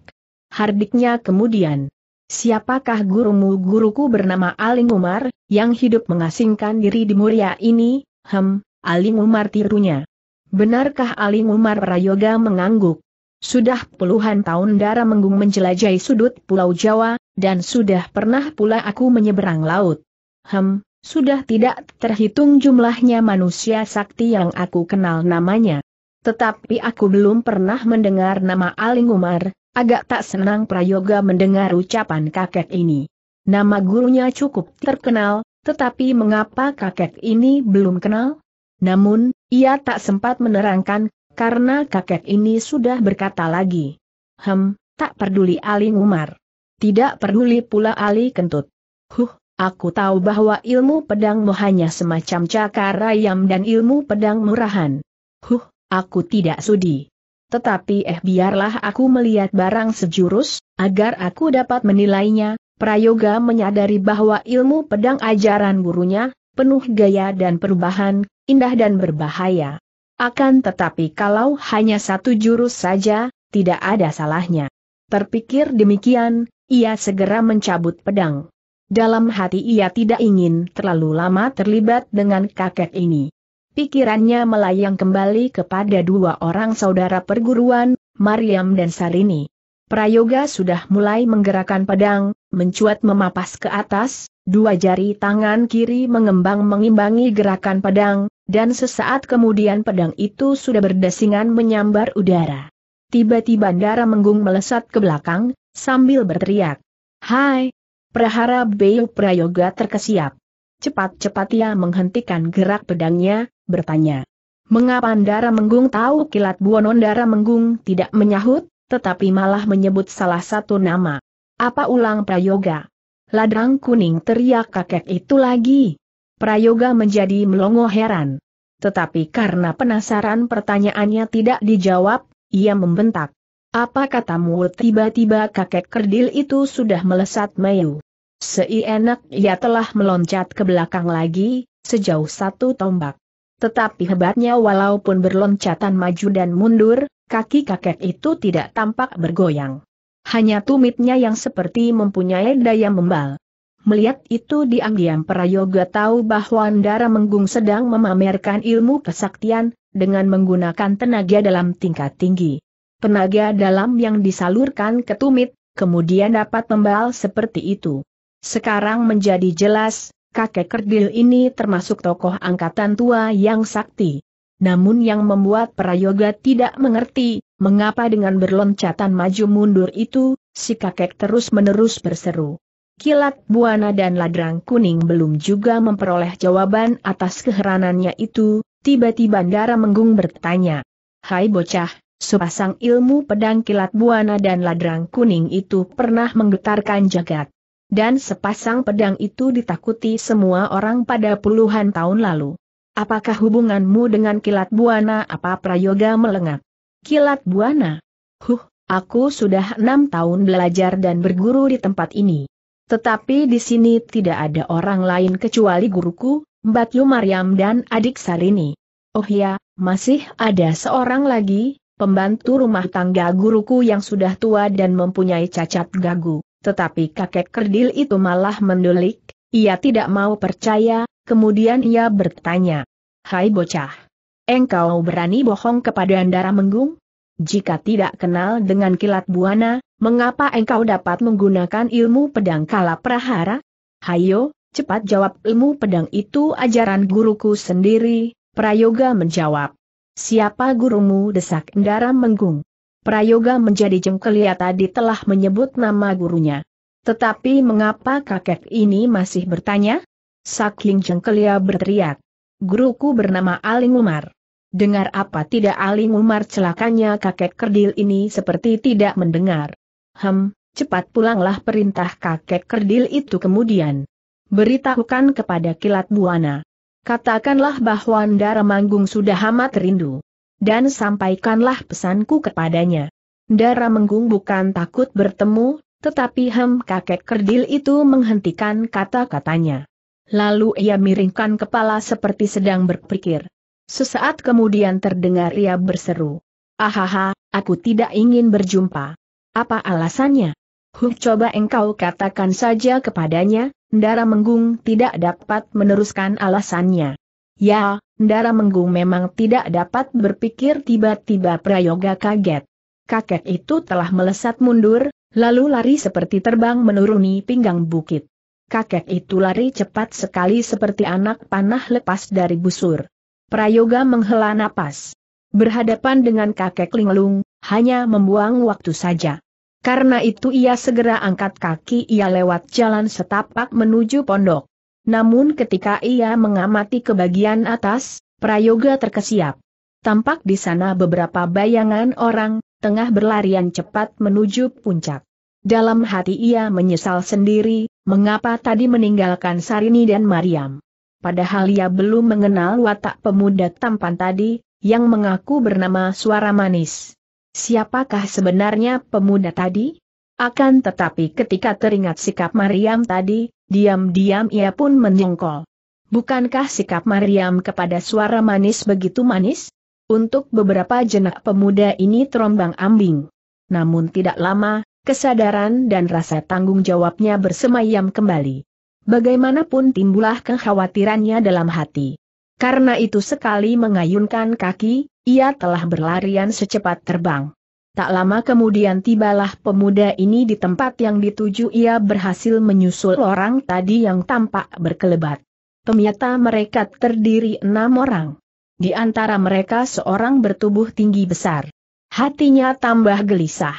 Hardiknya kemudian. Siapakah gurumu? Guruku bernama Aling Umar, yang hidup mengasingkan diri di Muria ini, hem, Aling Umar tirunya. Benarkah Aling Umar Prayoga mengangguk? Sudah puluhan tahun darah menggung menjelajahi sudut pulau Jawa, dan sudah pernah pula aku menyeberang laut. Hem, sudah tidak terhitung jumlahnya manusia sakti yang aku kenal namanya. Tetapi aku belum pernah mendengar nama Aling Umar, agak tak senang Prayoga mendengar ucapan kakek ini. Nama gurunya cukup terkenal, tetapi mengapa kakek ini belum kenal? Namun, ia tak sempat menerangkan, karena kakek ini sudah berkata lagi. Hem, tak peduli Aling Umar. Tidak peduli pula Ali Kentut. Huh, Aku tahu bahwa ilmu pedangmu hanya semacam cakar ayam dan ilmu pedang murahan. Huh, aku tidak sudi. Tetapi eh biarlah aku melihat barang sejurus, agar aku dapat menilainya. Prayoga menyadari bahwa ilmu pedang ajaran gurunya, penuh gaya dan perubahan, indah dan berbahaya. Akan tetapi kalau hanya satu jurus saja, tidak ada salahnya. Terpikir demikian, ia segera mencabut pedang. Dalam hati ia tidak ingin terlalu lama terlibat dengan kakek ini. Pikirannya melayang kembali kepada dua orang saudara perguruan, Mariam dan Sarini. Prayoga sudah mulai menggerakkan pedang, mencuat memapas ke atas, dua jari tangan kiri mengembang mengimbangi gerakan pedang, dan sesaat kemudian pedang itu sudah berdesingan menyambar udara. Tiba-tiba darah menggung melesat ke belakang, sambil berteriak. Hai, Prahara Beyu Prayoga terkesiap. Cepat-cepat ia menghentikan gerak pedangnya, bertanya. Mengapa Andara Menggung tahu kilat Buonon Dara Menggung tidak menyahut, tetapi malah menyebut salah satu nama? Apa ulang Prayoga? Ladrang kuning teriak kakek itu lagi. Prayoga menjadi melongo heran. Tetapi karena penasaran pertanyaannya tidak dijawab, ia membentak. Apa katamu tiba-tiba kakek kerdil itu sudah melesat mayu. Seienak ia telah meloncat ke belakang lagi, sejauh satu tombak. Tetapi hebatnya walaupun berloncatan maju dan mundur, kaki kakek itu tidak tampak bergoyang. Hanya tumitnya yang seperti mempunyai daya membal. Melihat itu diam-diam Prayoga tahu bahwa Andara Menggung sedang memamerkan ilmu kesaktian, dengan menggunakan tenaga dalam tingkat tinggi tenaga dalam yang disalurkan ke tumit, kemudian dapat membal seperti itu. Sekarang menjadi jelas, kakek kerdil ini termasuk tokoh angkatan tua yang sakti. Namun yang membuat Prayoga tidak mengerti, mengapa dengan berloncatan maju mundur itu, si kakek terus-menerus berseru. Kilat Buana dan Ladrang Kuning belum juga memperoleh jawaban atas keheranannya itu, tiba-tiba Dara Menggung bertanya. Hai bocah, Sepasang ilmu pedang kilat buana dan ladrang kuning itu pernah menggetarkan jagat. Dan sepasang pedang itu ditakuti semua orang pada puluhan tahun lalu. Apakah hubunganmu dengan kilat buana apa prayoga melengat? Kilat buana? Huh, aku sudah enam tahun belajar dan berguru di tempat ini. Tetapi di sini tidak ada orang lain kecuali guruku, Mbak Yu Mariam dan adik Sarini. Oh ya, masih ada seorang lagi, pembantu rumah tangga guruku yang sudah tua dan mempunyai cacat gagu. Tetapi kakek kerdil itu malah mendulik. ia tidak mau percaya, kemudian ia bertanya. Hai bocah, engkau berani bohong kepada Andara Menggung? Jika tidak kenal dengan kilat buana, mengapa engkau dapat menggunakan ilmu pedang kala prahara? Hayo, cepat jawab ilmu pedang itu ajaran guruku sendiri, Prayoga menjawab. Siapa gurumu desak Endara Menggung? Prayoga menjadi jengkel. ya tadi telah menyebut nama gurunya. Tetapi mengapa kakek ini masih bertanya? Sakling jengkelia berteriak. Guruku bernama Aling Umar. Dengar apa tidak Aling Umar celakanya kakek kerdil ini seperti tidak mendengar. Hem, cepat pulanglah perintah kakek kerdil itu kemudian. Beritahukan kepada kilat buana. Katakanlah bahwa Ndara Manggung sudah amat rindu. Dan sampaikanlah pesanku kepadanya. Ndara Manggung bukan takut bertemu, tetapi hem kakek kerdil itu menghentikan kata-katanya. Lalu ia miringkan kepala seperti sedang berpikir. Sesaat kemudian terdengar ia berseru. Ahaha, aku tidak ingin berjumpa. Apa alasannya? Huh coba engkau katakan saja kepadanya, Ndara Menggung tidak dapat meneruskan alasannya. Ya, Ndara Menggung memang tidak dapat berpikir tiba-tiba Prayoga kaget. Kakek itu telah melesat mundur, lalu lari seperti terbang menuruni pinggang bukit. Kakek itu lari cepat sekali seperti anak panah lepas dari busur. Prayoga menghela napas. Berhadapan dengan kakek linglung, hanya membuang waktu saja. Karena itu ia segera angkat kaki ia lewat jalan setapak menuju pondok. Namun ketika ia mengamati ke bagian atas, prayoga terkesiap. Tampak di sana beberapa bayangan orang, tengah berlarian cepat menuju puncak. Dalam hati ia menyesal sendiri, mengapa tadi meninggalkan Sarini dan Mariam. Padahal ia belum mengenal watak pemuda tampan tadi, yang mengaku bernama Suara Manis. Siapakah sebenarnya pemuda tadi? Akan tetapi ketika teringat sikap Mariam tadi, diam-diam ia pun menyongkol. Bukankah sikap Mariam kepada suara manis begitu manis? Untuk beberapa jenak pemuda ini terombang ambing. Namun tidak lama, kesadaran dan rasa tanggung jawabnya bersemayam kembali. Bagaimanapun timbulah kekhawatirannya dalam hati. Karena itu sekali mengayunkan kaki, ia telah berlarian secepat terbang. Tak lama kemudian tibalah pemuda ini di tempat yang dituju ia berhasil menyusul orang tadi yang tampak berkelebat. Ternyata mereka terdiri enam orang. Di antara mereka seorang bertubuh tinggi besar. Hatinya tambah gelisah.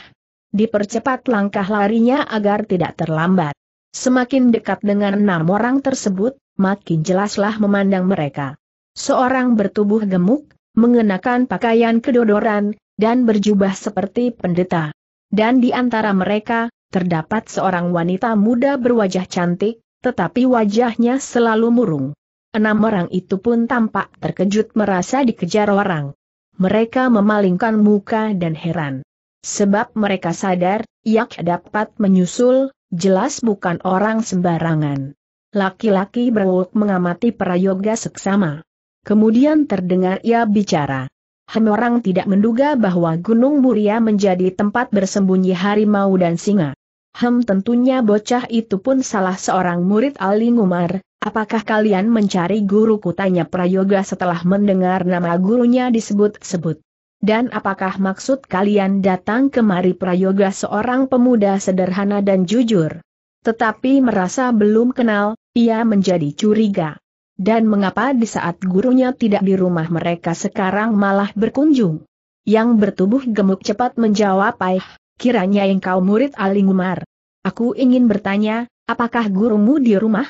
Dipercepat langkah larinya agar tidak terlambat. Semakin dekat dengan enam orang tersebut, makin jelaslah memandang mereka. Seorang bertubuh gemuk, mengenakan pakaian kedodoran, dan berjubah seperti pendeta. Dan di antara mereka, terdapat seorang wanita muda berwajah cantik, tetapi wajahnya selalu murung. Enam orang itu pun tampak terkejut merasa dikejar orang. Mereka memalingkan muka dan heran. Sebab mereka sadar, Yak dapat menyusul, jelas bukan orang sembarangan. Laki-laki berwuk mengamati prayoga seksama. Kemudian terdengar ia bicara. Hem orang tidak menduga bahwa Gunung Muria menjadi tempat bersembunyi harimau dan singa. Hem tentunya bocah itu pun salah seorang murid Ali Umar, apakah kalian mencari guru kutanya Prayoga setelah mendengar nama gurunya disebut-sebut. Dan apakah maksud kalian datang kemari Prayoga seorang pemuda sederhana dan jujur? Tetapi merasa belum kenal, ia menjadi curiga. Dan mengapa di saat gurunya tidak di rumah mereka sekarang malah berkunjung? Yang bertubuh gemuk cepat menjawab Aih, kiranya engkau murid Aling Umar. Aku ingin bertanya, apakah gurumu di rumah?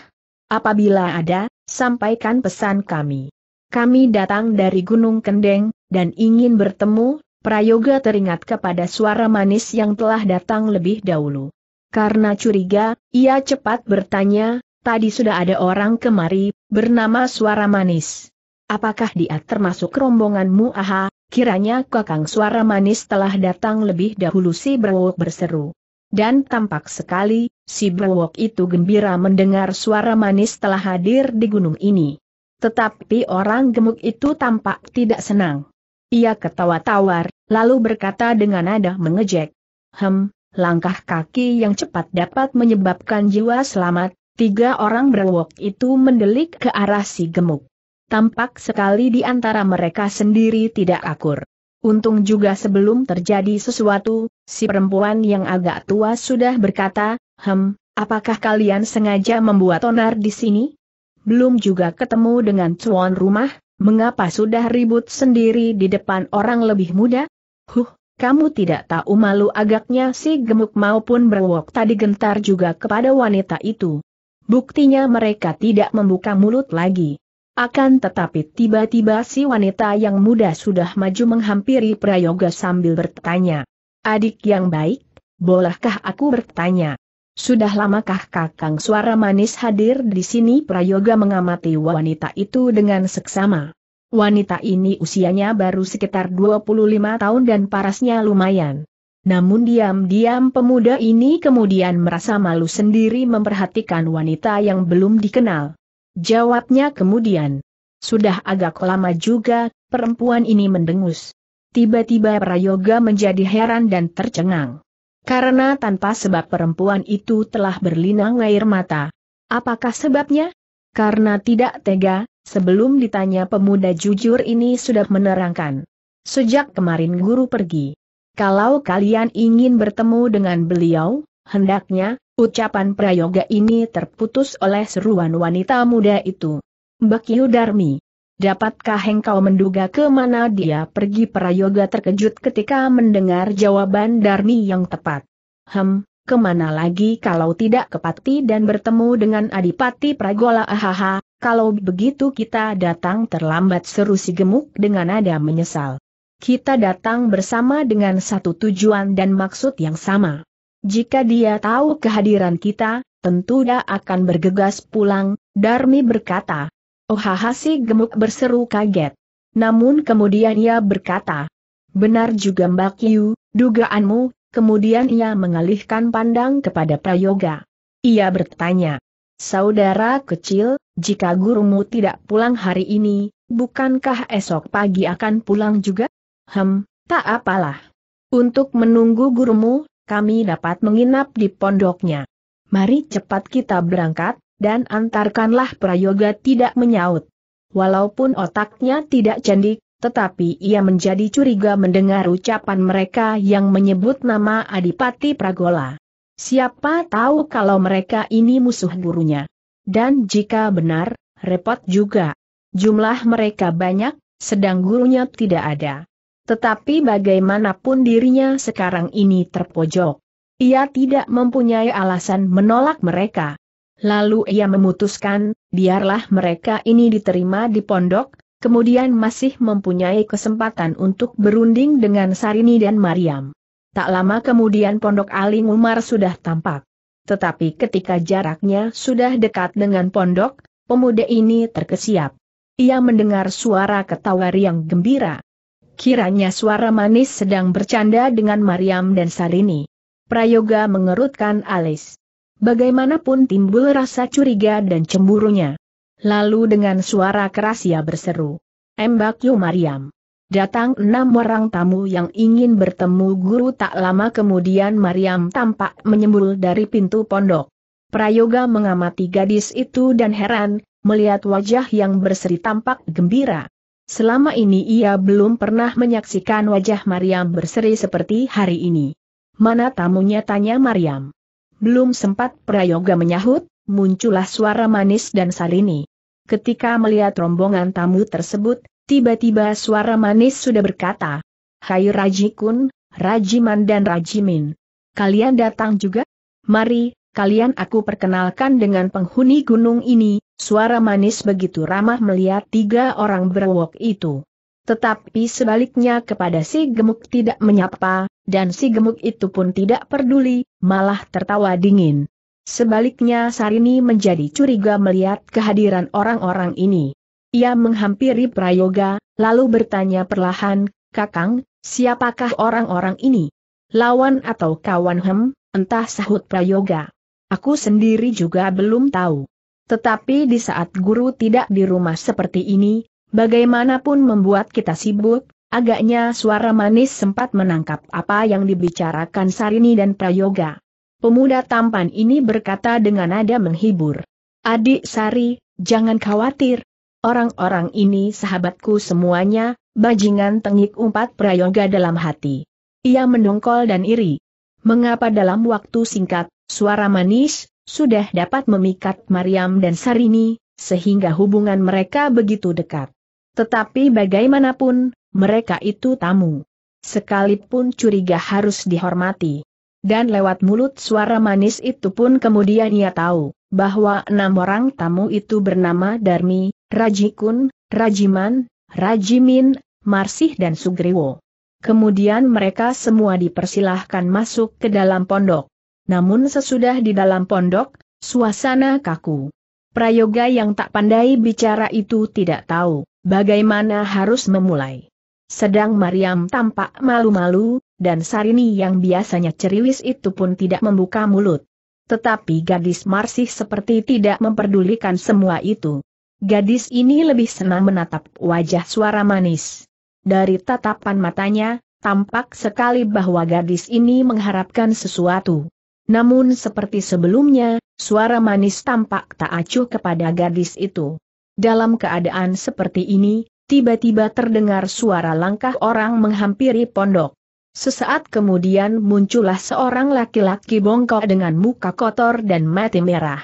Apabila ada, sampaikan pesan kami. Kami datang dari Gunung Kendeng, dan ingin bertemu, Prayoga teringat kepada suara manis yang telah datang lebih dahulu. Karena curiga, ia cepat bertanya, tadi sudah ada orang kemari, bernama Suara Manis. Apakah dia termasuk rombonganmu aha, kiranya kakang Suara Manis telah datang lebih dahulu si Brewok berseru. Dan tampak sekali, si Brewok itu gembira mendengar Suara Manis telah hadir di gunung ini. Tetapi orang gemuk itu tampak tidak senang. Ia ketawa tawar, lalu berkata dengan nada mengejek. Hem, langkah kaki yang cepat dapat menyebabkan jiwa selamat, Tiga orang berwok itu mendelik ke arah si gemuk. Tampak sekali di antara mereka sendiri tidak akur. Untung juga sebelum terjadi sesuatu, si perempuan yang agak tua sudah berkata, Hem, apakah kalian sengaja membuat onar di sini? Belum juga ketemu dengan tuan rumah, mengapa sudah ribut sendiri di depan orang lebih muda? Huh, kamu tidak tahu malu agaknya si gemuk maupun berwok tadi gentar juga kepada wanita itu. Buktinya mereka tidak membuka mulut lagi. Akan tetapi tiba-tiba si wanita yang muda sudah maju menghampiri Prayoga sambil bertanya. Adik yang baik, bolehkah aku bertanya? Sudah lamakah kakang suara manis hadir di sini Prayoga mengamati wanita itu dengan seksama. Wanita ini usianya baru sekitar 25 tahun dan parasnya lumayan. Namun diam-diam pemuda ini kemudian merasa malu sendiri memperhatikan wanita yang belum dikenal. Jawabnya kemudian. Sudah agak lama juga, perempuan ini mendengus. Tiba-tiba Prayoga menjadi heran dan tercengang. Karena tanpa sebab perempuan itu telah berlinang air mata. Apakah sebabnya? Karena tidak tega, sebelum ditanya pemuda jujur ini sudah menerangkan. Sejak kemarin guru pergi, kalau kalian ingin bertemu dengan beliau, hendaknya, ucapan prayoga ini terputus oleh seruan wanita muda itu. Bekiu Darmi. Dapatkah engkau menduga kemana dia pergi prayoga terkejut ketika mendengar jawaban Darmi yang tepat? Hem, kemana lagi kalau tidak kepati dan bertemu dengan Adipati Pragola ahaha, kalau begitu kita datang terlambat seru si gemuk dengan nada menyesal. Kita datang bersama dengan satu tujuan dan maksud yang sama. Jika dia tahu kehadiran kita, tentu dia akan bergegas pulang, Darmi berkata. Oh si gemuk berseru kaget. Namun kemudian ia berkata, Benar juga Mbak Yu, dugaanmu, kemudian ia mengalihkan pandang kepada Prayoga. Ia bertanya, Saudara kecil, jika gurumu tidak pulang hari ini, bukankah esok pagi akan pulang juga? Hem, tak apalah. Untuk menunggu gurumu, kami dapat menginap di pondoknya. Mari cepat kita berangkat, dan antarkanlah Prayoga tidak menyaut. Walaupun otaknya tidak cendik, tetapi ia menjadi curiga mendengar ucapan mereka yang menyebut nama Adipati Pragola. Siapa tahu kalau mereka ini musuh gurunya. Dan jika benar, repot juga. Jumlah mereka banyak, sedang gurunya tidak ada. Tetapi bagaimanapun dirinya sekarang ini terpojok. Ia tidak mempunyai alasan menolak mereka. Lalu ia memutuskan, biarlah mereka ini diterima di pondok, kemudian masih mempunyai kesempatan untuk berunding dengan Sarini dan Mariam. Tak lama kemudian pondok Aling Umar sudah tampak. Tetapi ketika jaraknya sudah dekat dengan pondok, pemuda ini terkesiap. Ia mendengar suara ketawa yang gembira. Kiranya suara manis sedang bercanda dengan Mariam dan Sarini. Prayoga mengerutkan alis. Bagaimanapun timbul rasa curiga dan cemburunya. Lalu dengan suara keras ia berseru. Embak you Mariam. Datang enam orang tamu yang ingin bertemu guru tak lama kemudian Mariam tampak menyembul dari pintu pondok. Prayoga mengamati gadis itu dan heran, melihat wajah yang berseri tampak gembira. Selama ini ia belum pernah menyaksikan wajah Mariam berseri seperti hari ini. Mana tamunya tanya Mariam. Belum sempat Prayoga menyahut, muncullah suara manis dan Salini. Ketika melihat rombongan tamu tersebut, tiba-tiba suara manis sudah berkata, Hai Rajikun, Rajiman dan Rajimin. Kalian datang juga? Mari, kalian aku perkenalkan dengan penghuni gunung ini, suara manis begitu ramah melihat tiga orang berwok itu. Tetapi sebaliknya kepada si gemuk tidak menyapa, dan si gemuk itu pun tidak peduli, malah tertawa dingin. Sebaliknya Sarini menjadi curiga melihat kehadiran orang-orang ini. Ia menghampiri Prayoga, lalu bertanya perlahan, Kakang, siapakah orang-orang ini? Lawan atau kawan hem? Entah sahut Prayoga. Aku sendiri juga belum tahu. Tetapi di saat guru tidak di rumah seperti ini, bagaimanapun membuat kita sibuk, agaknya suara manis sempat menangkap apa yang dibicarakan Sarini dan Prayoga. Pemuda tampan ini berkata dengan nada menghibur. Adik Sari, jangan khawatir. Orang-orang ini sahabatku semuanya, bajingan tengik umpat Prayoga dalam hati. Ia mendongkol dan iri. Mengapa dalam waktu singkat, Suara manis, sudah dapat memikat Mariam dan Sarini, sehingga hubungan mereka begitu dekat. Tetapi bagaimanapun, mereka itu tamu. Sekalipun curiga harus dihormati. Dan lewat mulut suara manis itu pun kemudian ia tahu, bahwa enam orang tamu itu bernama Darmi, Rajikun, Rajiman, Rajimin, Marsih dan Sugriwo. Kemudian mereka semua dipersilahkan masuk ke dalam pondok. Namun sesudah di dalam pondok, suasana kaku. Prayoga yang tak pandai bicara itu tidak tahu bagaimana harus memulai. Sedang Mariam tampak malu-malu, dan Sarini yang biasanya ceriwis itu pun tidak membuka mulut. Tetapi gadis Marsih seperti tidak memperdulikan semua itu. Gadis ini lebih senang menatap wajah suara manis. Dari tatapan matanya, tampak sekali bahwa gadis ini mengharapkan sesuatu. Namun seperti sebelumnya, suara manis tampak tak acuh kepada gadis itu. Dalam keadaan seperti ini, tiba-tiba terdengar suara langkah orang menghampiri pondok. Sesaat kemudian muncullah seorang laki-laki bongkok dengan muka kotor dan mati merah.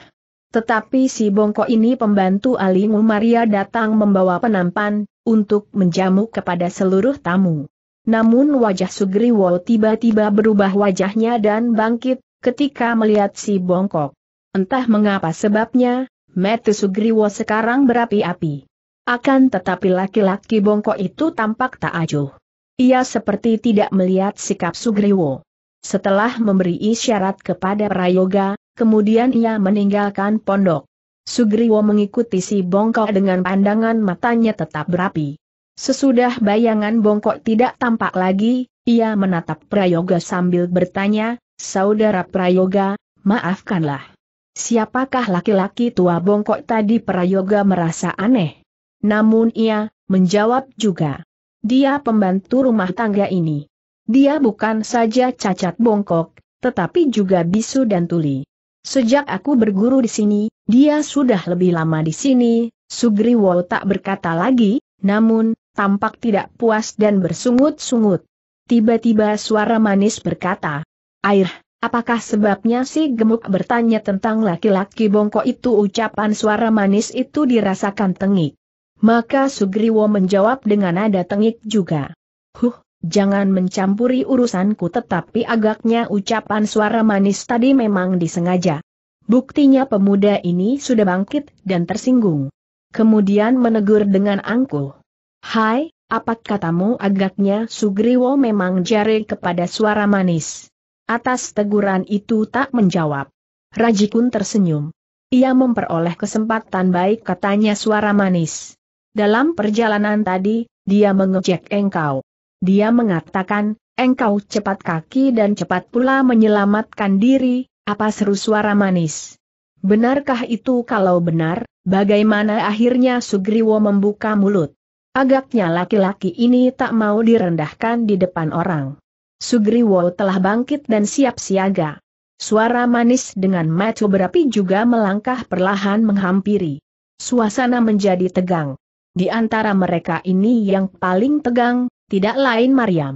Tetapi si bongkok ini pembantu Ali Maria datang membawa penampan, untuk menjamu kepada seluruh tamu. Namun wajah Sugriwo tiba-tiba berubah wajahnya dan bangkit, ketika melihat si bongkok. Entah mengapa sebabnya, Metu Sugriwo sekarang berapi-api. Akan tetapi laki-laki bongkok itu tampak tak acuh. Ia seperti tidak melihat sikap Sugriwo. Setelah memberi isyarat kepada Prayoga, kemudian ia meninggalkan pondok. Sugriwo mengikuti si bongkok dengan pandangan matanya tetap berapi. Sesudah bayangan bongkok tidak tampak lagi, ia menatap Prayoga sambil bertanya, Saudara Prayoga, maafkanlah. Siapakah laki-laki tua bongkok tadi Prayoga merasa aneh. Namun ia, menjawab juga. Dia pembantu rumah tangga ini. Dia bukan saja cacat bongkok, tetapi juga bisu dan tuli. Sejak aku berguru di sini, dia sudah lebih lama di sini, Sugriwo tak berkata lagi, namun, tampak tidak puas dan bersungut-sungut. Tiba-tiba suara manis berkata, Air, apakah sebabnya si gemuk bertanya tentang laki-laki bongkok itu ucapan suara manis itu dirasakan tengik. Maka Sugriwo menjawab dengan nada tengik juga. Huh, jangan mencampuri urusanku tetapi agaknya ucapan suara manis tadi memang disengaja. Buktinya pemuda ini sudah bangkit dan tersinggung. Kemudian menegur dengan angkuh. Hai, apa katamu agaknya Sugriwo memang jari kepada suara manis. Atas teguran itu tak menjawab. Rajikun tersenyum. Ia memperoleh kesempatan baik katanya suara manis. Dalam perjalanan tadi, dia mengejek engkau. Dia mengatakan, engkau cepat kaki dan cepat pula menyelamatkan diri, apa seru suara manis. Benarkah itu kalau benar, bagaimana akhirnya Sugriwo membuka mulut? Agaknya laki-laki ini tak mau direndahkan di depan orang. Sugriwo telah bangkit dan siap siaga. Suara manis dengan mata berapi juga melangkah perlahan menghampiri. Suasana menjadi tegang. Di antara mereka ini yang paling tegang, tidak lain Mariam.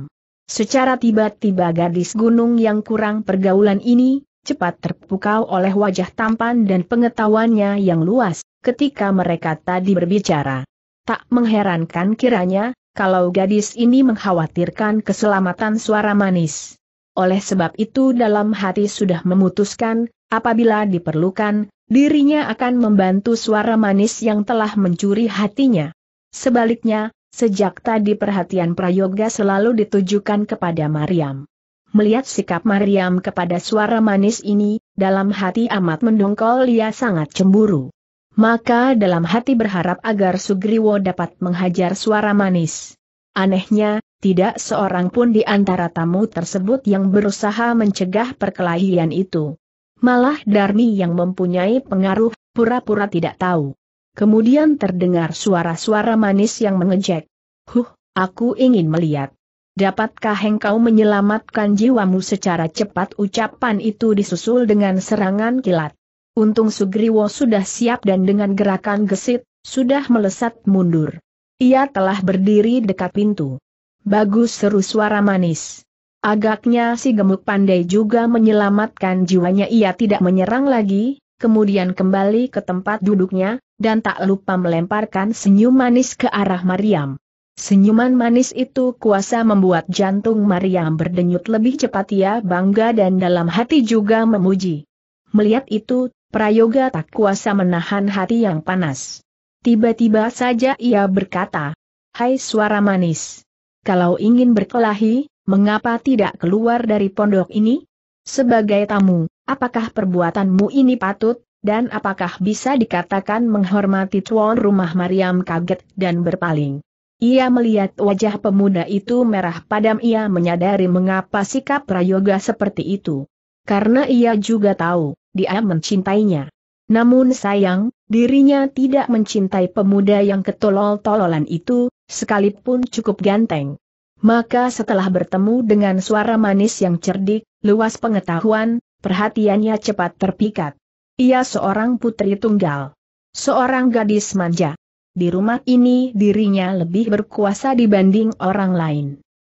Secara tiba-tiba gadis gunung yang kurang pergaulan ini, cepat terpukau oleh wajah tampan dan pengetahuannya yang luas, ketika mereka tadi berbicara. Tak mengherankan kiranya, kalau gadis ini mengkhawatirkan keselamatan suara manis. Oleh sebab itu dalam hati sudah memutuskan, apabila diperlukan, dirinya akan membantu suara manis yang telah mencuri hatinya. Sebaliknya, sejak tadi perhatian Prayoga selalu ditujukan kepada Mariam. Melihat sikap Mariam kepada suara manis ini, dalam hati amat mendongkol ia sangat cemburu. Maka dalam hati berharap agar Sugriwo dapat menghajar suara manis. Anehnya, tidak seorang pun di antara tamu tersebut yang berusaha mencegah perkelahian itu. Malah Darmi yang mempunyai pengaruh, pura-pura tidak tahu. Kemudian terdengar suara-suara manis yang mengejek. Huh, aku ingin melihat. Dapatkah engkau menyelamatkan jiwamu secara cepat ucapan itu disusul dengan serangan kilat. Untung Sugriwo sudah siap dan dengan gerakan gesit, sudah melesat mundur. Ia telah berdiri dekat pintu. Bagus seru suara manis. Agaknya si gemuk pandai juga menyelamatkan jiwanya ia tidak menyerang lagi, kemudian kembali ke tempat duduknya, dan tak lupa melemparkan senyum manis ke arah Mariam. Senyuman manis itu kuasa membuat jantung Mariam berdenyut lebih cepat ia bangga dan dalam hati juga memuji. Melihat itu, Prayoga tak kuasa menahan hati yang panas. Tiba-tiba saja ia berkata, Hai suara manis, kalau ingin berkelahi, mengapa tidak keluar dari pondok ini? Sebagai tamu, apakah perbuatanmu ini patut, dan apakah bisa dikatakan menghormati tuan rumah Mariam kaget dan berpaling? Ia melihat wajah pemuda itu merah padam ia menyadari mengapa sikap Prayoga seperti itu karena ia juga tahu, dia mencintainya. Namun sayang, dirinya tidak mencintai pemuda yang ketolol-tololan itu, sekalipun cukup ganteng. Maka setelah bertemu dengan suara manis yang cerdik, luas pengetahuan, perhatiannya cepat terpikat. Ia seorang putri tunggal. Seorang gadis manja. Di rumah ini dirinya lebih berkuasa dibanding orang lain.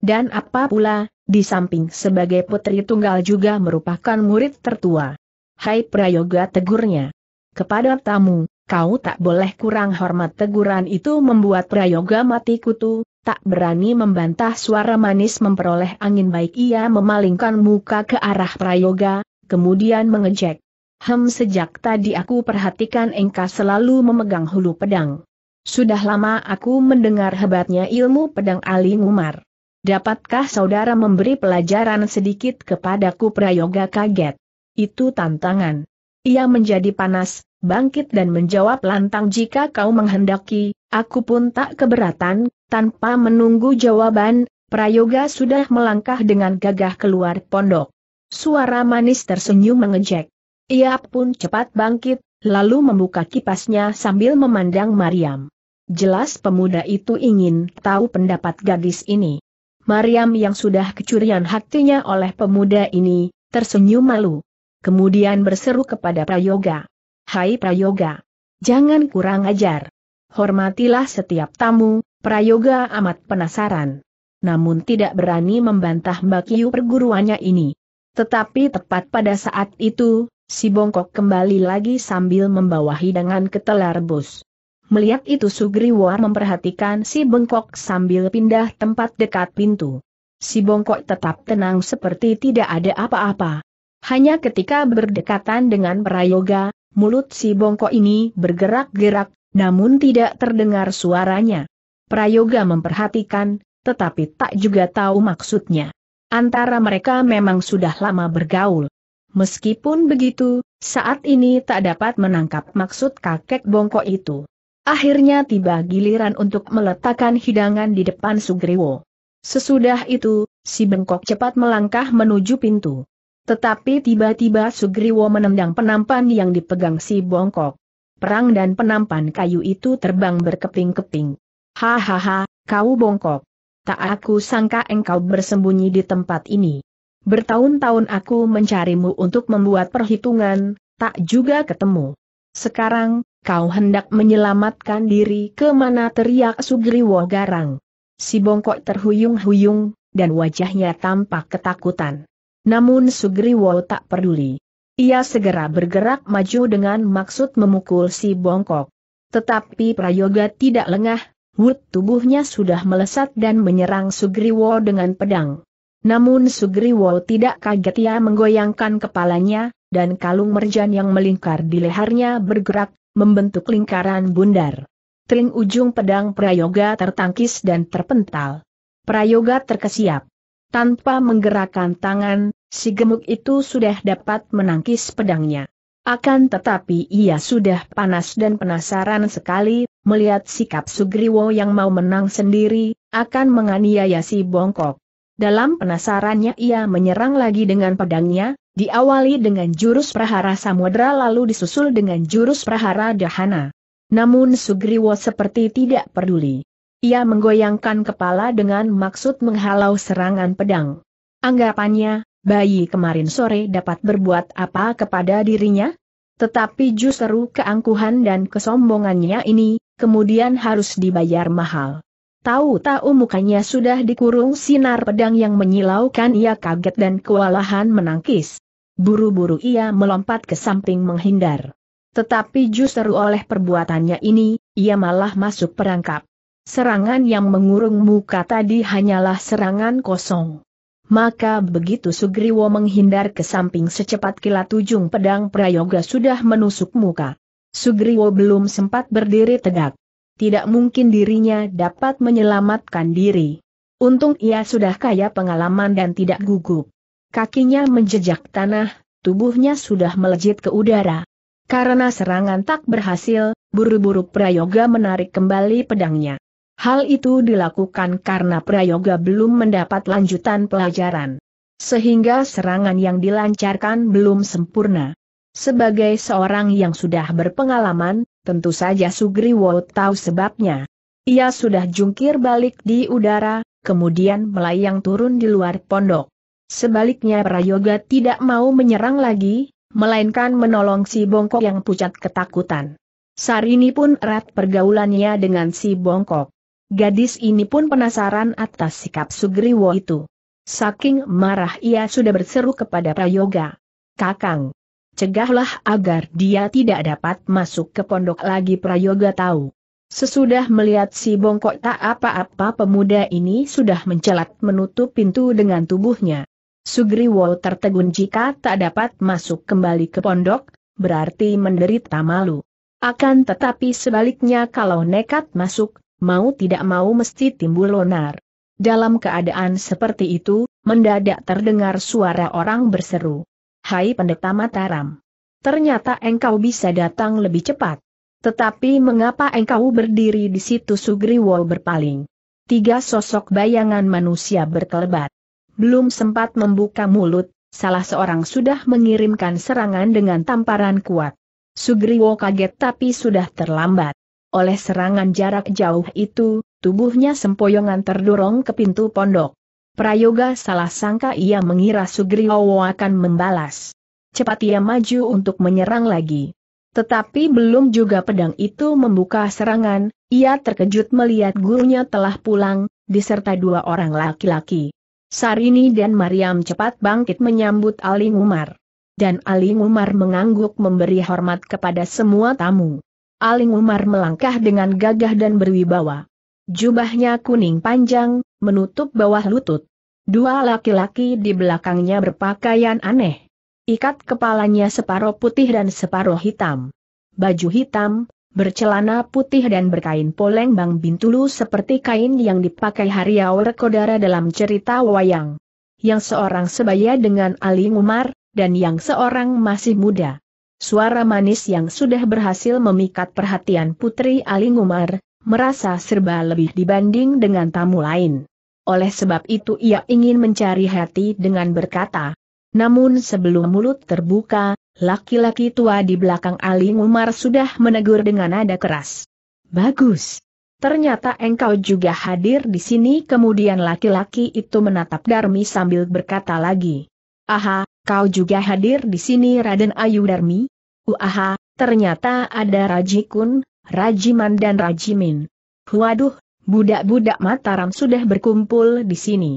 Dan apa pula, di samping sebagai putri tunggal juga merupakan murid tertua. Hai Prayoga tegurnya. Kepada tamu, kau tak boleh kurang hormat teguran itu membuat Prayoga mati kutu, tak berani membantah suara manis memperoleh angin baik ia memalingkan muka ke arah Prayoga, kemudian mengejek. Hem sejak tadi aku perhatikan engkau selalu memegang hulu pedang. Sudah lama aku mendengar hebatnya ilmu pedang Ali Umar. Dapatkah saudara memberi pelajaran sedikit kepadaku Prayoga kaget? Itu tantangan. Ia menjadi panas, bangkit dan menjawab lantang jika kau menghendaki, aku pun tak keberatan, tanpa menunggu jawaban, Prayoga sudah melangkah dengan gagah keluar pondok. Suara manis tersenyum mengejek. Ia pun cepat bangkit, lalu membuka kipasnya sambil memandang Mariam. Jelas pemuda itu ingin tahu pendapat gadis ini. Mariam yang sudah kecurian hatinya oleh pemuda ini, tersenyum malu. Kemudian berseru kepada Prayoga. Hai Prayoga! Jangan kurang ajar. Hormatilah setiap tamu, Prayoga amat penasaran. Namun tidak berani membantah Mbak perguruannya ini. Tetapi tepat pada saat itu, si bongkok kembali lagi sambil membawa hidangan ketelar bus. Melihat itu Sugriwa memperhatikan si bengkok sambil pindah tempat dekat pintu. Si bongkok tetap tenang seperti tidak ada apa-apa. Hanya ketika berdekatan dengan Prayoga, mulut si bongkok ini bergerak-gerak, namun tidak terdengar suaranya. Prayoga memperhatikan, tetapi tak juga tahu maksudnya. Antara mereka memang sudah lama bergaul. Meskipun begitu, saat ini tak dapat menangkap maksud kakek bongkok itu. Akhirnya tiba giliran untuk meletakkan hidangan di depan Sugriwo. Sesudah itu, si bengkok cepat melangkah menuju pintu. Tetapi tiba-tiba Sugriwo menendang penampan yang dipegang si bongkok. Perang dan penampan kayu itu terbang berkeping-keping. Hahaha, kau bongkok. Tak aku sangka engkau bersembunyi di tempat ini. Bertahun-tahun aku mencarimu untuk membuat perhitungan, tak juga ketemu. Sekarang, Kau hendak menyelamatkan diri kemana teriak Sugriwo garang. Si bongkok terhuyung-huyung, dan wajahnya tampak ketakutan. Namun Sugriwo tak peduli. Ia segera bergerak maju dengan maksud memukul si bongkok. Tetapi Prayoga tidak lengah, wut tubuhnya sudah melesat dan menyerang Sugriwo dengan pedang. Namun Sugriwo tidak kaget ia menggoyangkan kepalanya, dan kalung merjan yang melingkar di lehernya bergerak, membentuk lingkaran bundar. Tring ujung pedang Prayoga tertangkis dan terpental. Prayoga terkesiap. Tanpa menggerakkan tangan, si gemuk itu sudah dapat menangkis pedangnya. Akan tetapi ia sudah panas dan penasaran sekali, melihat sikap Sugriwo yang mau menang sendiri, akan menganiaya si bongkok. Dalam penasarannya ia menyerang lagi dengan pedangnya, Diawali dengan jurus prahara samudra lalu disusul dengan jurus prahara dahana. Namun Sugriwo seperti tidak peduli. Ia menggoyangkan kepala dengan maksud menghalau serangan pedang. Anggapannya, bayi kemarin sore dapat berbuat apa kepada dirinya? Tetapi justru keangkuhan dan kesombongannya ini, kemudian harus dibayar mahal. Tahu-tahu mukanya sudah dikurung sinar pedang yang menyilaukan ia kaget dan kewalahan menangkis. Buru-buru ia melompat ke samping menghindar. Tetapi justru oleh perbuatannya ini, ia malah masuk perangkap. Serangan yang mengurung muka tadi hanyalah serangan kosong. Maka begitu Sugriwo menghindar ke samping secepat kilat ujung pedang prayoga sudah menusuk muka. Sugriwo belum sempat berdiri tegak. Tidak mungkin dirinya dapat menyelamatkan diri. Untung ia sudah kaya pengalaman dan tidak gugup. Kakinya menjejak tanah, tubuhnya sudah melejit ke udara. Karena serangan tak berhasil, buru-buru Prayoga menarik kembali pedangnya. Hal itu dilakukan karena Prayoga belum mendapat lanjutan pelajaran. Sehingga serangan yang dilancarkan belum sempurna. Sebagai seorang yang sudah berpengalaman, tentu saja Sugriwo tahu sebabnya. Ia sudah jungkir balik di udara, kemudian melayang turun di luar pondok. Sebaliknya Prayoga tidak mau menyerang lagi, melainkan menolong si bongkok yang pucat ketakutan. Sarini pun erat pergaulannya dengan si bongkok. Gadis ini pun penasaran atas sikap Sugriwo itu. Saking marah ia sudah berseru kepada Prayoga. Kakang, cegahlah agar dia tidak dapat masuk ke pondok lagi Prayoga tahu. Sesudah melihat si bongkok tak apa-apa pemuda ini sudah mencelat menutup pintu dengan tubuhnya. Sugriwo tertegun jika tak dapat masuk kembali ke pondok, berarti menderita malu. Akan tetapi sebaliknya kalau nekat masuk, mau tidak mau mesti timbul lonar. Dalam keadaan seperti itu, mendadak terdengar suara orang berseru. Hai pendeta Mataram. Ternyata engkau bisa datang lebih cepat. Tetapi mengapa engkau berdiri di situ Sugriwo berpaling? Tiga sosok bayangan manusia berkelebat. Belum sempat membuka mulut, salah seorang sudah mengirimkan serangan dengan tamparan kuat. Sugriwo kaget tapi sudah terlambat. Oleh serangan jarak jauh itu, tubuhnya sempoyongan terdorong ke pintu pondok. Prayoga salah sangka ia mengira Sugriwo akan membalas. Cepat ia maju untuk menyerang lagi. Tetapi belum juga pedang itu membuka serangan, ia terkejut melihat gurunya telah pulang, disertai dua orang laki-laki. Sarini dan Mariam cepat bangkit menyambut Ali Umar. Dan Ali Umar mengangguk memberi hormat kepada semua tamu. Ali Umar melangkah dengan gagah dan berwibawa. Jubahnya kuning panjang, menutup bawah lutut. Dua laki-laki di belakangnya berpakaian aneh. Ikat kepalanya separuh putih dan separuh hitam. Baju hitam, bercelana putih dan berkain poleng bang bintulu seperti kain yang dipakai Hariawer Rekodara dalam cerita wayang. Yang seorang sebaya dengan Ali Umar, dan yang seorang masih muda. Suara manis yang sudah berhasil memikat perhatian Putri Ali Umar, merasa serba lebih dibanding dengan tamu lain. Oleh sebab itu ia ingin mencari hati dengan berkata, namun sebelum mulut terbuka, Laki-laki tua di belakang Ali Umar sudah menegur dengan nada keras. Bagus. Ternyata engkau juga hadir di sini kemudian laki-laki itu menatap Darmi sambil berkata lagi. Aha, kau juga hadir di sini Raden Ayu Darmi? Uaha, ternyata ada Rajikun, Rajiman dan Rajimin. Waduh, budak-budak Mataram sudah berkumpul di sini.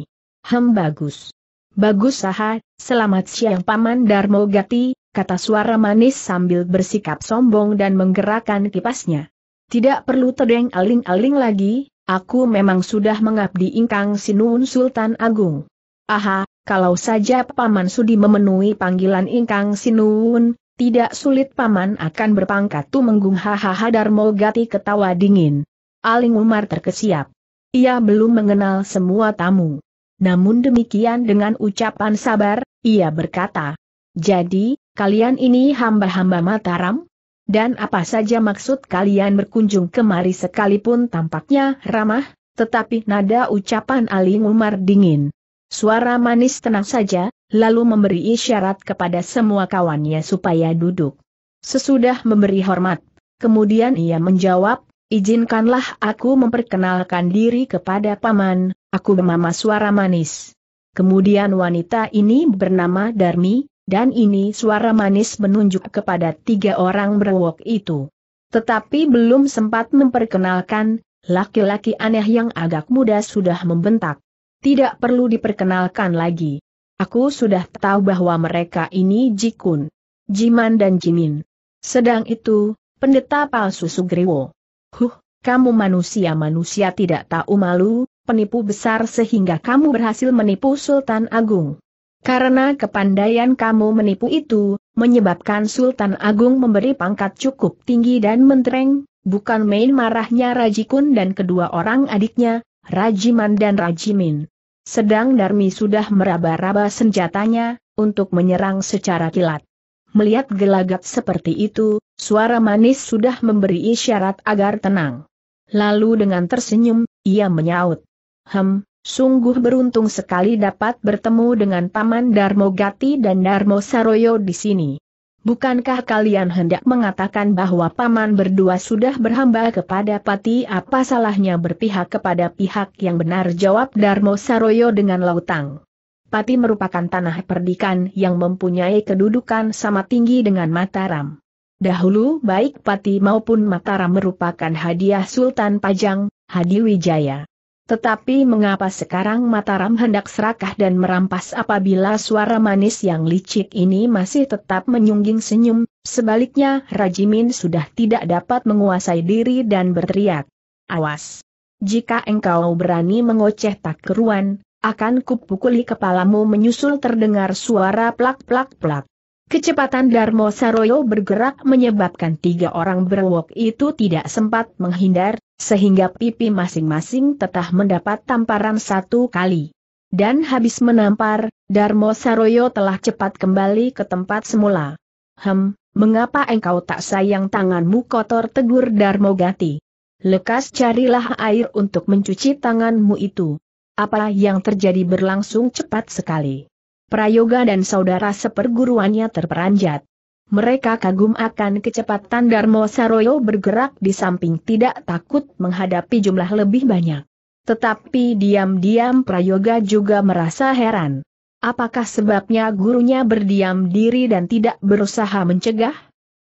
Hem bagus. Bagus saha, selamat siang Paman Darmogati kata suara manis sambil bersikap sombong dan menggerakkan kipasnya. Tidak perlu tedeng aling-aling lagi, aku memang sudah mengabdi ingkang sinun Sultan Agung. Aha, kalau saja Paman Sudi memenuhi panggilan ingkang sinun, tidak sulit Paman akan berpangkat menggung hahaha Darmo Gati ketawa dingin. Aling Umar terkesiap. Ia belum mengenal semua tamu. Namun demikian dengan ucapan sabar, ia berkata. Jadi, Kalian ini hamba-hamba Mataram? Dan apa saja maksud kalian berkunjung kemari sekalipun tampaknya ramah, tetapi nada ucapan Ali Umar dingin. Suara manis tenang saja, lalu memberi isyarat kepada semua kawannya supaya duduk. Sesudah memberi hormat, kemudian ia menjawab, izinkanlah aku memperkenalkan diri kepada paman, aku bernama suara manis. Kemudian wanita ini bernama Darmi, dan ini suara manis menunjuk kepada tiga orang berwok itu. Tetapi belum sempat memperkenalkan, laki-laki aneh yang agak muda sudah membentak. Tidak perlu diperkenalkan lagi. Aku sudah tahu bahwa mereka ini Jikun, Jiman dan Jimin. Sedang itu, pendeta palsu Sugriwo. Huh, kamu manusia-manusia tidak tahu malu, penipu besar sehingga kamu berhasil menipu Sultan Agung. Karena kepandaian kamu menipu itu, menyebabkan Sultan Agung memberi pangkat cukup tinggi dan mentereng, bukan main marahnya Rajikun dan kedua orang adiknya, Rajiman dan Rajimin. Sedang Darmi sudah meraba-raba senjatanya, untuk menyerang secara kilat. Melihat gelagat seperti itu, suara manis sudah memberi isyarat agar tenang. Lalu dengan tersenyum, ia menyaut. Hem, Sungguh beruntung sekali dapat bertemu dengan Paman Darmo Gati dan Darmo Saroyo di sini. Bukankah kalian hendak mengatakan bahwa paman berdua sudah berhamba kepada pati apa salahnya berpihak kepada pihak yang benar jawab Darmo Saroyo dengan lautang. Pati merupakan tanah perdikan yang mempunyai kedudukan sama tinggi dengan Mataram. Dahulu baik Pati maupun Mataram merupakan hadiah Sultan Pajang, Hadi Wijaya. Tetapi mengapa sekarang Mataram hendak serakah dan merampas apabila suara manis yang licik ini masih tetap menyungging senyum, sebaliknya Rajimin sudah tidak dapat menguasai diri dan berteriak. Awas! Jika engkau berani mengoceh tak keruan, akan kupukuli kepalamu menyusul terdengar suara plak-plak-plak. Kecepatan Darmo Saroyo bergerak menyebabkan tiga orang berwok itu tidak sempat menghindar, sehingga pipi masing-masing tetah mendapat tamparan satu kali. Dan habis menampar, Darmo Saroyo telah cepat kembali ke tempat semula. Hem, mengapa engkau tak sayang tanganmu kotor tegur Darmo Gati? Lekas carilah air untuk mencuci tanganmu itu. Apa yang terjadi berlangsung cepat sekali. Prayoga dan saudara seperguruannya terperanjat mereka kagum akan kecepatan Darmo Saroyo bergerak di samping tidak takut menghadapi jumlah lebih banyak. Tetapi diam-diam Prayoga juga merasa heran. Apakah sebabnya gurunya berdiam diri dan tidak berusaha mencegah?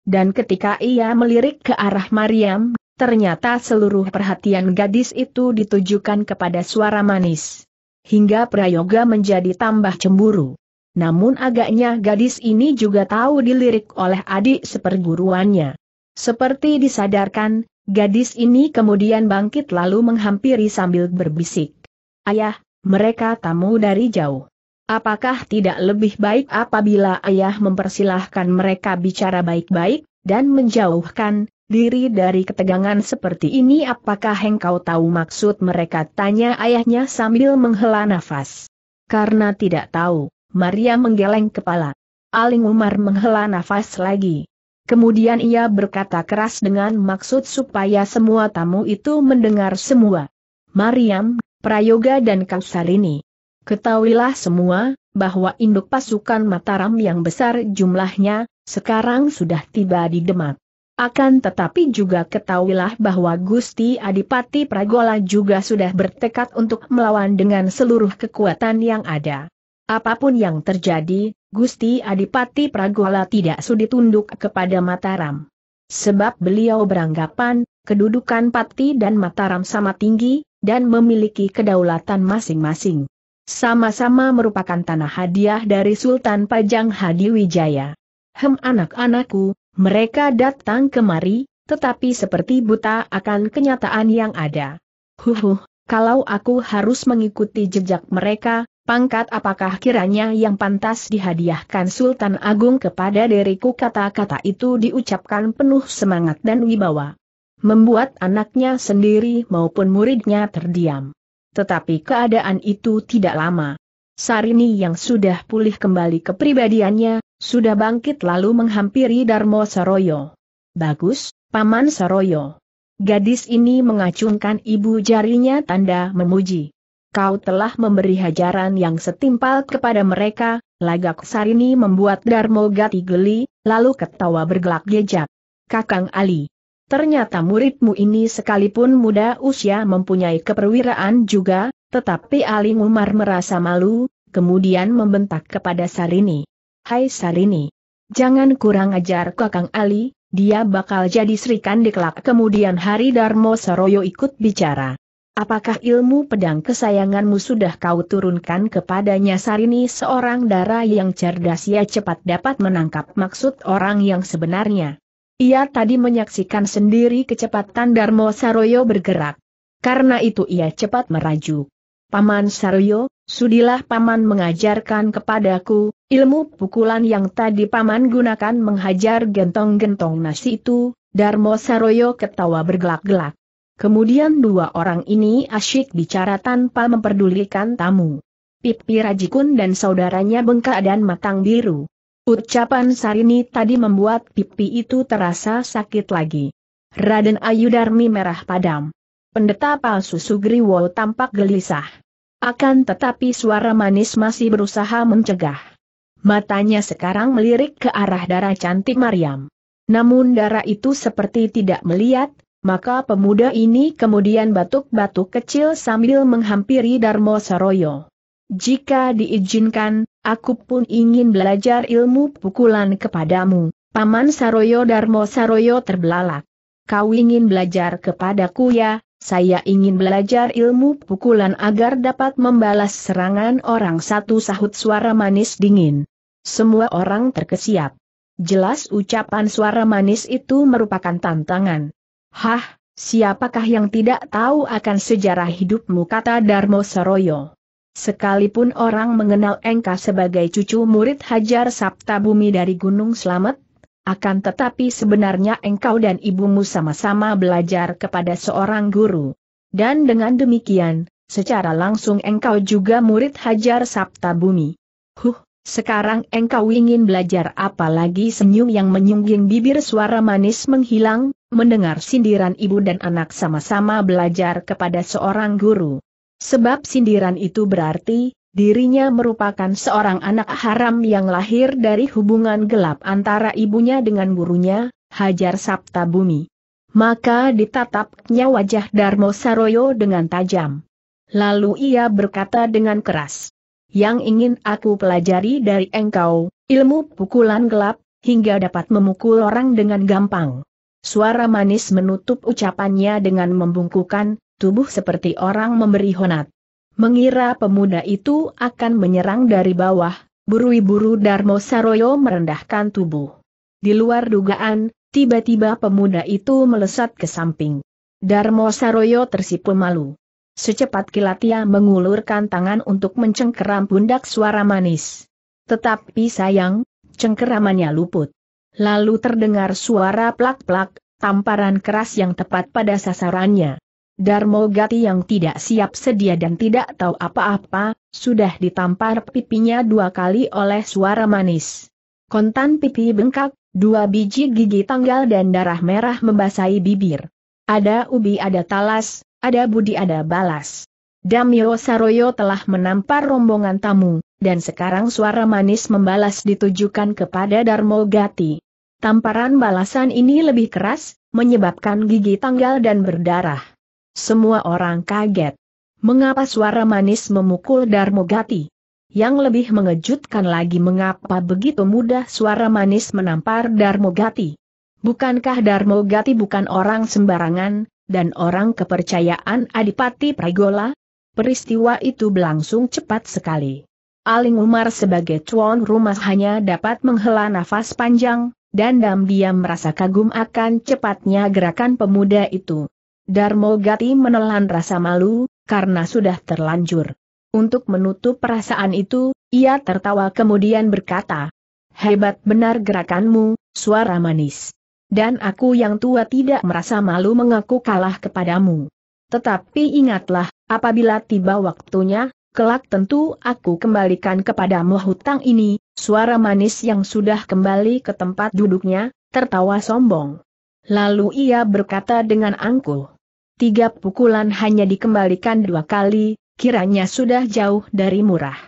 Dan ketika ia melirik ke arah Mariam, ternyata seluruh perhatian gadis itu ditujukan kepada suara manis. Hingga Prayoga menjadi tambah cemburu. Namun agaknya gadis ini juga tahu dilirik oleh adik seperguruannya. Seperti disadarkan, gadis ini kemudian bangkit lalu menghampiri sambil berbisik. Ayah, mereka tamu dari jauh. Apakah tidak lebih baik apabila ayah mempersilahkan mereka bicara baik-baik, dan menjauhkan diri dari ketegangan seperti ini? Apakah engkau tahu maksud mereka? Tanya ayahnya sambil menghela nafas. Karena tidak tahu. Maria menggeleng kepala. Aling Umar menghela nafas lagi. Kemudian ia berkata keras dengan maksud supaya semua tamu itu mendengar semua. Mariam, Prayoga dan Kausalini. Ketahuilah semua, bahwa induk pasukan Mataram yang besar jumlahnya, sekarang sudah tiba di Demak. Akan tetapi juga ketahuilah bahwa Gusti Adipati Pragola juga sudah bertekad untuk melawan dengan seluruh kekuatan yang ada. Apapun yang terjadi, Gusti Adipati Pragola tidak sudi tunduk kepada Mataram. Sebab beliau beranggapan, kedudukan Pati dan Mataram sama tinggi, dan memiliki kedaulatan masing-masing. Sama-sama merupakan tanah hadiah dari Sultan Pajang Hadiwijaya. Hem anak-anakku, mereka datang kemari, tetapi seperti buta akan kenyataan yang ada. Huhuh, kalau aku harus mengikuti jejak mereka, pangkat apakah kiranya yang pantas dihadiahkan Sultan Agung kepada diriku kata-kata itu diucapkan penuh semangat dan wibawa. Membuat anaknya sendiri maupun muridnya terdiam. Tetapi keadaan itu tidak lama. Sarini yang sudah pulih kembali kepribadiannya, sudah bangkit lalu menghampiri Darmo Saroyo. Bagus, Paman Saroyo. Gadis ini mengacungkan ibu jarinya tanda memuji kau telah memberi hajaran yang setimpal kepada mereka, lagak sarini membuat Darmo Gati geli, lalu ketawa bergelak gejak. Kakang Ali. Ternyata muridmu ini sekalipun muda usia mempunyai keperwiraan juga, tetapi Ali Umar merasa malu, kemudian membentak kepada Sarini. Hai Sarini. Jangan kurang ajar Kakang Ali, dia bakal jadi serikan di kelak. Kemudian Hari Darmo Saroyo ikut bicara. Apakah ilmu pedang kesayanganmu sudah kau turunkan kepadanya Sarini seorang darah yang cerdas ia cepat dapat menangkap maksud orang yang sebenarnya. Ia tadi menyaksikan sendiri kecepatan Darmo Saroyo bergerak. Karena itu ia cepat meraju. Paman Saroyo, sudilah Paman mengajarkan kepadaku, ilmu pukulan yang tadi Paman gunakan menghajar gentong-gentong nasi itu, Darmo Saroyo ketawa bergelak-gelak. Kemudian dua orang ini asyik bicara tanpa memperdulikan tamu. Pipi Rajikun dan saudaranya bengkak dan matang biru. Ucapan Sarini tadi membuat pipi itu terasa sakit lagi. Raden Ayu Darmi merah padam. Pendeta palsu Sugriwo tampak gelisah. Akan tetapi suara manis masih berusaha mencegah. Matanya sekarang melirik ke arah darah cantik Mariam. Namun darah itu seperti tidak melihat, maka pemuda ini kemudian batuk-batuk kecil sambil menghampiri Darmo Saroyo. Jika diizinkan, aku pun ingin belajar ilmu pukulan kepadamu, Paman Saroyo Darmo Saroyo terbelalak. Kau ingin belajar kepadaku ya, saya ingin belajar ilmu pukulan agar dapat membalas serangan orang satu sahut suara manis dingin. Semua orang terkesiap. Jelas ucapan suara manis itu merupakan tantangan. Hah, siapakah yang tidak tahu akan sejarah hidupmu kata Darmo Saroyo. Sekalipun orang mengenal Engka sebagai cucu murid Hajar Sabta Bumi dari Gunung Slamet, akan tetapi sebenarnya engkau dan ibumu sama-sama belajar kepada seorang guru. Dan dengan demikian, secara langsung engkau juga murid Hajar Sabta Bumi. Huh, sekarang engkau ingin belajar apa lagi senyum yang menyungging bibir suara manis menghilang, mendengar sindiran ibu dan anak sama-sama belajar kepada seorang guru. Sebab sindiran itu berarti, dirinya merupakan seorang anak haram yang lahir dari hubungan gelap antara ibunya dengan gurunya, Hajar Sabta Bumi. Maka ditatapnya wajah Darmo Saroyo dengan tajam. Lalu ia berkata dengan keras yang ingin aku pelajari dari engkau, ilmu pukulan gelap, hingga dapat memukul orang dengan gampang. Suara manis menutup ucapannya dengan membungkukan, tubuh seperti orang memberi honat. Mengira pemuda itu akan menyerang dari bawah, buru-buru Darmo Saroyo merendahkan tubuh. Di luar dugaan, tiba-tiba pemuda itu melesat ke samping. Darmo Saroyo tersipu malu. Secepat kilat ia mengulurkan tangan untuk mencengkeram pundak suara manis. Tetapi sayang, cengkeramannya luput. Lalu terdengar suara plak-plak, tamparan keras yang tepat pada sasarannya. Darmo Gati yang tidak siap sedia dan tidak tahu apa-apa, sudah ditampar pipinya dua kali oleh suara manis. Kontan pipi bengkak, dua biji gigi tanggal dan darah merah membasahi bibir. Ada ubi ada talas, ada budi ada balas. Damyo Saroyo telah menampar rombongan tamu, dan sekarang suara manis membalas ditujukan kepada Darmo Gati. Tamparan balasan ini lebih keras, menyebabkan gigi tanggal dan berdarah. Semua orang kaget. Mengapa suara manis memukul Darmo Gati? Yang lebih mengejutkan lagi mengapa begitu mudah suara manis menampar Darmo Gati? Bukankah Darmo Gati bukan orang sembarangan, dan orang kepercayaan Adipati Pragola? Peristiwa itu berlangsung cepat sekali. Aling Umar sebagai tuan rumah hanya dapat menghela nafas panjang, dan dam Diam merasa kagum akan cepatnya gerakan pemuda itu. Darmo Gati menelan rasa malu, karena sudah terlanjur. Untuk menutup perasaan itu, ia tertawa kemudian berkata, Hebat benar gerakanmu, suara manis dan aku yang tua tidak merasa malu mengaku kalah kepadamu. Tetapi ingatlah, apabila tiba waktunya, kelak tentu aku kembalikan kepadamu hutang ini, suara manis yang sudah kembali ke tempat duduknya, tertawa sombong. Lalu ia berkata dengan angkuh. Tiga pukulan hanya dikembalikan dua kali, kiranya sudah jauh dari murah.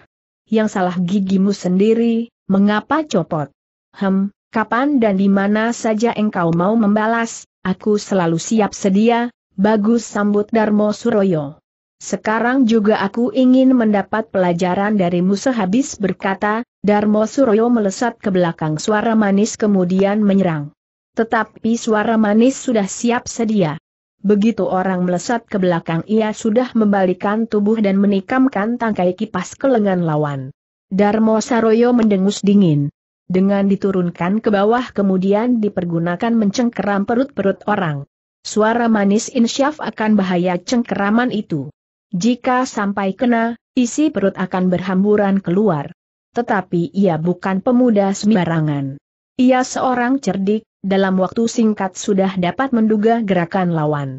Yang salah gigimu sendiri, mengapa copot? Hem, kapan dan di mana saja engkau mau membalas, aku selalu siap sedia, bagus sambut Darmo Suroyo. Sekarang juga aku ingin mendapat pelajaran darimu sehabis berkata, Darmo Suroyo melesat ke belakang suara manis kemudian menyerang. Tetapi suara manis sudah siap sedia. Begitu orang melesat ke belakang ia sudah membalikan tubuh dan menikamkan tangkai kipas ke lengan lawan. Darmo Saroyo mendengus dingin dengan diturunkan ke bawah kemudian dipergunakan mencengkeram perut-perut orang. Suara manis insyaf akan bahaya cengkeraman itu. Jika sampai kena, isi perut akan berhamburan keluar. Tetapi ia bukan pemuda sembarangan. Ia seorang cerdik, dalam waktu singkat sudah dapat menduga gerakan lawan.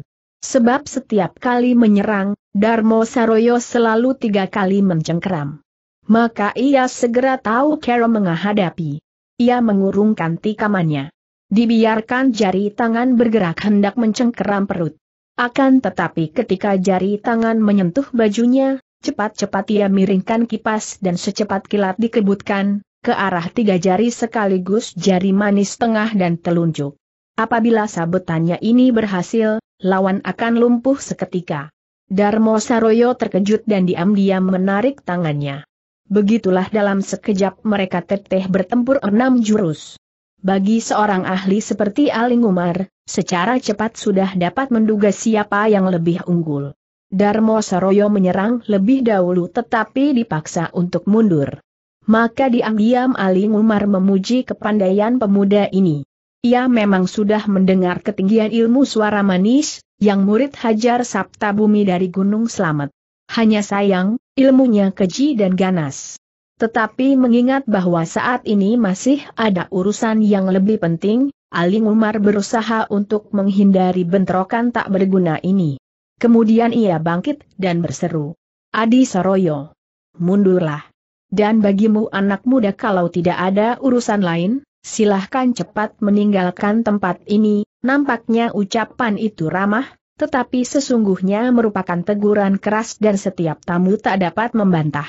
Sebab setiap kali menyerang, Darmo Saroyo selalu tiga kali mencengkeram. Maka ia segera tahu cara menghadapi. Ia mengurungkan tikamannya. Dibiarkan jari tangan bergerak hendak mencengkeram perut. Akan tetapi ketika jari tangan menyentuh bajunya, cepat-cepat ia miringkan kipas dan secepat kilat dikebutkan, ke arah tiga jari sekaligus jari manis tengah dan telunjuk. Apabila sabetannya ini berhasil, lawan akan lumpuh seketika. Darmo Saroyo terkejut dan diam-diam menarik tangannya. Begitulah dalam sekejap mereka teteh bertempur enam jurus. Bagi seorang ahli seperti Ali Umar, secara cepat sudah dapat menduga siapa yang lebih unggul. Darmo Saroyo menyerang lebih dahulu tetapi dipaksa untuk mundur. Maka diam-diam Aling Umar memuji kepandaian pemuda ini. Ia memang sudah mendengar ketinggian ilmu suara manis, yang murid hajar Sabta Bumi dari Gunung Selamat. Hanya sayang, ilmunya keji dan ganas. Tetapi mengingat bahwa saat ini masih ada urusan yang lebih penting, Ali Umar berusaha untuk menghindari bentrokan tak berguna ini. Kemudian ia bangkit dan berseru. Adi Soroyo. Mundurlah. Dan bagimu anak muda kalau tidak ada urusan lain, silahkan cepat meninggalkan tempat ini, nampaknya ucapan itu ramah, tetapi sesungguhnya merupakan teguran keras dan setiap tamu tak dapat membantah.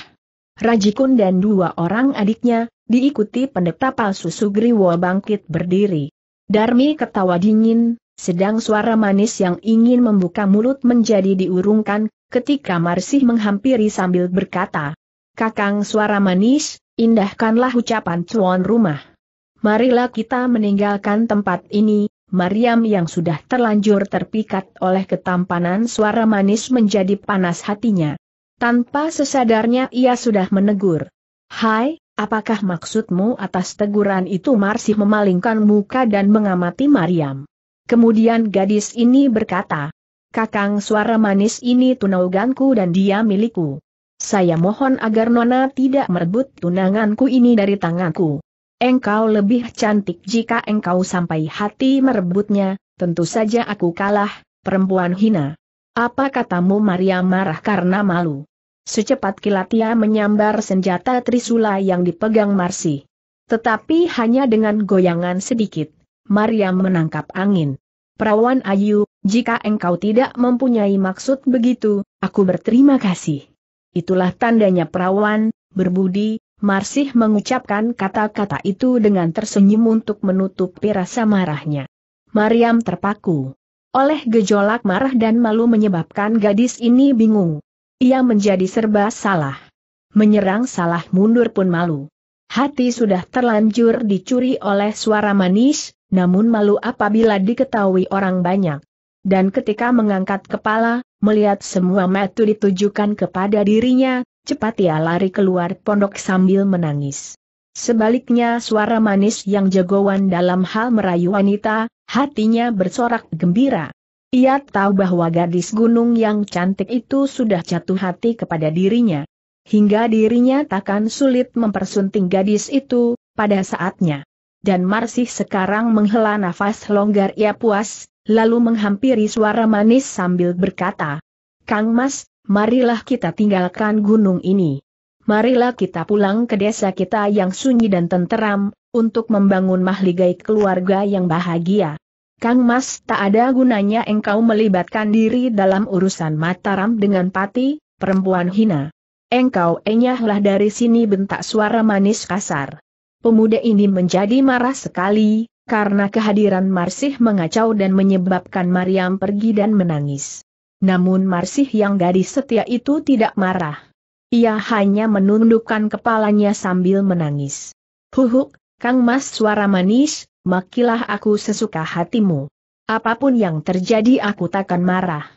Rajikun dan dua orang adiknya, diikuti pendeta palsu Sugriwo bangkit berdiri. Darmi ketawa dingin, sedang suara manis yang ingin membuka mulut menjadi diurungkan, ketika Marsih menghampiri sambil berkata, Kakang suara manis, indahkanlah ucapan tuan rumah. Marilah kita meninggalkan tempat ini, Mariam yang sudah terlanjur terpikat oleh ketampanan suara manis menjadi panas hatinya. Tanpa sesadarnya ia sudah menegur. Hai, apakah maksudmu atas teguran itu Marsih memalingkan muka dan mengamati Mariam. Kemudian gadis ini berkata, Kakang suara manis ini tunauganku dan dia milikku. Saya mohon agar Nona tidak merebut tunanganku ini dari tanganku. Engkau lebih cantik jika engkau sampai hati merebutnya, tentu saja aku kalah, perempuan hina. Apa katamu Maria marah karena malu? Secepat kilat ia menyambar senjata Trisula yang dipegang Marsi. Tetapi hanya dengan goyangan sedikit, Maria menangkap angin. Perawan Ayu, jika engkau tidak mempunyai maksud begitu, aku berterima kasih. Itulah tandanya perawan, berbudi, Marsih mengucapkan kata-kata itu dengan tersenyum untuk menutupi rasa marahnya. Mariam terpaku. Oleh gejolak marah dan malu menyebabkan gadis ini bingung. Ia menjadi serba salah. Menyerang salah mundur pun malu. Hati sudah terlanjur dicuri oleh suara manis, namun malu apabila diketahui orang banyak. Dan ketika mengangkat kepala, melihat semua metu ditujukan kepada dirinya, cepat ia lari keluar pondok sambil menangis. Sebaliknya suara manis yang jagoan dalam hal merayu wanita, hatinya bersorak gembira. Ia tahu bahwa gadis gunung yang cantik itu sudah jatuh hati kepada dirinya. Hingga dirinya takkan sulit mempersunting gadis itu, pada saatnya. Dan Marsih sekarang menghela nafas longgar ia puas, lalu menghampiri suara manis sambil berkata, Kang Mas, marilah kita tinggalkan gunung ini. Marilah kita pulang ke desa kita yang sunyi dan tenteram, untuk membangun mahligai keluarga yang bahagia. Kang Mas tak ada gunanya engkau melibatkan diri dalam urusan Mataram dengan Pati, perempuan hina. Engkau enyahlah dari sini bentak suara manis kasar. Pemuda ini menjadi marah sekali, karena kehadiran Marsih mengacau dan menyebabkan Mariam pergi dan menangis. Namun Marsih yang gadis setia itu tidak marah. Ia hanya menundukkan kepalanya sambil menangis. Huhuk, Kang Mas suara manis, makilah aku sesuka hatimu. Apapun yang terjadi aku takkan marah.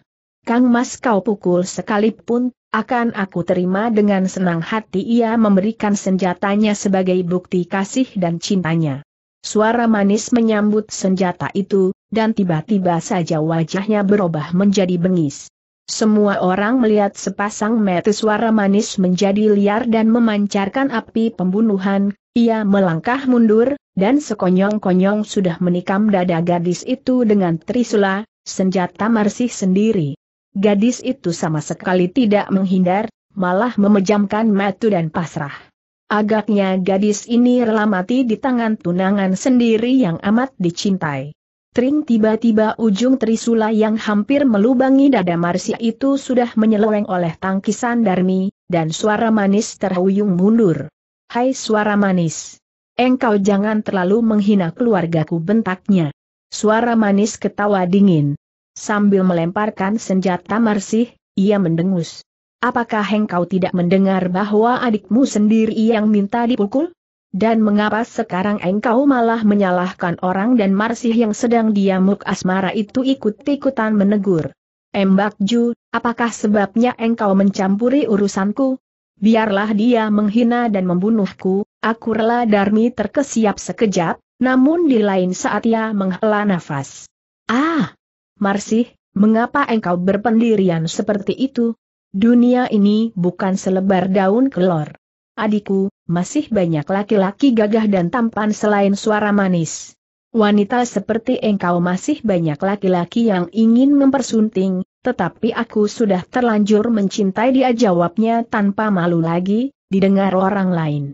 Kang Mas kau pukul sekalipun, akan aku terima dengan senang hati ia memberikan senjatanya sebagai bukti kasih dan cintanya. Suara manis menyambut senjata itu, dan tiba-tiba saja wajahnya berubah menjadi bengis. Semua orang melihat sepasang mata suara manis menjadi liar dan memancarkan api pembunuhan, ia melangkah mundur, dan sekonyong-konyong sudah menikam dada gadis itu dengan trisula, senjata marsih sendiri. Gadis itu sama sekali tidak menghindar, malah memejamkan mata dan pasrah. Agaknya gadis ini rela mati di tangan tunangan sendiri yang amat dicintai. Tring tiba-tiba ujung trisula yang hampir melubangi dada Marsia itu sudah menyeleweng oleh tangkisan Darmi, dan suara manis terhuyung mundur. Hai suara manis! Engkau jangan terlalu menghina keluargaku bentaknya. Suara manis ketawa dingin. Sambil melemparkan senjata Marsih, ia mendengus. Apakah engkau tidak mendengar bahwa adikmu sendiri yang minta dipukul? Dan mengapa sekarang engkau malah menyalahkan orang dan Marsih yang sedang diamuk asmara itu ikut-ikutan menegur? Embak Ju, apakah sebabnya engkau mencampuri urusanku? Biarlah dia menghina dan membunuhku, aku rela Darmi terkesiap sekejap, namun di lain saat ia menghela nafas. Ah! Marsih, mengapa engkau berpendirian seperti itu? Dunia ini bukan selebar daun kelor. Adikku, masih banyak laki-laki gagah dan tampan selain suara manis. Wanita seperti engkau masih banyak laki-laki yang ingin mempersunting, tetapi aku sudah terlanjur mencintai dia jawabnya tanpa malu lagi, didengar orang lain.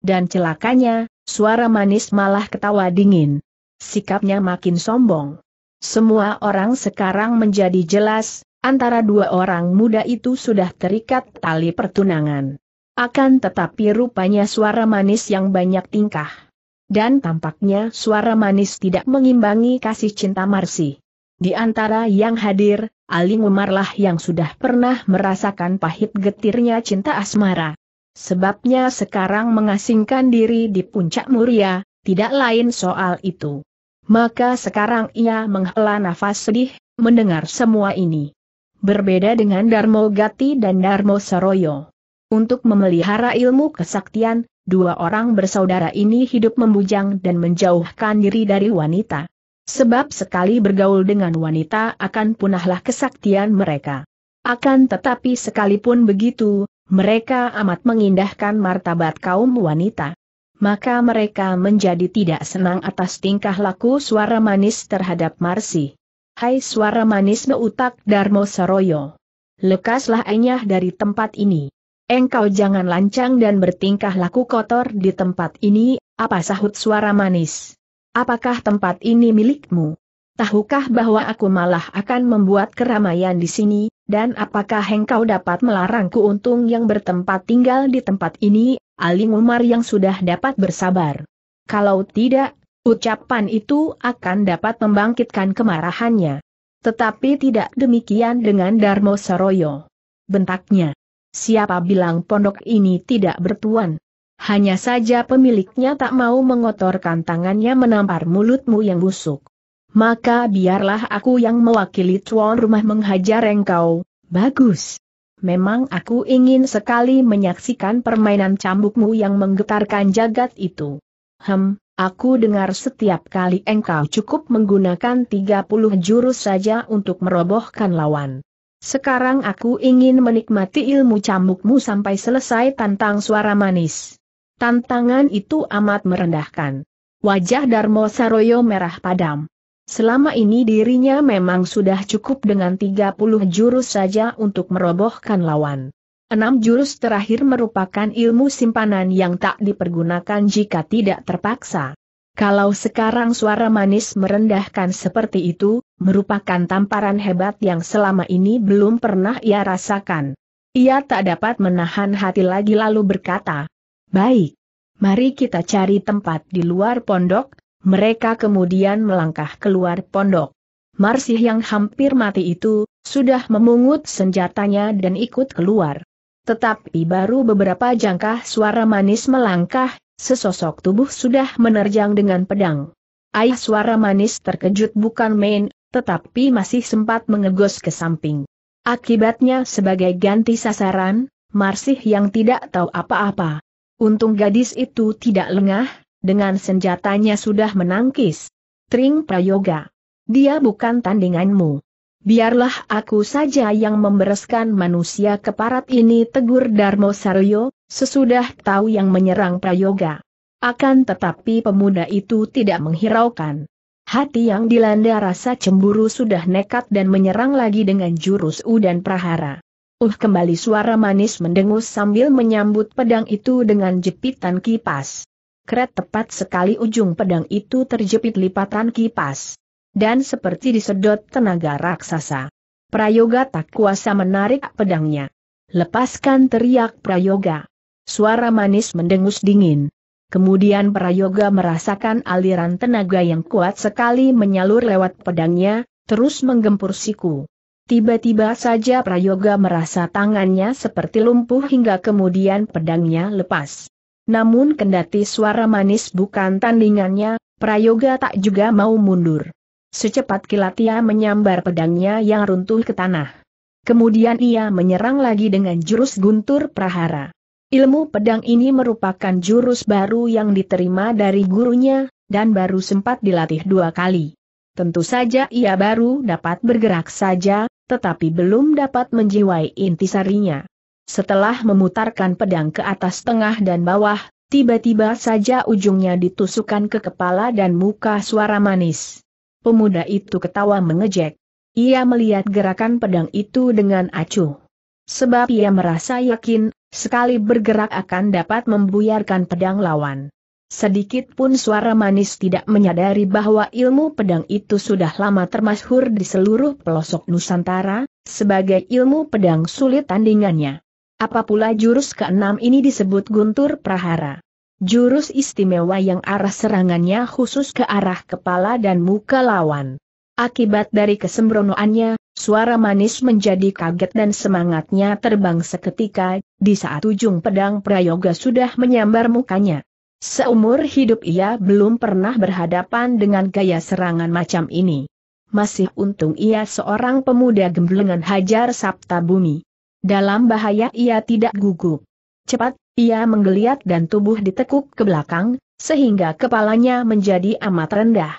Dan celakanya, suara manis malah ketawa dingin. Sikapnya makin sombong. Semua orang sekarang menjadi jelas, Antara dua orang muda itu sudah terikat tali pertunangan. Akan tetapi rupanya suara manis yang banyak tingkah. Dan tampaknya suara manis tidak mengimbangi kasih cinta Marsi. Di antara yang hadir, Ali Umarlah yang sudah pernah merasakan pahit getirnya cinta asmara. Sebabnya sekarang mengasingkan diri di puncak muria, tidak lain soal itu. Maka sekarang ia menghela nafas sedih, mendengar semua ini. Berbeda dengan Darmo Gati dan Darmo Saroyo. Untuk memelihara ilmu kesaktian, dua orang bersaudara ini hidup membujang dan menjauhkan diri dari wanita. Sebab sekali bergaul dengan wanita akan punahlah kesaktian mereka. Akan tetapi sekalipun begitu, mereka amat mengindahkan martabat kaum wanita. Maka mereka menjadi tidak senang atas tingkah laku suara manis terhadap Marsi. Hai suara manis beutak Darmo Saroyo. Lekaslah enyah dari tempat ini. Engkau jangan lancang dan bertingkah laku kotor di tempat ini, apa sahut suara manis. Apakah tempat ini milikmu? Tahukah bahwa aku malah akan membuat keramaian di sini, dan apakah engkau dapat melarangku untung yang bertempat tinggal di tempat ini, Ali Umar yang sudah dapat bersabar? Kalau tidak, Ucapan itu akan dapat membangkitkan kemarahannya. Tetapi tidak demikian dengan Darmo Saroyo. Bentaknya. Siapa bilang pondok ini tidak bertuan? Hanya saja pemiliknya tak mau mengotorkan tangannya menampar mulutmu yang busuk. Maka biarlah aku yang mewakili tuan rumah menghajar engkau, bagus. Memang aku ingin sekali menyaksikan permainan cambukmu yang menggetarkan jagat itu. Hem, Aku dengar setiap kali engkau cukup menggunakan 30 jurus saja untuk merobohkan lawan. Sekarang aku ingin menikmati ilmu cambukmu sampai selesai tantang suara manis. Tantangan itu amat merendahkan. Wajah Darmo Saroyo merah padam. Selama ini dirinya memang sudah cukup dengan 30 jurus saja untuk merobohkan lawan. Enam jurus terakhir merupakan ilmu simpanan yang tak dipergunakan jika tidak terpaksa. Kalau sekarang suara manis merendahkan seperti itu, merupakan tamparan hebat yang selama ini belum pernah ia rasakan. Ia tak dapat menahan hati lagi lalu berkata, Baik, mari kita cari tempat di luar pondok, mereka kemudian melangkah keluar pondok. Marsih yang hampir mati itu, sudah memungut senjatanya dan ikut keluar. Tetapi baru beberapa jangkah suara manis melangkah, sesosok tubuh sudah menerjang dengan pedang. Ayah suara manis terkejut bukan main, tetapi masih sempat mengegos ke samping. Akibatnya sebagai ganti sasaran, Marsih yang tidak tahu apa-apa. Untung gadis itu tidak lengah, dengan senjatanya sudah menangkis. Tring Prayoga. Dia bukan tandinganmu. Biarlah aku saja yang membereskan manusia keparat ini tegur Darmo Saryo, sesudah tahu yang menyerang Prayoga. Akan tetapi pemuda itu tidak menghiraukan. Hati yang dilanda rasa cemburu sudah nekat dan menyerang lagi dengan jurus U dan Prahara. Uh kembali suara manis mendengus sambil menyambut pedang itu dengan jepitan kipas. Kret tepat sekali ujung pedang itu terjepit lipatan kipas dan seperti disedot tenaga raksasa. Prayoga tak kuasa menarik pedangnya. Lepaskan teriak Prayoga. Suara manis mendengus dingin. Kemudian Prayoga merasakan aliran tenaga yang kuat sekali menyalur lewat pedangnya, terus menggempur siku. Tiba-tiba saja Prayoga merasa tangannya seperti lumpuh hingga kemudian pedangnya lepas. Namun kendati suara manis bukan tandingannya, Prayoga tak juga mau mundur. Secepat kilat ia menyambar pedangnya yang runtuh ke tanah. Kemudian ia menyerang lagi dengan jurus guntur prahara. Ilmu pedang ini merupakan jurus baru yang diterima dari gurunya, dan baru sempat dilatih dua kali. Tentu saja ia baru dapat bergerak saja, tetapi belum dapat menjiwai intisarinya. Setelah memutarkan pedang ke atas tengah dan bawah, tiba-tiba saja ujungnya ditusukkan ke kepala dan muka suara manis. Pemuda itu ketawa mengejek. Ia melihat gerakan pedang itu dengan acuh. Sebab ia merasa yakin, sekali bergerak akan dapat membuyarkan pedang lawan. Sedikit pun suara manis tidak menyadari bahwa ilmu pedang itu sudah lama termasyhur di seluruh pelosok Nusantara, sebagai ilmu pedang sulit tandingannya. Apa pula jurus keenam ini disebut Guntur Prahara. Jurus istimewa yang arah serangannya khusus ke arah kepala dan muka lawan. Akibat dari kesembronoannya, suara manis menjadi kaget dan semangatnya terbang seketika, di saat ujung pedang Prayoga sudah menyambar mukanya. Seumur hidup ia belum pernah berhadapan dengan gaya serangan macam ini. Masih untung ia seorang pemuda gemblengan hajar Sabta Bumi. Dalam bahaya ia tidak gugup. Cepat, ia menggeliat dan tubuh ditekuk ke belakang, sehingga kepalanya menjadi amat rendah.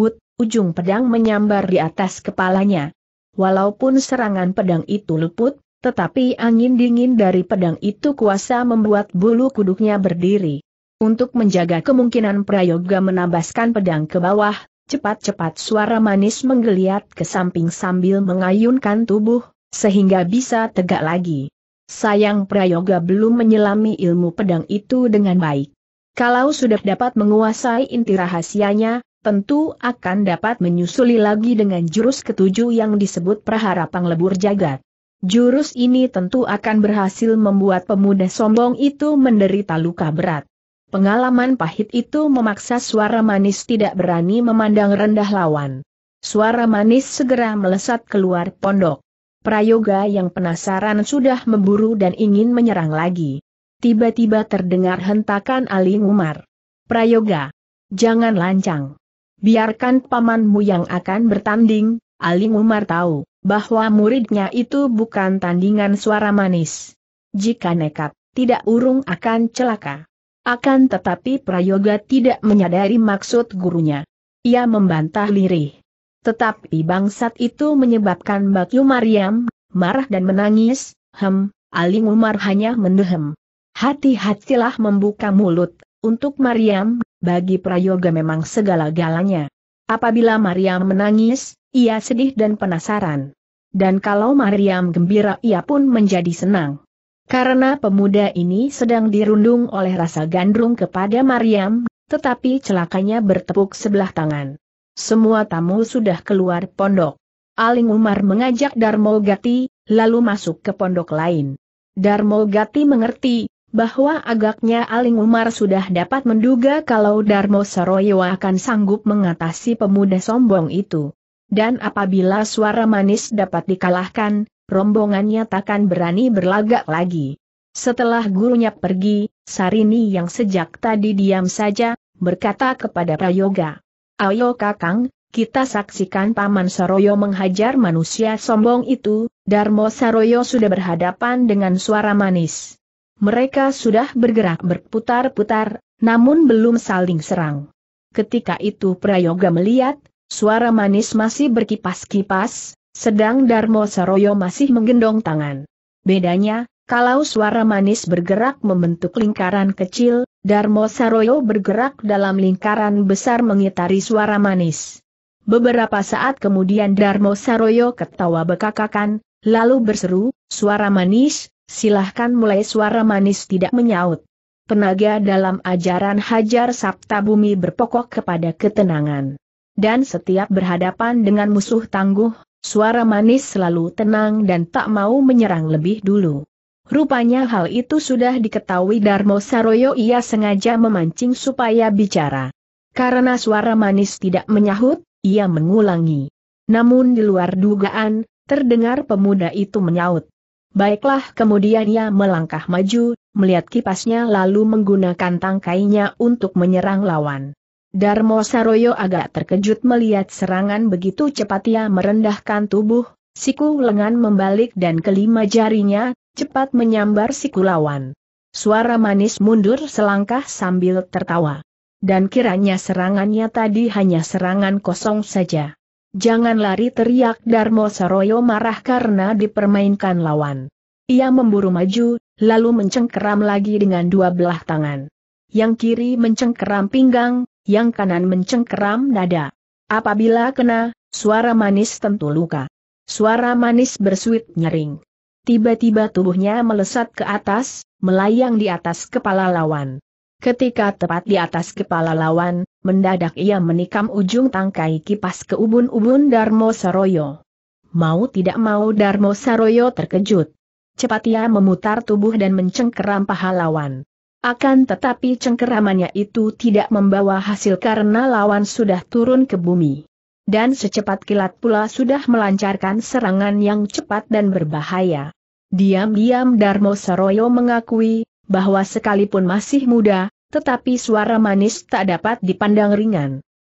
Wut, ujung pedang menyambar di atas kepalanya. Walaupun serangan pedang itu luput, tetapi angin dingin dari pedang itu kuasa membuat bulu kuduknya berdiri. Untuk menjaga kemungkinan Prayoga menabaskan pedang ke bawah, cepat-cepat suara manis menggeliat ke samping sambil mengayunkan tubuh, sehingga bisa tegak lagi. Sayang Prayoga belum menyelami ilmu pedang itu dengan baik. Kalau sudah dapat menguasai inti rahasianya, tentu akan dapat menyusuli lagi dengan jurus ketujuh yang disebut prahara panglebur jagat. Jurus ini tentu akan berhasil membuat pemuda sombong itu menderita luka berat. Pengalaman pahit itu memaksa suara manis tidak berani memandang rendah lawan. Suara manis segera melesat keluar pondok. Prayoga yang penasaran sudah memburu dan ingin menyerang lagi. Tiba-tiba terdengar hentakan Ali Umar. Prayoga, jangan lancang. Biarkan pamanmu yang akan bertanding, Ali Umar tahu bahwa muridnya itu bukan tandingan suara manis. Jika nekat, tidak urung akan celaka. Akan tetapi Prayoga tidak menyadari maksud gurunya. Ia membantah lirih. Tetapi bangsat itu menyebabkan Bakyu Mariam marah dan menangis, hem, Aling Umar hanya mendehem. Hati-hatilah membuka mulut, untuk Mariam, bagi Prayoga memang segala-galanya. Apabila Mariam menangis, ia sedih dan penasaran. Dan kalau Mariam gembira ia pun menjadi senang. Karena pemuda ini sedang dirundung oleh rasa gandrung kepada Mariam, tetapi celakanya bertepuk sebelah tangan. Semua tamu sudah keluar pondok. Aling Umar mengajak Darmo Gati, lalu masuk ke pondok lain. Darmo Gati mengerti, bahwa agaknya Aling Umar sudah dapat menduga kalau Darmo Saroyo akan sanggup mengatasi pemuda sombong itu. Dan apabila suara manis dapat dikalahkan, rombongannya takkan berani berlagak lagi. Setelah gurunya pergi, Sarini yang sejak tadi diam saja, berkata kepada Prayoga. Ayo kakang, kita saksikan Paman Saroyo menghajar manusia sombong itu, Darmo Saroyo sudah berhadapan dengan suara manis. Mereka sudah bergerak berputar-putar, namun belum saling serang. Ketika itu Prayoga melihat, suara manis masih berkipas-kipas, sedang Darmo Saroyo masih menggendong tangan. Bedanya, kalau suara manis bergerak membentuk lingkaran kecil, Darmo Saroyo bergerak dalam lingkaran besar mengitari suara manis. Beberapa saat kemudian Darmo Saroyo ketawa bekakakan, lalu berseru, suara manis, silahkan mulai suara manis tidak menyaut. Penaga dalam ajaran hajar Sabta Bumi berpokok kepada ketenangan. Dan setiap berhadapan dengan musuh tangguh, suara manis selalu tenang dan tak mau menyerang lebih dulu. Rupanya hal itu sudah diketahui Darmo Saroyo ia sengaja memancing supaya bicara. Karena suara manis tidak menyahut, ia mengulangi. Namun di luar dugaan, terdengar pemuda itu menyaut. Baiklah kemudian ia melangkah maju, melihat kipasnya lalu menggunakan tangkainya untuk menyerang lawan. Darmo Saroyo agak terkejut melihat serangan begitu cepat ia merendahkan tubuh, siku lengan membalik dan kelima jarinya cepat menyambar si lawan. Suara manis mundur selangkah sambil tertawa. Dan kiranya serangannya tadi hanya serangan kosong saja. Jangan lari teriak Darmo Saroyo marah karena dipermainkan lawan. Ia memburu maju, lalu mencengkeram lagi dengan dua belah tangan. Yang kiri mencengkeram pinggang, yang kanan mencengkeram dada. Apabila kena, suara manis tentu luka. Suara manis bersuit nyering. Tiba-tiba tubuhnya melesat ke atas, melayang di atas kepala lawan. Ketika tepat di atas kepala lawan, mendadak ia menikam ujung tangkai kipas ke ubun-ubun Darmo Saroyo. Mau tidak mau Darmo Saroyo terkejut. Cepat ia memutar tubuh dan mencengkeram paha lawan. Akan tetapi cengkeramannya itu tidak membawa hasil karena lawan sudah turun ke bumi dan secepat kilat pula sudah melancarkan serangan yang cepat dan berbahaya. Diam-diam Darmo Saroyo mengakui, bahwa sekalipun masih muda, tetapi suara manis tak dapat dipandang ringan.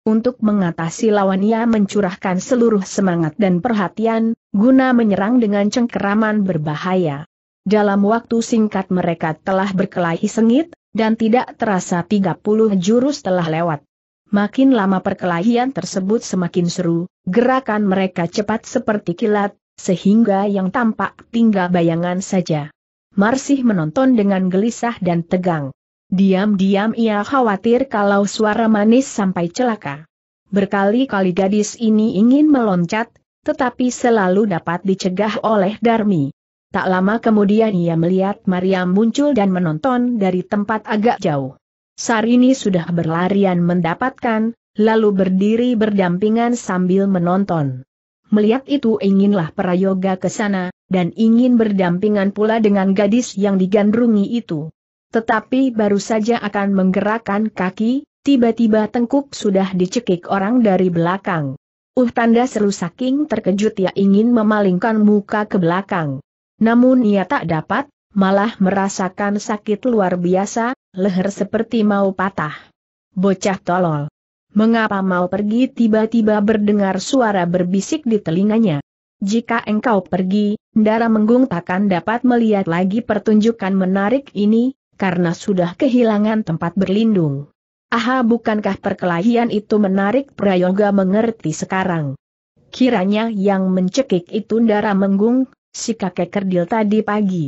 Untuk mengatasi lawan ia mencurahkan seluruh semangat dan perhatian, guna menyerang dengan cengkeraman berbahaya. Dalam waktu singkat mereka telah berkelahi sengit, dan tidak terasa 30 jurus telah lewat. Makin lama perkelahian tersebut semakin seru, gerakan mereka cepat seperti kilat, sehingga yang tampak tinggal bayangan saja. Marsih menonton dengan gelisah dan tegang. Diam-diam ia khawatir kalau suara manis sampai celaka. Berkali-kali gadis ini ingin meloncat, tetapi selalu dapat dicegah oleh Darmi. Tak lama kemudian ia melihat Maria muncul dan menonton dari tempat agak jauh. Sarini sudah berlarian mendapatkan, lalu berdiri berdampingan sambil menonton. Melihat itu inginlah Prayoga ke sana, dan ingin berdampingan pula dengan gadis yang digandrungi itu. Tetapi baru saja akan menggerakkan kaki, tiba-tiba tengkuk sudah dicekik orang dari belakang. Uh tanda seru saking terkejut ia ingin memalingkan muka ke belakang. Namun ia tak dapat, malah merasakan sakit luar biasa, leher seperti mau patah. Bocah tolol. Mengapa mau pergi tiba-tiba berdengar suara berbisik di telinganya? Jika engkau pergi, Dara Menggung takkan dapat melihat lagi pertunjukan menarik ini, karena sudah kehilangan tempat berlindung. Aha bukankah perkelahian itu menarik Prayoga mengerti sekarang. Kiranya yang mencekik itu Dara Menggung, si kakek kerdil tadi pagi.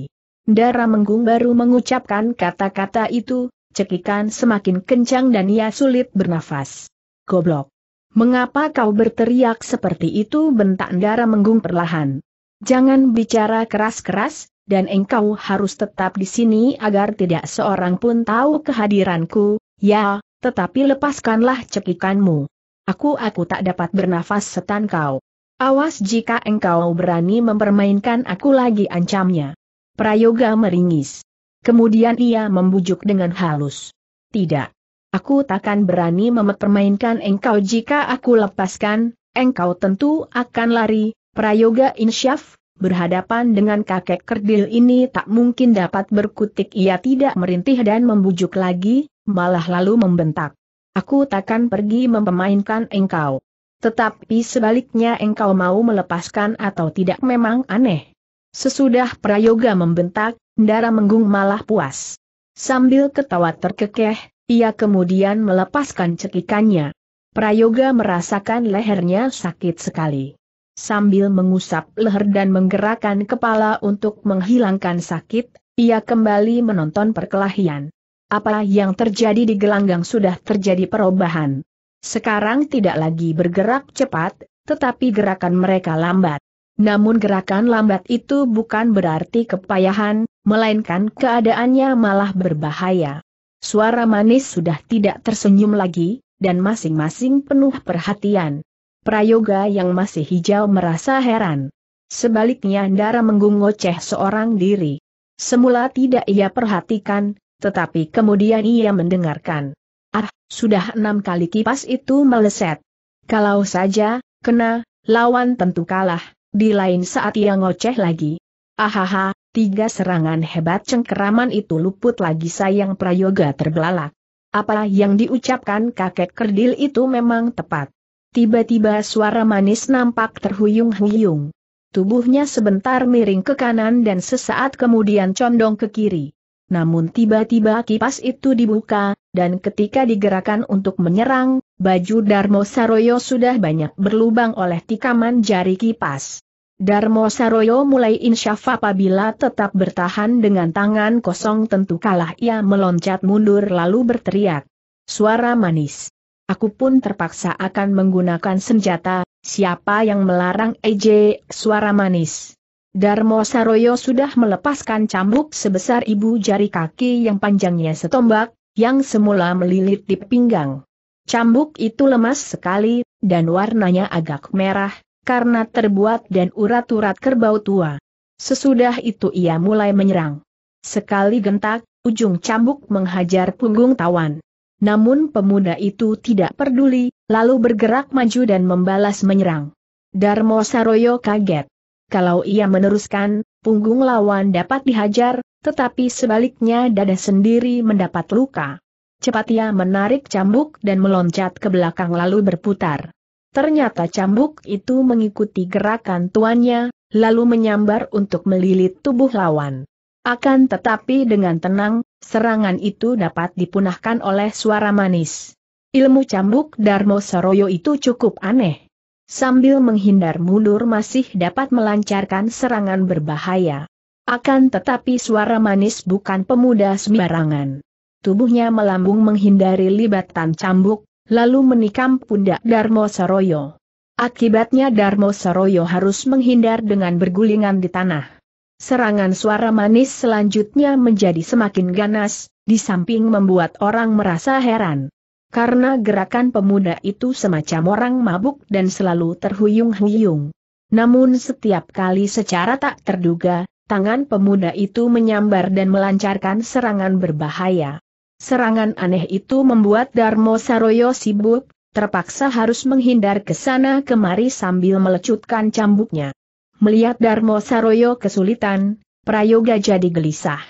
Dara Menggung baru mengucapkan kata-kata itu, cekikan semakin kencang dan ia sulit bernafas. Goblok. Mengapa kau berteriak seperti itu bentak Dara Menggung perlahan. Jangan bicara keras-keras, dan engkau harus tetap di sini agar tidak seorang pun tahu kehadiranku, ya, tetapi lepaskanlah cekikanmu. Aku aku tak dapat bernafas setan kau. Awas jika engkau berani mempermainkan aku lagi ancamnya. Prayoga meringis. Kemudian ia membujuk dengan halus. Tidak. Aku takkan berani mempermainkan engkau jika aku lepaskan, engkau tentu akan lari, Prayoga insyaf, berhadapan dengan kakek kerdil ini tak mungkin dapat berkutik ia tidak merintih dan membujuk lagi, malah lalu membentak. Aku takkan pergi mempermainkan engkau. Tetapi sebaliknya engkau mau melepaskan atau tidak memang aneh. Sesudah Prayoga membentak, Ndara Menggung malah puas. Sambil ketawa terkekeh, ia kemudian melepaskan cekikannya. Prayoga merasakan lehernya sakit sekali. Sambil mengusap leher dan menggerakkan kepala untuk menghilangkan sakit, ia kembali menonton perkelahian. Apa yang terjadi di gelanggang sudah terjadi perubahan. Sekarang tidak lagi bergerak cepat, tetapi gerakan mereka lambat. Namun gerakan lambat itu bukan berarti kepayahan, melainkan keadaannya malah berbahaya. Suara manis sudah tidak tersenyum lagi, dan masing-masing penuh perhatian. Prayoga yang masih hijau merasa heran. Sebaliknya Ndara menggungoceh seorang diri. Semula tidak ia perhatikan, tetapi kemudian ia mendengarkan. Ah, sudah enam kali kipas itu meleset. Kalau saja, kena, lawan tentu kalah. Di lain saat ia ngoceh lagi. Ahaha, tiga serangan hebat cengkeraman itu luput lagi sayang prayoga terbelalak. Apa yang diucapkan kakek kerdil itu memang tepat. Tiba-tiba suara manis nampak terhuyung-huyung. Tubuhnya sebentar miring ke kanan dan sesaat kemudian condong ke kiri. Namun tiba-tiba kipas itu dibuka, dan ketika digerakkan untuk menyerang, baju Darmo Saroyo sudah banyak berlubang oleh tikaman jari kipas. Darmo Saroyo mulai insyaf apabila tetap bertahan dengan tangan kosong tentu kalah ia meloncat mundur lalu berteriak. Suara manis. Aku pun terpaksa akan menggunakan senjata, siapa yang melarang EJ suara manis. Darmo Saroyo sudah melepaskan cambuk sebesar ibu jari kaki yang panjangnya setombak, yang semula melilit di pinggang. Cambuk itu lemas sekali, dan warnanya agak merah, karena terbuat dan urat-urat kerbau tua. Sesudah itu ia mulai menyerang. Sekali gentak, ujung cambuk menghajar punggung tawan. Namun pemuda itu tidak peduli, lalu bergerak maju dan membalas menyerang. Darmo Saroyo kaget. Kalau ia meneruskan, punggung lawan dapat dihajar, tetapi sebaliknya dada sendiri mendapat luka. Cepat ia menarik cambuk dan meloncat ke belakang lalu berputar. Ternyata cambuk itu mengikuti gerakan tuannya, lalu menyambar untuk melilit tubuh lawan. Akan tetapi dengan tenang, serangan itu dapat dipunahkan oleh suara manis. Ilmu cambuk Darmo Saroyo itu cukup aneh. Sambil menghindar mundur masih dapat melancarkan serangan berbahaya. Akan tetapi suara manis bukan pemuda sembarangan. Tubuhnya melambung menghindari libatan cambuk, lalu menikam pundak Darmo Saroyo. Akibatnya Darmo Saroyo harus menghindar dengan bergulingan di tanah. Serangan suara manis selanjutnya menjadi semakin ganas, di samping membuat orang merasa heran. Karena gerakan pemuda itu semacam orang mabuk dan selalu terhuyung-huyung. Namun setiap kali secara tak terduga, Tangan pemuda itu menyambar dan melancarkan serangan berbahaya. Serangan aneh itu membuat Darmo Saroyo sibuk, terpaksa harus menghindar ke sana kemari sambil melecutkan cambuknya. Melihat Darmo Saroyo kesulitan, Prayoga jadi gelisah.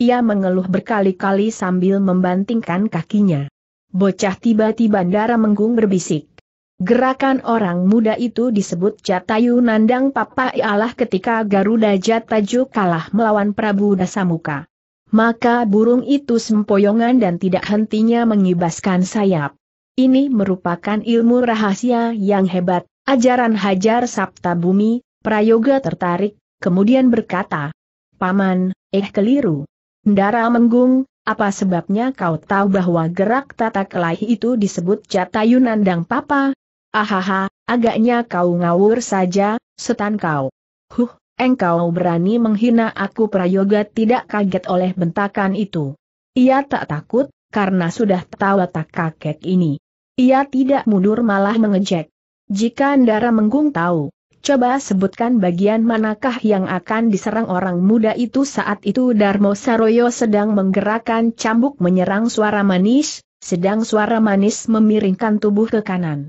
Ia mengeluh berkali-kali sambil membantingkan kakinya. Bocah tiba-tiba darah menggung berbisik. Gerakan orang muda itu disebut Jatayu Nandang Papa ialah ketika Garuda Jataju kalah melawan Prabu Dasamuka. Maka burung itu sempoyongan dan tidak hentinya mengibaskan sayap. Ini merupakan ilmu rahasia yang hebat, ajaran hajar Sabta Bumi, Prayoga tertarik, kemudian berkata, Paman, eh keliru. Ndara menggung, apa sebabnya kau tahu bahwa gerak tata kelahi itu disebut nandang Papa? Ahaha, agaknya kau ngawur saja, setan kau. Huh, engkau berani menghina aku prayoga tidak kaget oleh bentakan itu. Ia tak takut, karena sudah tahu tak kaget ini. Ia tidak mundur malah mengejek. Jika Ndara Menggung tahu, coba sebutkan bagian manakah yang akan diserang orang muda itu saat itu Darmo Saroyo sedang menggerakkan cambuk menyerang suara manis, sedang suara manis memiringkan tubuh ke kanan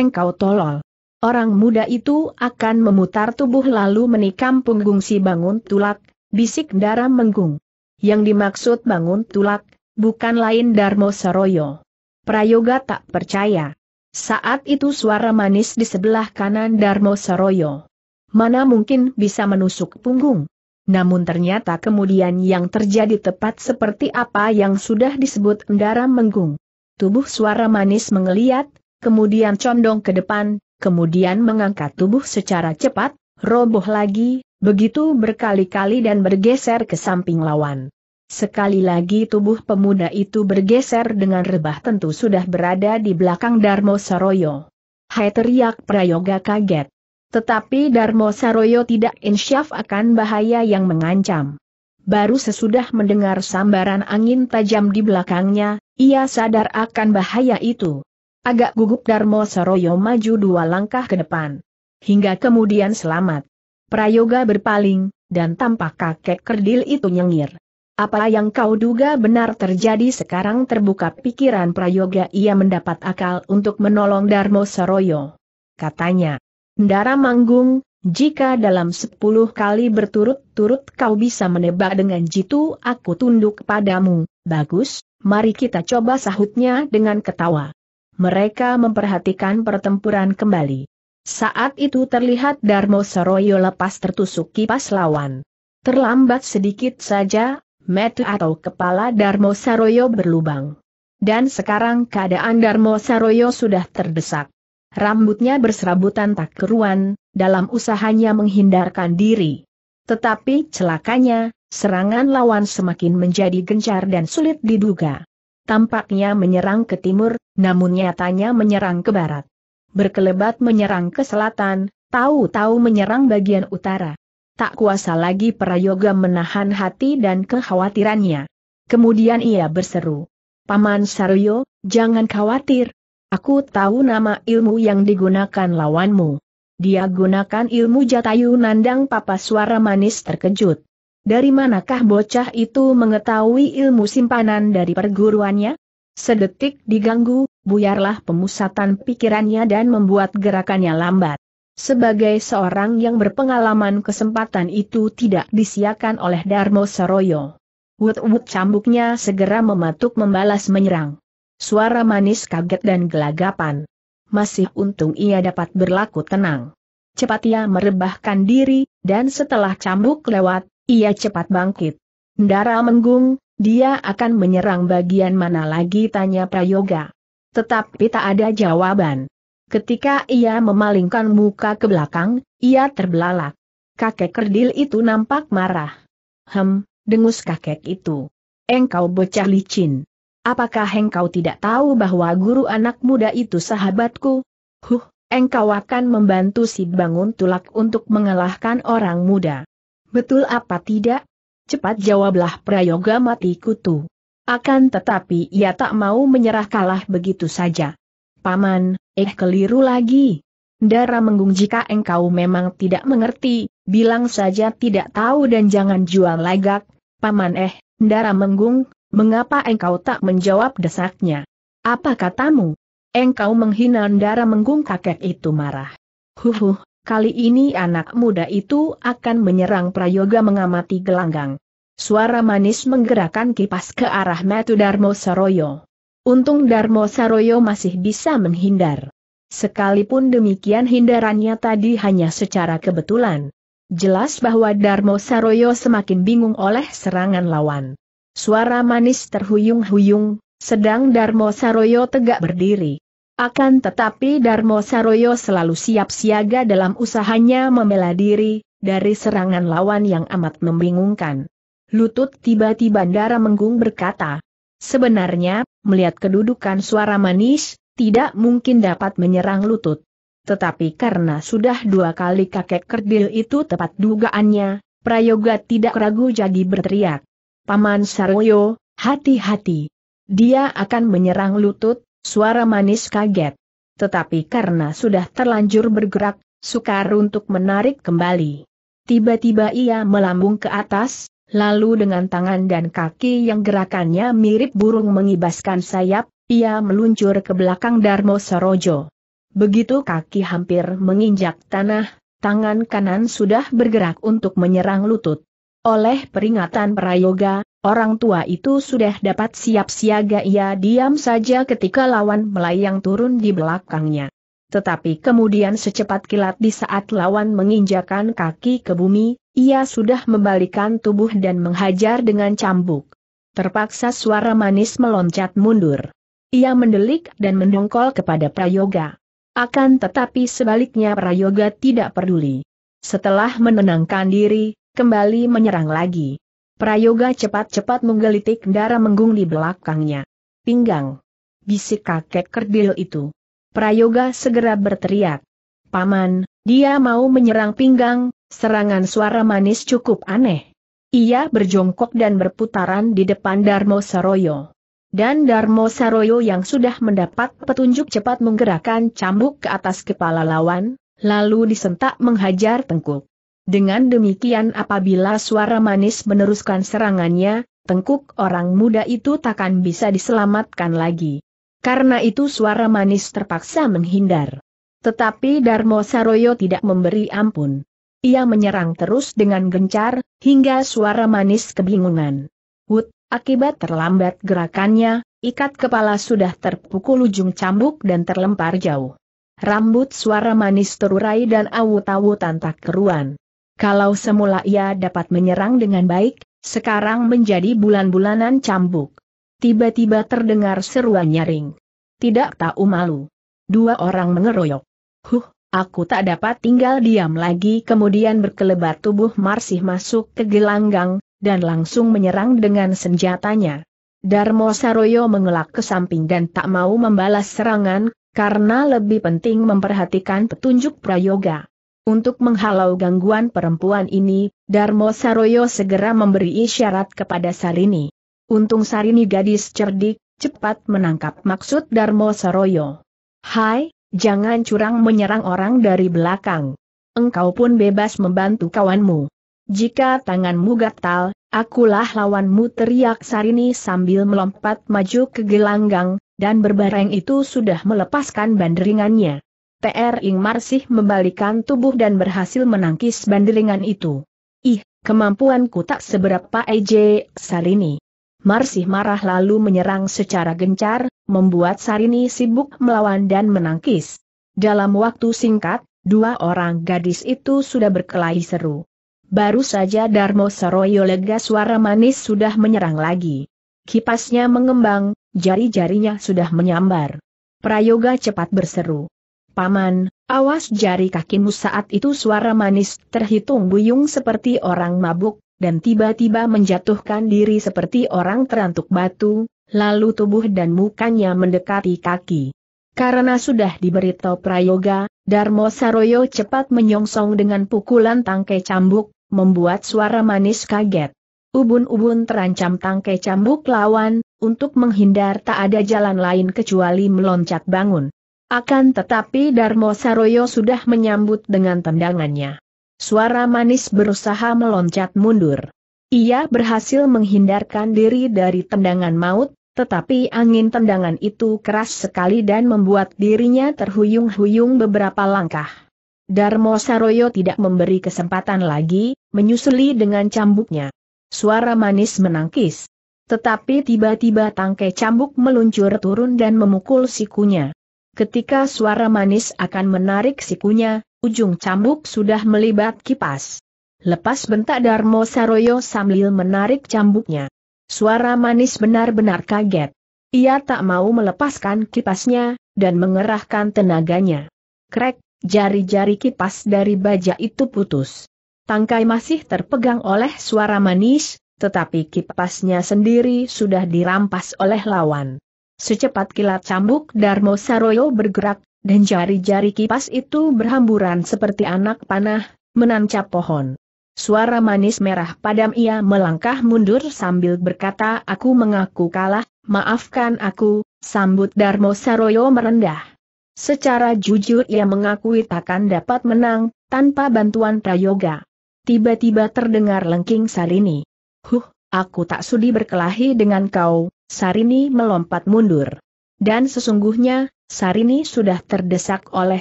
engkau tolol. Orang muda itu akan memutar tubuh lalu menikam punggung si bangun tulak, bisik darah menggung. Yang dimaksud bangun tulak, bukan lain Darmo Saroyo. Prayoga tak percaya. Saat itu suara manis di sebelah kanan Darmo Saroyo. Mana mungkin bisa menusuk punggung? Namun ternyata kemudian yang terjadi tepat seperti apa yang sudah disebut Endara Menggung. Tubuh suara manis mengeliat, kemudian condong ke depan, kemudian mengangkat tubuh secara cepat, roboh lagi, begitu berkali-kali dan bergeser ke samping lawan. Sekali lagi tubuh pemuda itu bergeser dengan rebah tentu sudah berada di belakang Darmo Saroyo. Hai teriak Prayoga kaget. Tetapi Darmo Saroyo tidak insyaf akan bahaya yang mengancam. Baru sesudah mendengar sambaran angin tajam di belakangnya, ia sadar akan bahaya itu. Agak gugup Darmo Saroyo maju dua langkah ke depan. Hingga kemudian selamat. Prayoga berpaling, dan tampak kakek kerdil itu nyengir. Apa yang kau duga benar terjadi sekarang terbuka pikiran Prayoga ia mendapat akal untuk menolong Darmo Saroyo. Katanya, Ndara Manggung, jika dalam sepuluh kali berturut-turut kau bisa menebak dengan jitu aku tunduk padamu, bagus, mari kita coba sahutnya dengan ketawa mereka memperhatikan pertempuran kembali. Saat itu terlihat Darmo Saroyo lepas tertusuk kipas lawan. Terlambat sedikit saja, metu atau kepala Darmo Saroyo berlubang. Dan sekarang keadaan Darmo Saroyo sudah terdesak. Rambutnya berserabutan tak keruan, dalam usahanya menghindarkan diri. Tetapi celakanya, serangan lawan semakin menjadi gencar dan sulit diduga. Tampaknya menyerang ke timur, namun nyatanya menyerang ke barat. Berkelebat menyerang ke selatan, tahu-tahu menyerang bagian utara. Tak kuasa lagi Prayoga menahan hati dan kekhawatirannya. Kemudian ia berseru. Paman Saryo, jangan khawatir. Aku tahu nama ilmu yang digunakan lawanmu. Dia gunakan ilmu Jatayu Nandang Papa suara manis terkejut. Dari manakah bocah itu mengetahui ilmu simpanan dari perguruannya? Sedetik diganggu, buyarlah pemusatan pikirannya dan membuat gerakannya lambat. Sebagai seorang yang berpengalaman kesempatan itu tidak disiakan oleh Darmo Saroyo. Wut-wut cambuknya segera mematuk membalas menyerang. Suara manis kaget dan gelagapan. Masih untung ia dapat berlaku tenang. Cepat ia merebahkan diri, dan setelah cambuk lewat, ia cepat bangkit. Ndara menggung, dia akan menyerang bagian mana lagi tanya Prayoga. Tetapi tak ada jawaban. Ketika ia memalingkan muka ke belakang, ia terbelalak. Kakek kerdil itu nampak marah. Hem, dengus kakek itu. Engkau bocah licin. Apakah engkau tidak tahu bahwa guru anak muda itu sahabatku? Huh, engkau akan membantu si bangun tulak untuk mengalahkan orang muda. Betul apa tidak? Cepat jawablah Prayoga mati kutu. Akan tetapi ia tak mau menyerah kalah begitu saja. Paman, eh keliru lagi. Dara menggung jika engkau memang tidak mengerti, bilang saja tidak tahu dan jangan jual lagak. Paman eh, Dara menggung, mengapa engkau tak menjawab desaknya? Apa katamu? Engkau menghina Dara menggung kakek itu marah. Huhuh, kali ini anak muda itu akan menyerang Prayoga mengamati gelanggang. Suara manis menggerakkan kipas ke arah Metu Darmo Saroyo. Untung Darmo Saroyo masih bisa menghindar. Sekalipun demikian hindarannya tadi hanya secara kebetulan. Jelas bahwa Darmo Saroyo semakin bingung oleh serangan lawan. Suara manis terhuyung-huyung, sedang Darmo Saroyo tegak berdiri. Akan tetapi Darmo Saroyo selalu siap siaga dalam usahanya membela diri, dari serangan lawan yang amat membingungkan. Lutut tiba-tiba ndara Menggung berkata, Sebenarnya, melihat kedudukan suara manis, tidak mungkin dapat menyerang lutut. Tetapi karena sudah dua kali kakek kerdil itu tepat dugaannya, Prayoga tidak ragu jadi berteriak. Paman Saroyo, hati-hati. Dia akan menyerang lutut, Suara manis kaget. Tetapi karena sudah terlanjur bergerak, sukar untuk menarik kembali. Tiba-tiba ia melambung ke atas, lalu dengan tangan dan kaki yang gerakannya mirip burung mengibaskan sayap, ia meluncur ke belakang Darmo Sorojo. Begitu kaki hampir menginjak tanah, tangan kanan sudah bergerak untuk menyerang lutut. Oleh peringatan prayoga, Orang tua itu sudah dapat siap siaga ia diam saja ketika lawan melayang turun di belakangnya. Tetapi kemudian secepat kilat di saat lawan menginjakan kaki ke bumi, ia sudah membalikan tubuh dan menghajar dengan cambuk. Terpaksa suara manis meloncat mundur. Ia mendelik dan mendongkol kepada Prayoga. Akan tetapi sebaliknya Prayoga tidak peduli. Setelah menenangkan diri, kembali menyerang lagi. Prayoga cepat-cepat menggelitik darah menggung di belakangnya. Pinggang. Bisik kakek kerdil itu. Prayoga segera berteriak. Paman, dia mau menyerang pinggang, serangan suara manis cukup aneh. Ia berjongkok dan berputaran di depan Darmo Saroyo. Dan Darmo Saroyo yang sudah mendapat petunjuk cepat menggerakkan cambuk ke atas kepala lawan, lalu disentak menghajar tengkuk. Dengan demikian apabila suara manis meneruskan serangannya, tengkuk orang muda itu takkan bisa diselamatkan lagi. Karena itu suara manis terpaksa menghindar. Tetapi Darmo Saroyo tidak memberi ampun. Ia menyerang terus dengan gencar, hingga suara manis kebingungan. Wut, akibat terlambat gerakannya, ikat kepala sudah terpukul ujung cambuk dan terlempar jauh. Rambut suara manis terurai dan awut-awutan tak keruan. Kalau semula ia dapat menyerang dengan baik, sekarang menjadi bulan-bulanan cambuk. Tiba-tiba terdengar seruan nyaring. Tidak tahu malu. Dua orang mengeroyok. Huh, aku tak dapat tinggal diam lagi kemudian berkelebat tubuh Marsih masuk ke gelanggang, dan langsung menyerang dengan senjatanya. Darmo Saroyo mengelak ke samping dan tak mau membalas serangan, karena lebih penting memperhatikan petunjuk prayoga. Untuk menghalau gangguan perempuan ini, Darmo Saroyo segera memberi isyarat kepada Sarini. Untung Sarini gadis cerdik, cepat menangkap maksud Darmo Saroyo. Hai, jangan curang menyerang orang dari belakang. Engkau pun bebas membantu kawanmu. Jika tanganmu gatal, akulah lawanmu teriak Sarini sambil melompat maju ke gelanggang, dan berbareng itu sudah melepaskan banderingannya. T.R. Ing Marsih membalikan tubuh dan berhasil menangkis bandelingan itu. Ih, kemampuanku tak seberapa EJ, Sarini. Marsih marah lalu menyerang secara gencar, membuat Sarini sibuk melawan dan menangkis. Dalam waktu singkat, dua orang gadis itu sudah berkelahi seru. Baru saja Darmo Saroyo lega suara manis sudah menyerang lagi. Kipasnya mengembang, jari-jarinya sudah menyambar. Prayoga cepat berseru. Paman, awas jari kakimu saat itu suara manis terhitung buyung seperti orang mabuk, dan tiba-tiba menjatuhkan diri seperti orang terantuk batu, lalu tubuh dan mukanya mendekati kaki. Karena sudah diberitahu prayoga, Darmo Saroyo cepat menyongsong dengan pukulan tangkai cambuk, membuat suara manis kaget. Ubun-ubun terancam tangkai cambuk lawan, untuk menghindar tak ada jalan lain kecuali meloncat bangun. Akan tetapi Darmo Saroyo sudah menyambut dengan tendangannya. Suara manis berusaha meloncat mundur. Ia berhasil menghindarkan diri dari tendangan maut, tetapi angin tendangan itu keras sekali dan membuat dirinya terhuyung-huyung beberapa langkah. Darmo Saroyo tidak memberi kesempatan lagi, menyusuli dengan cambuknya. Suara manis menangkis. Tetapi tiba-tiba tangkai cambuk meluncur turun dan memukul sikunya. Ketika suara manis akan menarik sikunya, ujung cambuk sudah melibat kipas. Lepas bentak Darmo Saroyo sambil menarik cambuknya. Suara manis benar-benar kaget. Ia tak mau melepaskan kipasnya, dan mengerahkan tenaganya. Krek, jari-jari kipas dari baja itu putus. Tangkai masih terpegang oleh suara manis, tetapi kipasnya sendiri sudah dirampas oleh lawan. Secepat kilat cambuk Darmo Saroyo bergerak, dan jari-jari kipas itu berhamburan seperti anak panah, menancap pohon. Suara manis merah padam ia melangkah mundur sambil berkata aku mengaku kalah, maafkan aku, sambut Darmo Saroyo merendah. Secara jujur ia mengakui takkan dapat menang, tanpa bantuan prayoga. Tiba-tiba terdengar lengking Salini. Huh, aku tak sudi berkelahi dengan kau, Sarini melompat mundur. Dan sesungguhnya, Sarini sudah terdesak oleh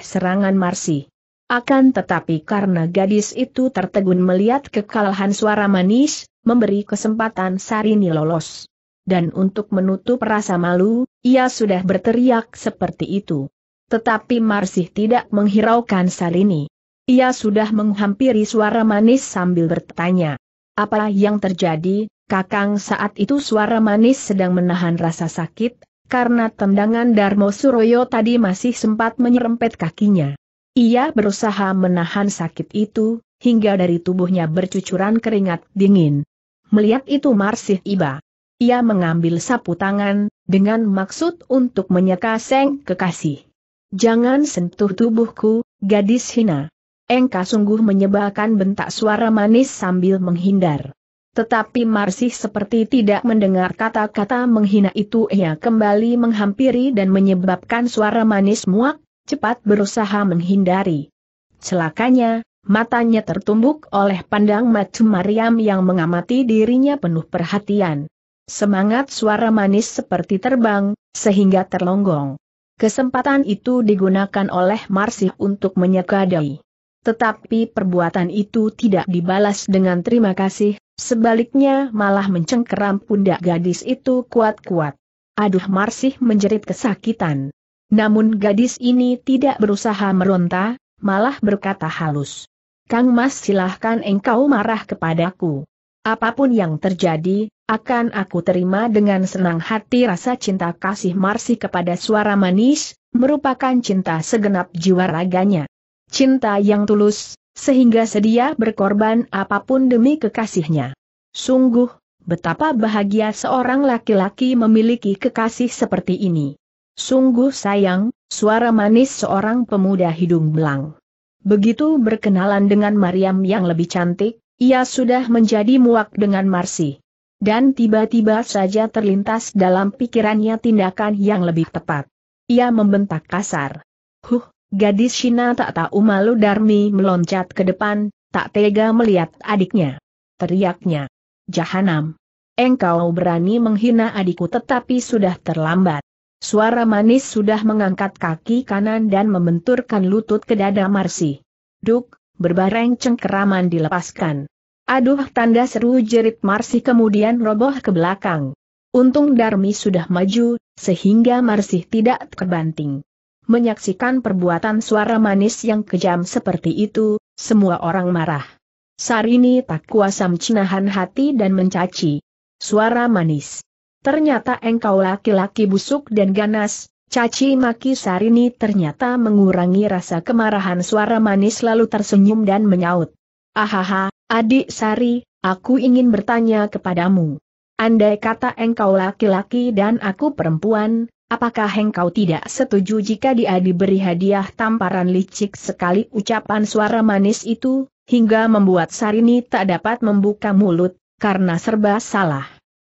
serangan Marsi. Akan tetapi karena gadis itu tertegun melihat kekalahan suara manis, memberi kesempatan Sarini lolos. Dan untuk menutup rasa malu, ia sudah berteriak seperti itu. Tetapi Marsih tidak menghiraukan Sarini. Ia sudah menghampiri suara manis sambil bertanya. Apa yang terjadi, Kakang saat itu suara manis sedang menahan rasa sakit, karena tendangan Darmo Suroyo tadi masih sempat menyerempet kakinya. Ia berusaha menahan sakit itu, hingga dari tubuhnya bercucuran keringat dingin. Melihat itu Marsih iba. Ia mengambil sapu tangan, dengan maksud untuk menyeka Seng kekasih. Jangan sentuh tubuhku, gadis hina. Engka sungguh menyebalkan bentak suara manis sambil menghindar. Tetapi Marsih seperti tidak mendengar kata-kata menghina itu ia kembali menghampiri dan menyebabkan suara manis muak, cepat berusaha menghindari. Celakanya, matanya tertumbuk oleh pandang mata Mariam yang mengamati dirinya penuh perhatian. Semangat suara manis seperti terbang, sehingga terlonggong. Kesempatan itu digunakan oleh Marsih untuk menyekadai. Tetapi perbuatan itu tidak dibalas dengan terima kasih, sebaliknya malah mencengkeram pundak gadis itu kuat-kuat. Aduh Marsih menjerit kesakitan. Namun gadis ini tidak berusaha meronta, malah berkata halus. Kang Mas silahkan engkau marah kepadaku. Apapun yang terjadi, akan aku terima dengan senang hati rasa cinta kasih Marsih kepada suara manis, merupakan cinta segenap jiwa raganya cinta yang tulus, sehingga sedia berkorban apapun demi kekasihnya. Sungguh, betapa bahagia seorang laki-laki memiliki kekasih seperti ini. Sungguh sayang, suara manis seorang pemuda hidung belang. Begitu berkenalan dengan Mariam yang lebih cantik, ia sudah menjadi muak dengan Marsi. Dan tiba-tiba saja terlintas dalam pikirannya tindakan yang lebih tepat. Ia membentak kasar. Huh, Gadis Shina tak tahu malu Darmi meloncat ke depan, tak tega melihat adiknya. Teriaknya. Jahanam. Engkau berani menghina adikku tetapi sudah terlambat. Suara manis sudah mengangkat kaki kanan dan membenturkan lutut ke dada Marsi. Duk, berbareng cengkeraman dilepaskan. Aduh tanda seru jerit Marsi kemudian roboh ke belakang. Untung Darmi sudah maju, sehingga Marsi tidak terbanting. Menyaksikan perbuatan suara manis yang kejam seperti itu, semua orang marah. Sarini tak kuasa mencinahan hati dan mencaci. Suara manis. Ternyata engkau laki-laki busuk dan ganas, caci maki Sarini ternyata mengurangi rasa kemarahan suara manis lalu tersenyum dan menyaut. Ahaha, adik Sari, aku ingin bertanya kepadamu. Andai kata engkau laki-laki dan aku perempuan, Apakah engkau tidak setuju jika dia diberi hadiah tamparan licik sekali ucapan suara manis itu, hingga membuat Sarini tak dapat membuka mulut, karena serba salah.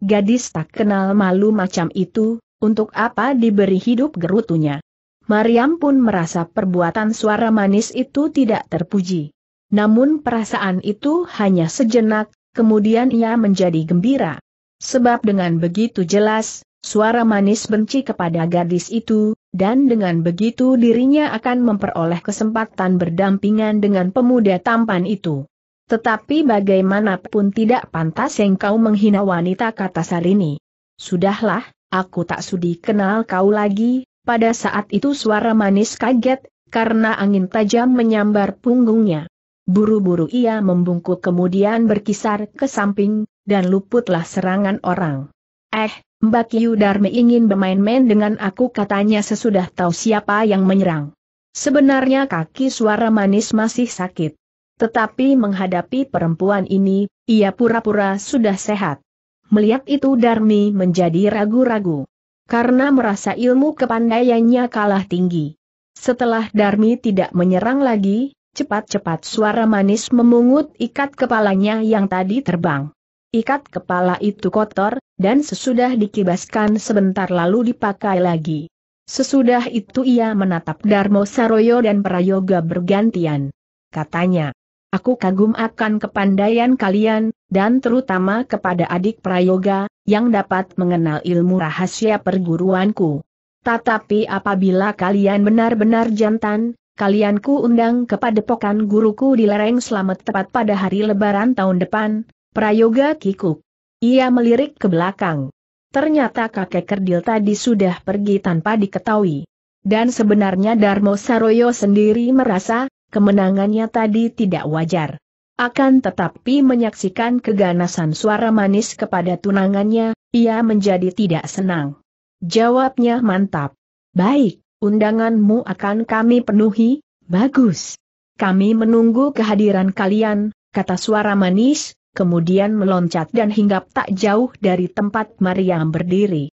Gadis tak kenal malu macam itu, untuk apa diberi hidup gerutunya. Mariam pun merasa perbuatan suara manis itu tidak terpuji. Namun perasaan itu hanya sejenak, kemudian ia menjadi gembira. Sebab dengan begitu jelas, Suara manis benci kepada gadis itu, dan dengan begitu dirinya akan memperoleh kesempatan berdampingan dengan pemuda tampan itu. Tetapi bagaimanapun tidak pantas yang kau menghina wanita kata Sarini. Sudahlah, aku tak sudi kenal kau lagi, pada saat itu suara manis kaget, karena angin tajam menyambar punggungnya. Buru-buru ia membungkuk kemudian berkisar ke samping, dan luputlah serangan orang. Eh, Mbak Udarmi ingin bermain-main dengan aku katanya sesudah tahu siapa yang menyerang. Sebenarnya kaki suara manis masih sakit. Tetapi menghadapi perempuan ini, ia pura-pura sudah sehat. Melihat itu Darmi menjadi ragu-ragu. Karena merasa ilmu kepandaiannya kalah tinggi. Setelah Darmi tidak menyerang lagi, cepat-cepat suara manis memungut ikat kepalanya yang tadi terbang. Ikat kepala itu kotor, dan sesudah dikibaskan sebentar lalu dipakai lagi. Sesudah itu ia menatap Darmo Saroyo dan Prayoga bergantian. Katanya, Aku kagum akan kepandaian kalian, dan terutama kepada adik Prayoga, yang dapat mengenal ilmu rahasia perguruanku. Tetapi apabila kalian benar-benar jantan, kalian ku undang kepada pokan guruku di lereng selamat tepat pada hari lebaran tahun depan, Prayoga kikuk. Ia melirik ke belakang. Ternyata kakek kerdil tadi sudah pergi tanpa diketahui. Dan sebenarnya Darmo Saroyo sendiri merasa, kemenangannya tadi tidak wajar. Akan tetapi menyaksikan keganasan suara manis kepada tunangannya, ia menjadi tidak senang. Jawabnya mantap. Baik, undanganmu akan kami penuhi, bagus. Kami menunggu kehadiran kalian, kata suara manis, kemudian meloncat dan hinggap tak jauh dari tempat Mariam berdiri.